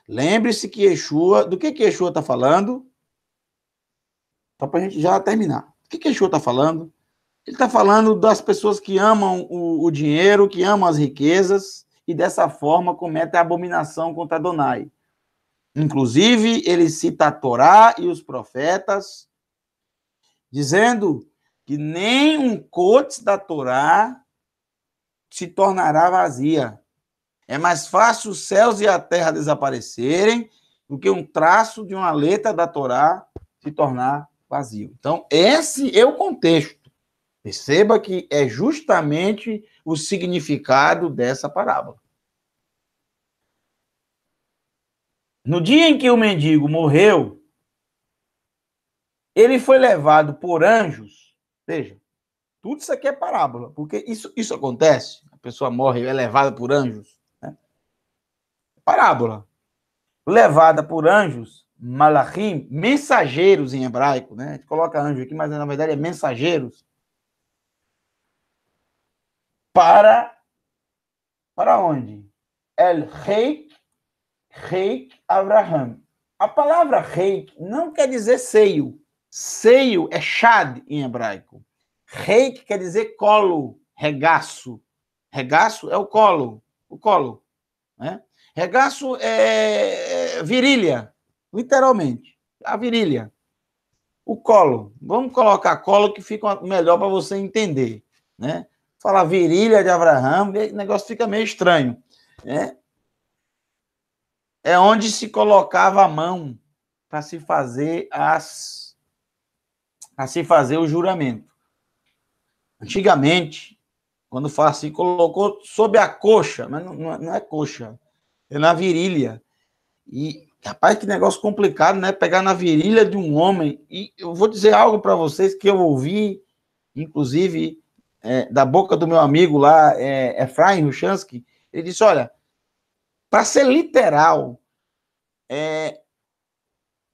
lembre-se que Yeshua, do que que Yeshua está falando? Só para a gente já terminar. O que que Yeshua está falando? Ele está falando das pessoas que amam o, o, dinheiro, que amam as riquezas, e dessa forma cometem a abominação contra Adonai. Inclusive, ele cita a Torá e os profetas, dizendo que nem um cote da Torá se tornará vazia. É mais fácil os céus e a terra desaparecerem do que um traço de uma letra da Torá se tornar vazio. Então, esse é o contexto. Perceba que é justamente o significado dessa parábola. No dia em que o mendigo morreu, ele foi levado por anjos. Veja, tudo isso aqui é parábola, porque isso, isso acontece. A pessoa morre e é levada por anjos. Né? Parábola. Levada por anjos, malachim, mensageiros em hebraico, né? A gente coloca anjo aqui, mas na verdade é mensageiros. Para para onde? El rei Reik Abraham. A palavra Reik não quer dizer seio. Seio é Shad em hebraico. Reik quer dizer colo, regaço. Regaço é o colo, o colo. Né? Regaço é, é virilha, literalmente. A virilha. O colo. Vamos colocar colo que fica melhor para você entender. Né? Falar virilha de Abraham, o negócio fica meio estranho. Né? é onde se colocava a mão para se fazer as para se fazer o juramento. Antigamente, quando fala assim, colocou sob a coxa, mas não, é, não é coxa, é na virilha. E rapaz, que negócio complicado, né? Pegar na virilha de um homem. E eu vou dizer algo para vocês que eu ouvi, inclusive, é, da boca do meu amigo lá, é, Efraim é Ruchansky. Ele disse: Olha, para ser literal, é,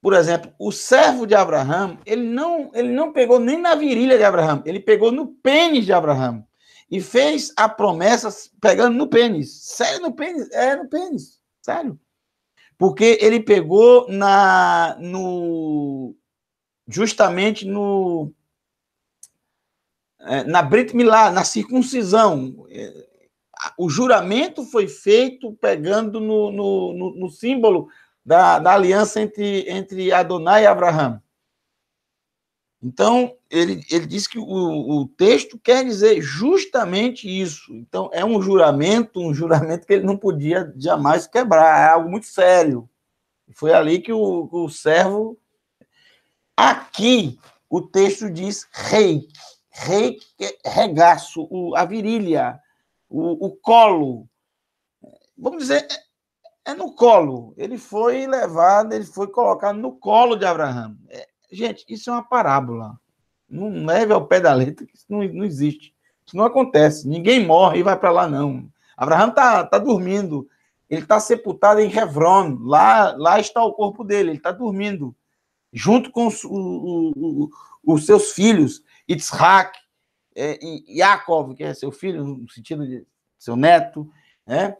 por exemplo, o servo de Abraão, ele não, ele não pegou nem na virilha de Abraão, ele pegou no pênis de Abraão e fez a promessa pegando no pênis. Sério, no pênis? É, no pênis. Sério. Porque ele pegou na no justamente no é, na Brit Milá, na circuncisão. É, o juramento foi feito pegando no, no, no, no símbolo da, da, aliança entre, entre Adonai e Abraão. Então, ele, ele diz que o, o texto quer dizer justamente isso. Então, é um juramento, um juramento que ele não podia jamais quebrar, é algo muito sério. Foi ali que o, o servo. Aqui, o texto diz rei, rei, é regaço, a virilha, o, o colo. Vamos dizer, é, é, no colo. Ele foi levado, ele foi colocado no colo de Abraão. É, gente, isso é uma parábola. Não leve ao pé da letra, isso não, não existe. Isso não acontece. Ninguém morre e vai para lá, não. Abraão está tá dormindo. Ele está sepultado em Hebron. Lá, lá está o corpo dele. Ele está dormindo. Junto com os, o, o, os seus filhos, Isaac, é, Yakov, que é seu filho, no sentido de seu neto, né?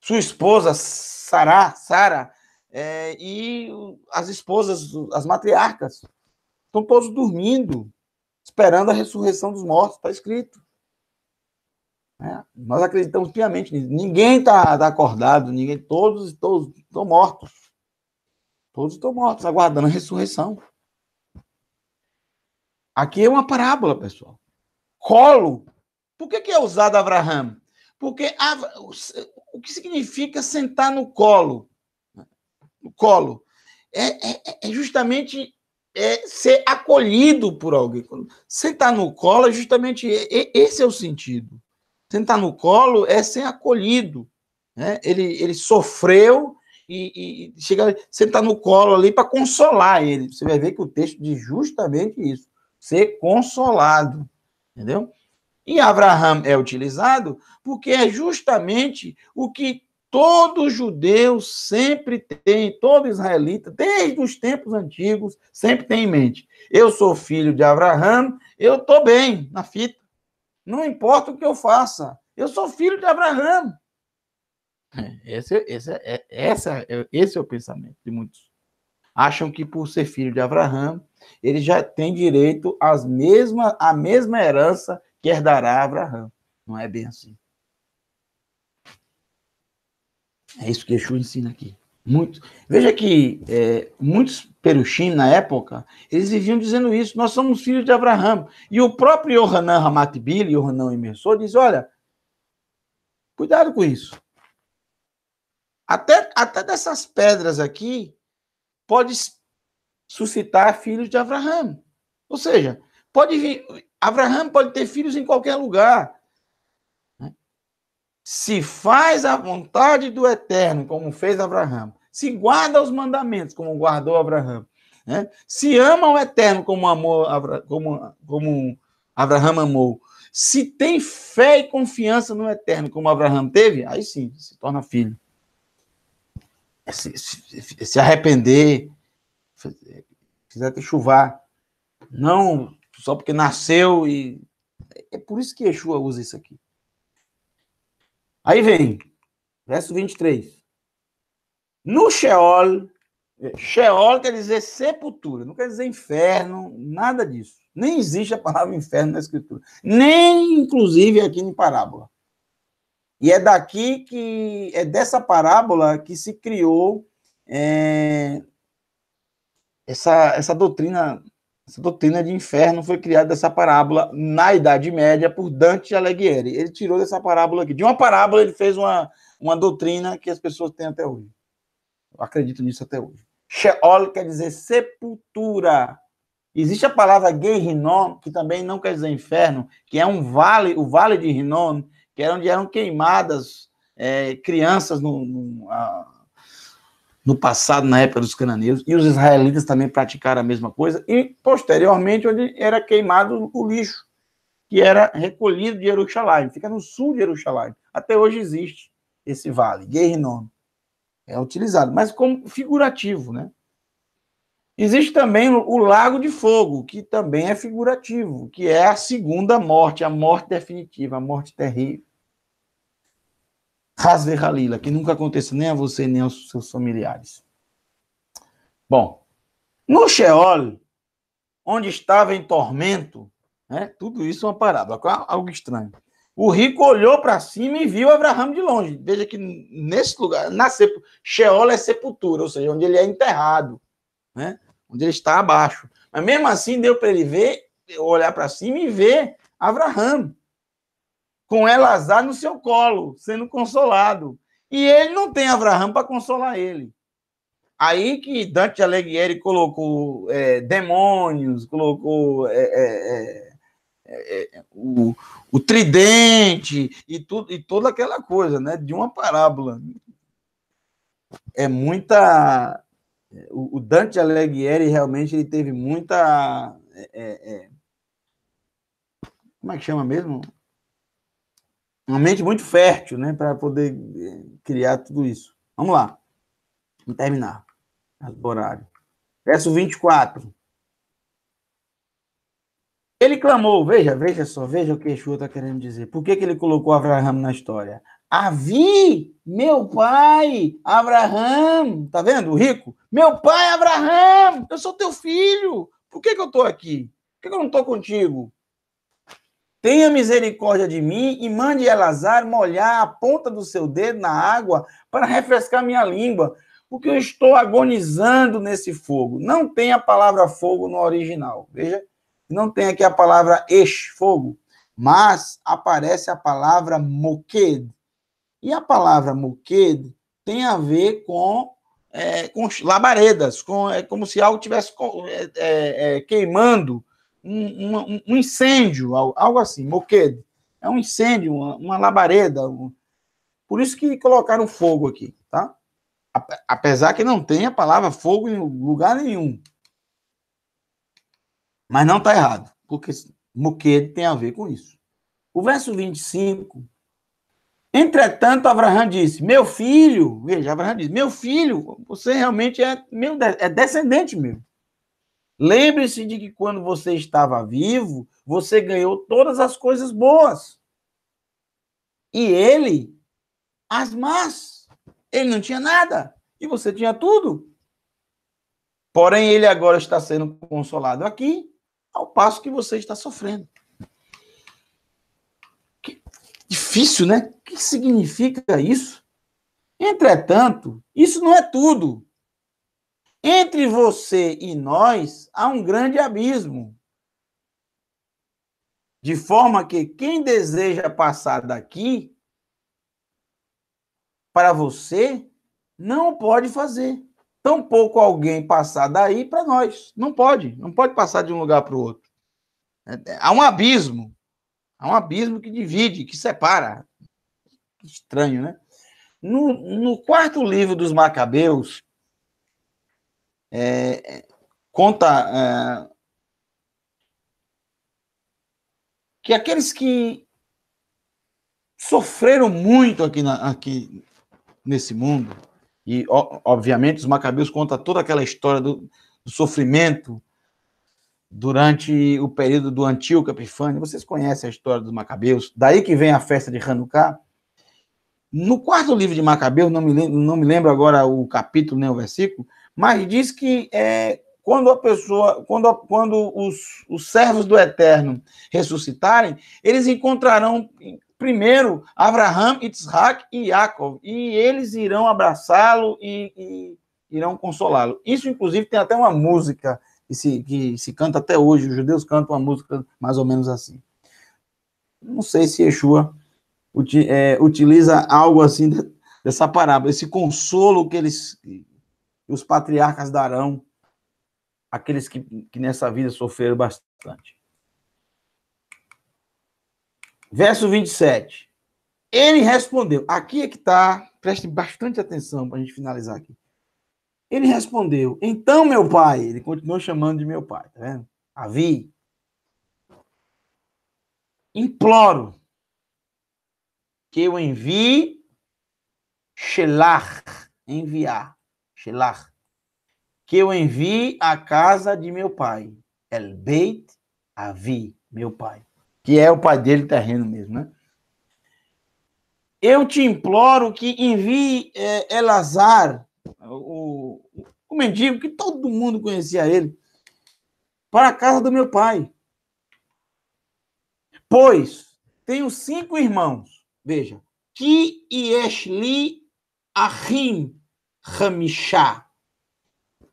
sua esposa, Sara, Sara, é, e as esposas, as matriarcas, estão todos dormindo, esperando a ressurreição dos mortos, está escrito. É, nós acreditamos piamente nisso. Ninguém está tá acordado, ninguém, todos, todos estão mortos. Todos estão mortos, aguardando a ressurreição. Aqui é uma parábola, pessoal colo. Por que, que é usado Abraham? Porque o que significa sentar no colo? No colo. É, é, é justamente é ser acolhido por alguém. Sentar no colo é justamente é, é, esse é o sentido. Sentar no colo é ser acolhido. Né? Ele, ele sofreu e, e chega, sentar no colo ali para consolar ele. Você vai ver que o texto diz justamente isso: ser consolado. Entendeu? E Abraham é utilizado porque é justamente o que todo judeu sempre tem, todo israelita, desde os tempos antigos, sempre tem em mente. Eu sou filho de Abraham, eu estou bem na fita. Não importa o que eu faça, eu sou filho de Abraham. É, esse, esse, é, é, esse, esse é o pensamento de muitos acham que por ser filho de Abraão, ele já tem direito às mesma, à mesma herança que herdará Abraão. Não é bem assim. É isso que Exu ensina aqui. Muito. Veja que é, muitos peruxim na época, eles viviam dizendo isso, nós somos filhos de Abraão. E o próprio Yohanan Hamatbili, Yohanan Imersor, diz, olha, cuidado com isso. Até, até dessas pedras aqui, pode suscitar filhos de Abraão. Ou seja, pode vir, Abraão pode ter filhos em qualquer lugar. Se faz a vontade do Eterno, como fez Abraão, se guarda os mandamentos, como guardou Abraão, né? se ama o Eterno, como, amou, como, como Abraão amou, se tem fé e confiança no Eterno, como Abraão teve, aí sim, se torna filho se, se, arrepender, fizer que chuvar. Não só porque nasceu e. É por isso que Yeshua usa isso aqui. Aí vem, verso 23. No Sheol, Sheol quer dizer sepultura, não quer dizer inferno, nada disso. Nem existe a palavra inferno na escritura. Nem, inclusive, aqui em parábola. E é daqui que, é dessa parábola que se criou é, essa, essa doutrina, essa doutrina de inferno foi criada dessa parábola na Idade Média por Dante Alighieri. Ele tirou dessa parábola aqui. De uma parábola ele fez uma, uma doutrina que as pessoas têm até hoje. Eu acredito nisso até hoje. Sheol quer dizer sepultura. Existe a palavra Gehinom, que também não quer dizer inferno, que é um vale, o vale de Rinon, que era onde eram queimadas é, crianças no, no, a, no, passado, na época dos cananeiros, e os israelitas também praticaram a mesma coisa, e posteriormente onde era queimado o lixo, que era recolhido de Jerusalém, fica no sul de Jerusalém. Até hoje existe esse vale, Guerrinome. É utilizado, mas como figurativo, né? Existe também o Lago de Fogo, que também é figurativo, que é a segunda morte, a morte definitiva, a morte terrível. Hasver Halila, que nunca aconteça nem a você nem aos seus familiares. Bom, no Sheol, onde estava em tormento, né, tudo isso é uma parábola, algo estranho. O rico olhou para cima e viu Abraão de longe. Veja que nesse lugar, na sep... Sheol é sepultura, ou seja, onde ele é enterrado né? onde ele está abaixo. Mas mesmo assim deu para ele ver, olhar para cima e ver Abraham com Elazar no seu colo, sendo consolado. E ele não tem Abraham para consolar ele. Aí que Dante Alighieri colocou é, demônios, colocou é, é, é, é, é o, o, tridente e, e toda aquela coisa, né? De uma parábola. É muita o, Dante Alighieri realmente ele teve muita. É, é, é, como é que chama mesmo? Uma mente muito fértil, né? Para poder é, criar tudo isso. Vamos lá. Vamos terminar. horário. Verso 24. Ele clamou, veja, veja só, veja o que Yeshua está querendo dizer. Por que, que ele colocou Abraão na história? Avi, meu pai, Abraão, tá vendo o rico? Meu pai, Abraão, eu sou teu filho, por que, que eu estou aqui? Por que, que eu não estou contigo? Tenha misericórdia de mim e mande Elazar molhar a ponta do seu dedo na água para refrescar minha língua, porque eu estou agonizando nesse fogo. Não tem a palavra fogo no original, veja, não tem aqui a palavra ex-fogo, mas aparece a palavra moked, e a palavra muked tem a ver com, é, com labaredas, com, é como se algo tivesse é, é, é, queimando, um, um, um, incêndio, algo assim, muked. É um incêndio, uma, uma labareda. Por isso que colocaram fogo aqui, tá? Apesar que não tem a palavra fogo em lugar nenhum. Mas não está errado, porque muked tem a ver com isso. O verso 25 Entretanto, Abraão disse: Meu filho, veja, Abraão disse: Meu filho, você realmente é, meu, é descendente meu. Lembre-se de que quando você estava vivo, você ganhou todas as coisas boas. E ele, as más. Ele não tinha nada. E você tinha tudo. Porém, ele agora está sendo consolado aqui, ao passo que você está sofrendo. Que difícil, né? que significa isso? Entretanto, isso não é tudo. Entre você e nós há um grande abismo. De forma que quem deseja passar daqui para você não pode fazer. Tampouco alguém passar daí para nós. Não pode. Não pode passar de um lugar para o outro. É, é, há um abismo. Há um abismo que divide, que separa. Estranho, né? No, no quarto livro dos Macabeus, é, conta é, que aqueles que sofreram muito aqui, na, aqui nesse mundo, e obviamente os Macabeus conta toda aquela história do, do sofrimento durante o período do antigo Epifânio. Vocês conhecem a história dos Macabeus. Daí que vem a festa de Hanukkah. No quarto livro de Macabeus, não me lembro, não me lembro agora o capítulo nem o versículo, mas diz que é, quando a pessoa, quando, quando os, os servos do Eterno ressuscitarem, eles encontrarão primeiro Abraham, Isaac e Jacob, e eles irão abraçá-lo e, e, irão consolá-lo. Isso, inclusive, tem até uma música que se, que se canta até hoje, os judeus cantam uma música mais ou menos assim. Não sei se Yeshua uti, é, utiliza algo assim dessa parábola, esse consolo que eles, que os patriarcas darão àqueles que, que nessa vida sofreram bastante. Verso 27. Ele respondeu. Aqui é que está, preste bastante atenção para a gente finalizar aqui. Ele respondeu: Então, meu pai, ele continuou chamando de meu pai, tá vendo? Avi, imploro que eu envie shelar, enviar, shelar, que eu envie a casa de meu pai, El Beit Avi, meu pai, que é o pai dele terreno mesmo, né? Eu te imploro que envie é, Elazar, o, o mendigo, que todo mundo conhecia ele, para a casa do meu pai. Pois tenho cinco irmãos Veja. Ki yeshli ahim hamishá.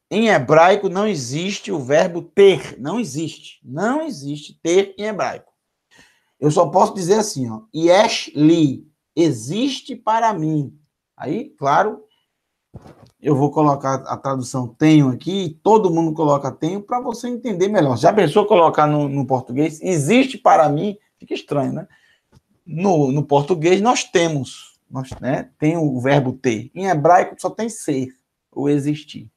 Em hebraico não existe o verbo ter. Não existe. Não existe ter em hebraico. Eu só posso dizer assim, ó. Yesh Existe para mim. Aí, claro, eu vou colocar a tradução tenho aqui, todo mundo coloca tenho para você entender melhor. Já pensou colocar no, no português? Existe para mim? Fica estranho, né? No, no português, nós temos. Nós, né, tem o verbo ter. Em hebraico, só tem ser ou existir.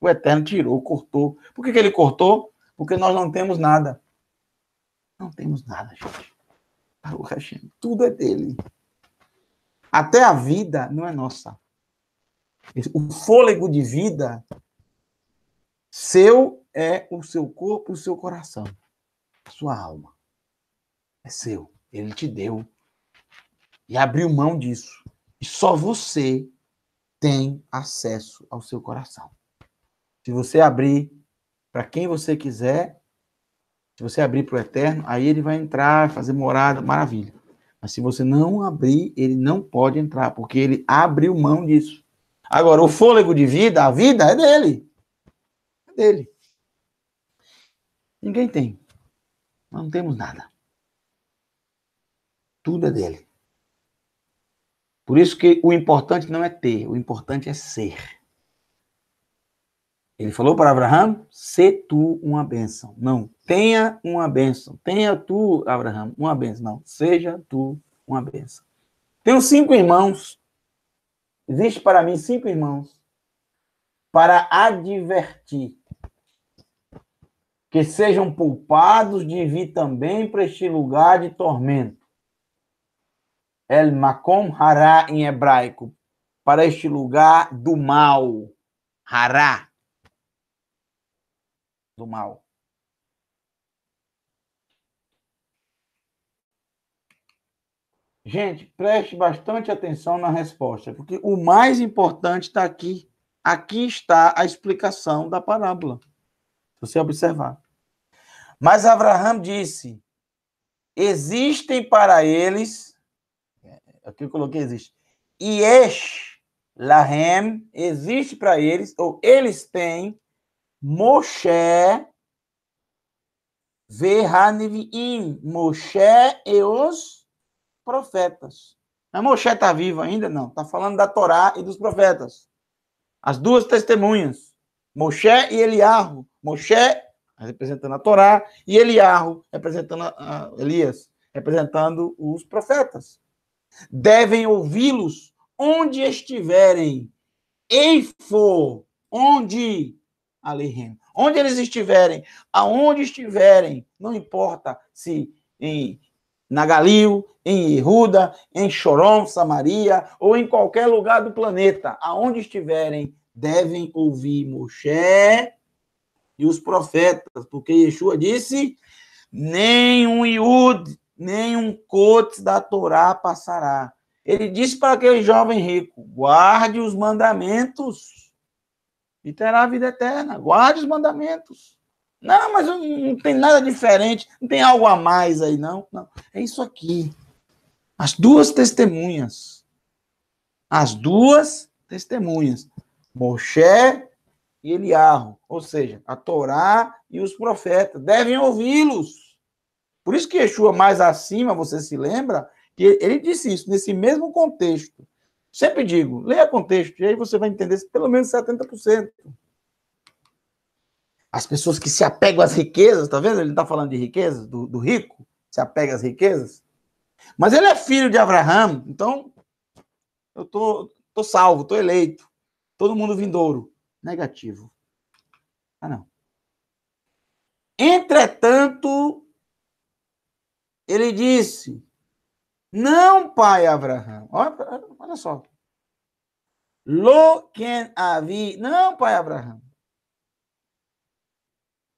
O Eterno tirou, cortou. Por que, que ele cortou? Porque nós não temos nada. Não temos nada, gente. o Hashem. Tudo é dele. Até a vida não é nossa. O fôlego de vida seu é o seu corpo, o seu coração, a sua alma. É seu. Ele te deu. E abriu mão disso. E só você tem acesso ao seu coração. Se você abrir para quem você quiser, se você abrir para o Eterno, aí ele vai entrar, fazer morada, maravilha. Mas se você não abrir, ele não pode entrar, porque ele abriu mão disso. Agora, o fôlego de vida, a vida é dele. É dele. Ninguém tem. Não temos nada. Tudo é dele. Por isso que o importante não é ter, o importante é ser. Ele falou para Abraão: "Se tu uma bênção". Não, tenha uma bênção. Tenha tu, Abraão, uma bênção. Não, seja tu uma bênção. Tenho cinco irmãos. Existe para mim cinco irmãos para advertir que sejam poupados de vir também para este lugar de tormento. El Makom Hará em hebraico, para este lugar do mal. Hará. Do mal. Gente, preste bastante atenção na resposta, porque o mais importante está aqui. Aqui está a explicação da parábola. Se você observar. Mas Abraão disse: existem para eles aqui eu coloquei existe. Yesh lahem, existe para eles, ou eles têm, Moshe vehanivim, Moshe e os profetas. Mas Moshe está vivo ainda? Não, está falando da Torá e dos profetas. As duas testemunhas, Moshe e Eliarro. Moshe representando a Torá e Eliarro representando a, a Elias, representando os profetas devem ouvi-los onde estiverem, ei for, onde a Onde eles estiverem, aonde estiverem, não importa se em Nagalio, em Irruda, em Chorom, Samaria, ou em qualquer lugar do planeta, aonde estiverem, devem ouvir Moshe e os profetas, porque Yeshua disse: nem um nenhum cote da Torá passará. Ele disse para aquele jovem rico: guarde os mandamentos e terá a vida eterna. Guarde os mandamentos. Não, mas não tem nada diferente, não tem algo a mais aí, não. não. É isso aqui. As duas testemunhas. As duas testemunhas. Moshe e Eliarro. Ou seja, a Torá e os profetas. Devem ouvi-los. Por isso que Yeshua, mais acima, você se lembra, que ele disse isso, nesse mesmo contexto. Sempre digo, leia contexto, e aí você vai entender pelo menos 70%. As pessoas que se apegam às riquezas, tá vendo? Ele está falando de riquezas, do, do rico, se apega às riquezas. Mas ele é filho de Abraão, então eu tô, tô salvo, tô eleito. Todo mundo vindouro. Negativo. Ah, não. Entretanto, ele disse: Não, pai Abraão. Olha, olha só. Lo quem Avi. Não, pai Abraão.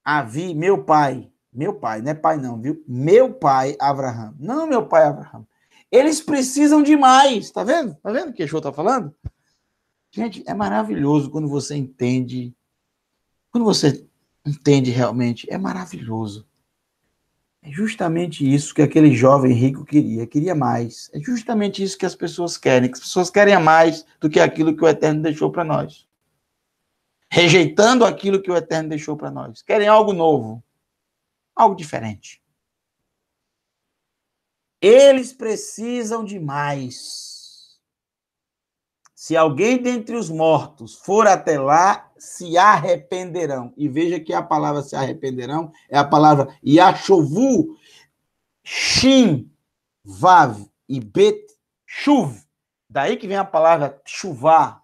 Avi, meu pai. Meu pai, não é pai não, viu? Meu pai Abraão. Não, meu pai Abraão. Eles precisam demais, Tá vendo? Tá vendo o que o está falando? Gente, é maravilhoso quando você entende. Quando você entende realmente, é maravilhoso. É justamente isso que aquele jovem rico queria, queria mais. É justamente isso que as pessoas querem, que as pessoas querem mais do que aquilo que o Eterno deixou para nós. Rejeitando aquilo que o Eterno deixou para nós. Querem algo novo, algo diferente. Eles precisam de mais. Se alguém dentre os mortos for até lá, se arrependerão. E veja que a palavra se arrependerão é a palavra Yachovu, Shin, Vav e Bet, Shuv. Daí que vem a palavra chuvar.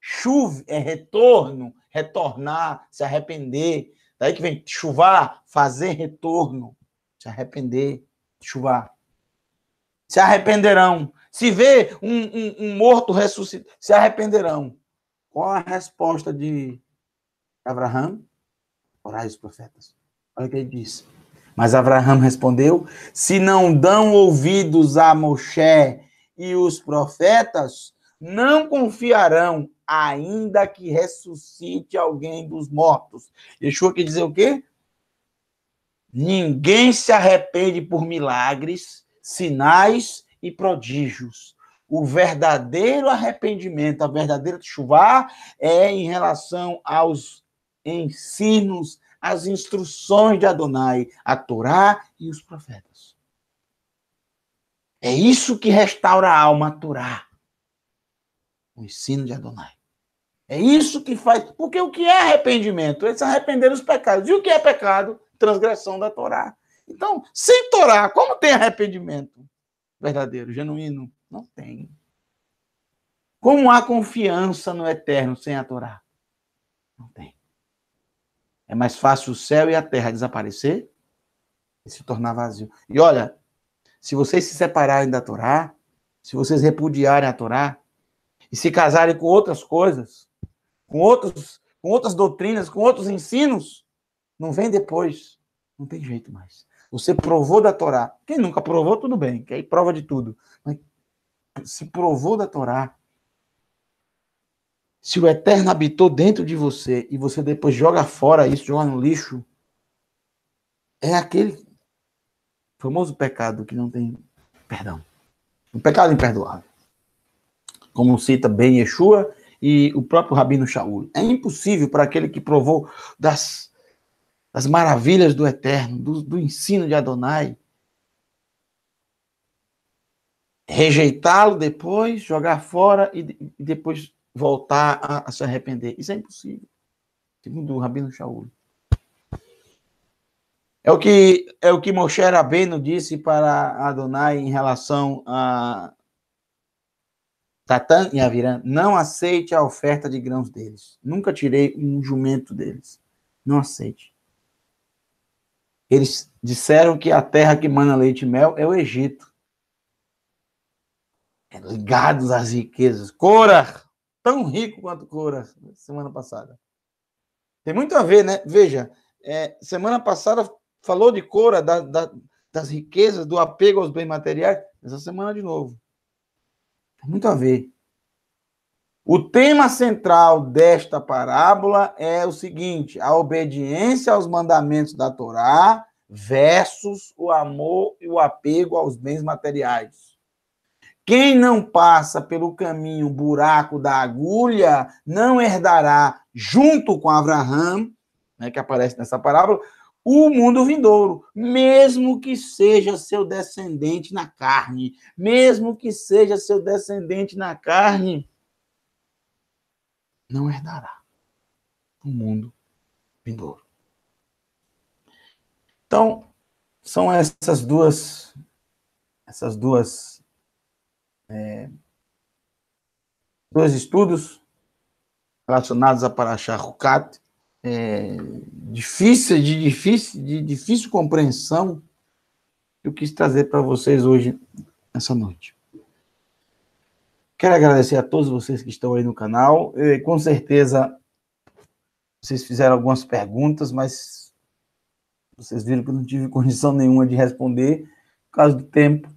Chuv é retorno, retornar, se arrepender. Daí que vem chuvar, fazer retorno, se arrepender, chuvar. Se arrependerão se vê um, um, um morto ressuscitado, se arrependerão. Qual a resposta de Abraão? Orai os profetas. Olha o que ele diz. Mas Abraão respondeu: Se não dão ouvidos a Moshe e os profetas, não confiarão, ainda que ressuscite alguém dos mortos. Deixou aqui dizer o quê? Ninguém se arrepende por milagres, sinais e prodígios. O verdadeiro arrependimento, a verdadeira chuva é em relação aos ensinos, às instruções de Adonai, a Torá e os profetas. É isso que restaura a alma, a Torá, o ensino de Adonai. É isso que faz. Porque o que é arrependimento? Eles se arrepender dos pecados. E o que é pecado? Transgressão da Torá. Então, sem Torá, como tem arrependimento? verdadeiro, genuíno? Não tem. Como há confiança no eterno sem a Torá? Não tem. É mais fácil o céu e a terra desaparecer e se tornar vazio. E olha, se vocês se separarem da Torá, se vocês repudiarem a Torá e se casarem com outras coisas, com outros, com outras doutrinas, com outros ensinos, não vem depois. Não tem jeito mais. Você provou da Torá. Quem nunca provou, tudo bem, que aí prova de tudo. Mas se provou da Torá, se o Eterno habitou dentro de você e você depois joga fora isso, joga no lixo, é aquele famoso pecado que não tem perdão. Um pecado imperdoável. Como cita bem Yeshua e o próprio Rabino Shaul. É impossível para aquele que provou das das maravilhas do Eterno, do, do ensino de Adonai. Rejeitá-lo depois, jogar fora e, e depois voltar a, a, se arrepender. Isso é impossível, segundo o Rabino Shaul. É o que é o que Moshe Rabbeinu disse para Adonai em relação a Tatã e Avirã. Não aceite a oferta de grãos deles. Nunca tirei um jumento deles. Não aceite. Eles disseram que a terra que mana leite e mel é o Egito. É ligados às riquezas. Cora, tão rico quanto Cora, semana passada. Tem muito a ver, né? Veja, é, semana passada falou de Cora, da, da, das riquezas, do apego aos bens materiais. Essa semana de novo. Tem muito a ver. O tema central desta parábola é o seguinte: a obediência aos mandamentos da Torá versus o amor e o apego aos bens materiais. Quem não passa pelo caminho buraco da agulha não herdará, junto com Abraão, né, que aparece nessa parábola, o mundo vindouro, mesmo que seja seu descendente na carne, mesmo que seja seu descendente na carne não herdará o mundo vindouro. Então, são essas duas, essas duas, é, dois estudos relacionados a Parashah Rukat, é, difícil, de difícil, de difícil compreensão, eu quis trazer para vocês hoje, essa noite. Quero agradecer a todos vocês que estão aí no canal. E, com certeza, vocês fizeram algumas perguntas, mas vocês viram que eu não tive condição nenhuma de responder por causa do tempo.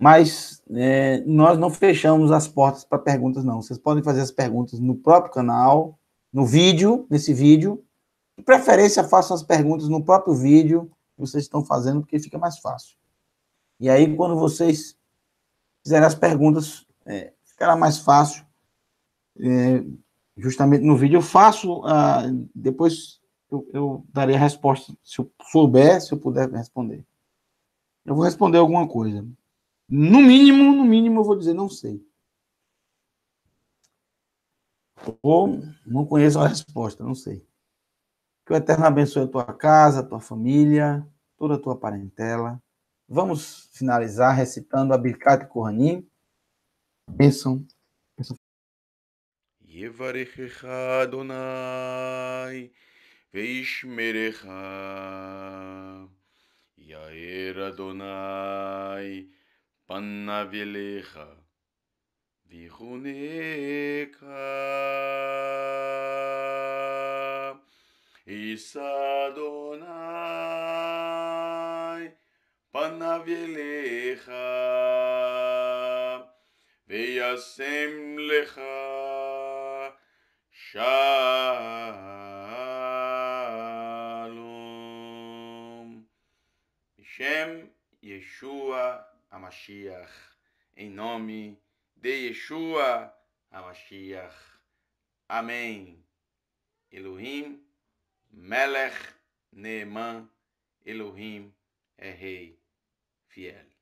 Mas é, nós não fechamos as portas para perguntas, não. Vocês podem fazer as perguntas no próprio canal, no vídeo, nesse vídeo. De preferência, façam as perguntas no próprio vídeo que vocês estão fazendo, porque fica mais fácil. E aí, quando vocês fizerem as perguntas, é, ficará mais fácil. É, justamente no vídeo eu faço, ah, depois eu, eu darei a resposta, se eu souber, se eu puder responder. Eu vou responder alguma coisa. No mínimo, no mínimo eu vou dizer não sei. Ou não conheço a resposta, não sei. Que o Eterno abençoe a tua casa, a tua família, toda a tua parentela. Vamos finalizar recitando a Birkat Kohanim. Pensam. Yevarech Adonai Veishmerecha Yair Adonai Panavelecha Vihunecha Isadonai Panavelecha Panavelecha וישם לך Shalom. Shem Yeshua Hamashiach. Em nome de Yeshua Hamashiach. Amém. Elohim, Melech, Neeman, Elohim é rei fiel.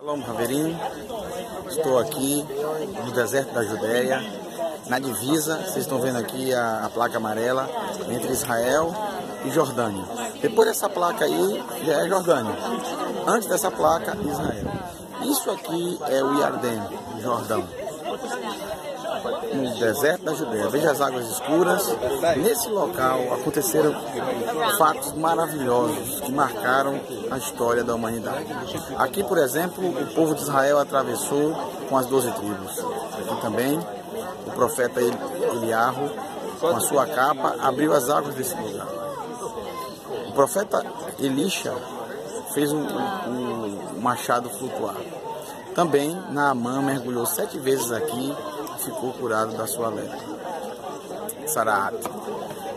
Shalom Haverim, estou aqui no deserto da Judéia, na divisa, vocês estão vendo aqui a, a, placa amarela entre Israel e Jordânia. Depois dessa placa aí já é Jordânia, antes dessa placa Israel. Isso aqui é o Iardém, Jordão no deserto da Judéia, veja as águas escuras. Nesse local aconteceram fatos maravilhosos que marcaram a história da humanidade. Aqui, por exemplo, o povo de Israel atravessou com as doze tribos. Aqui também o profeta Eliarro, com a sua capa, abriu as águas desse lugar. O profeta Elisha fez um, um machado flutuar. Também Naamã mergulhou sete vezes aqui ficou curado da sua lepra. Saraat.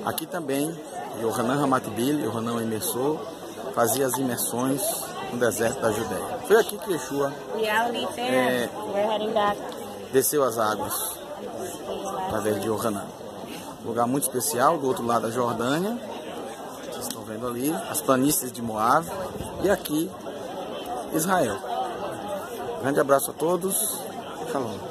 Aqui também, Yohanan Hamatbil, Yohanan o imersor, fazia as imersões no deserto da Judéia. Foi aqui que Yeshua é, né, desceu as águas através de Yohanan. lugar muito especial, do outro lado da Jordânia, vocês estão vendo ali, as planícies de Moab, e aqui, Israel. Grande abraço a todos, shalom.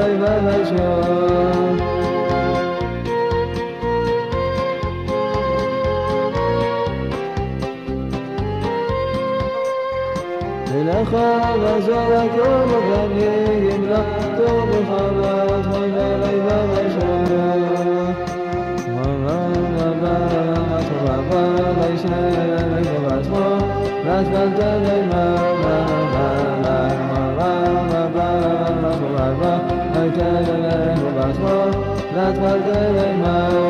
vai, vai, vai já. Let's go, let's go, let's go, let's go, let's go, let's go, let's go, let's go, let's go, let's go, let's go, let's go, that's what they might.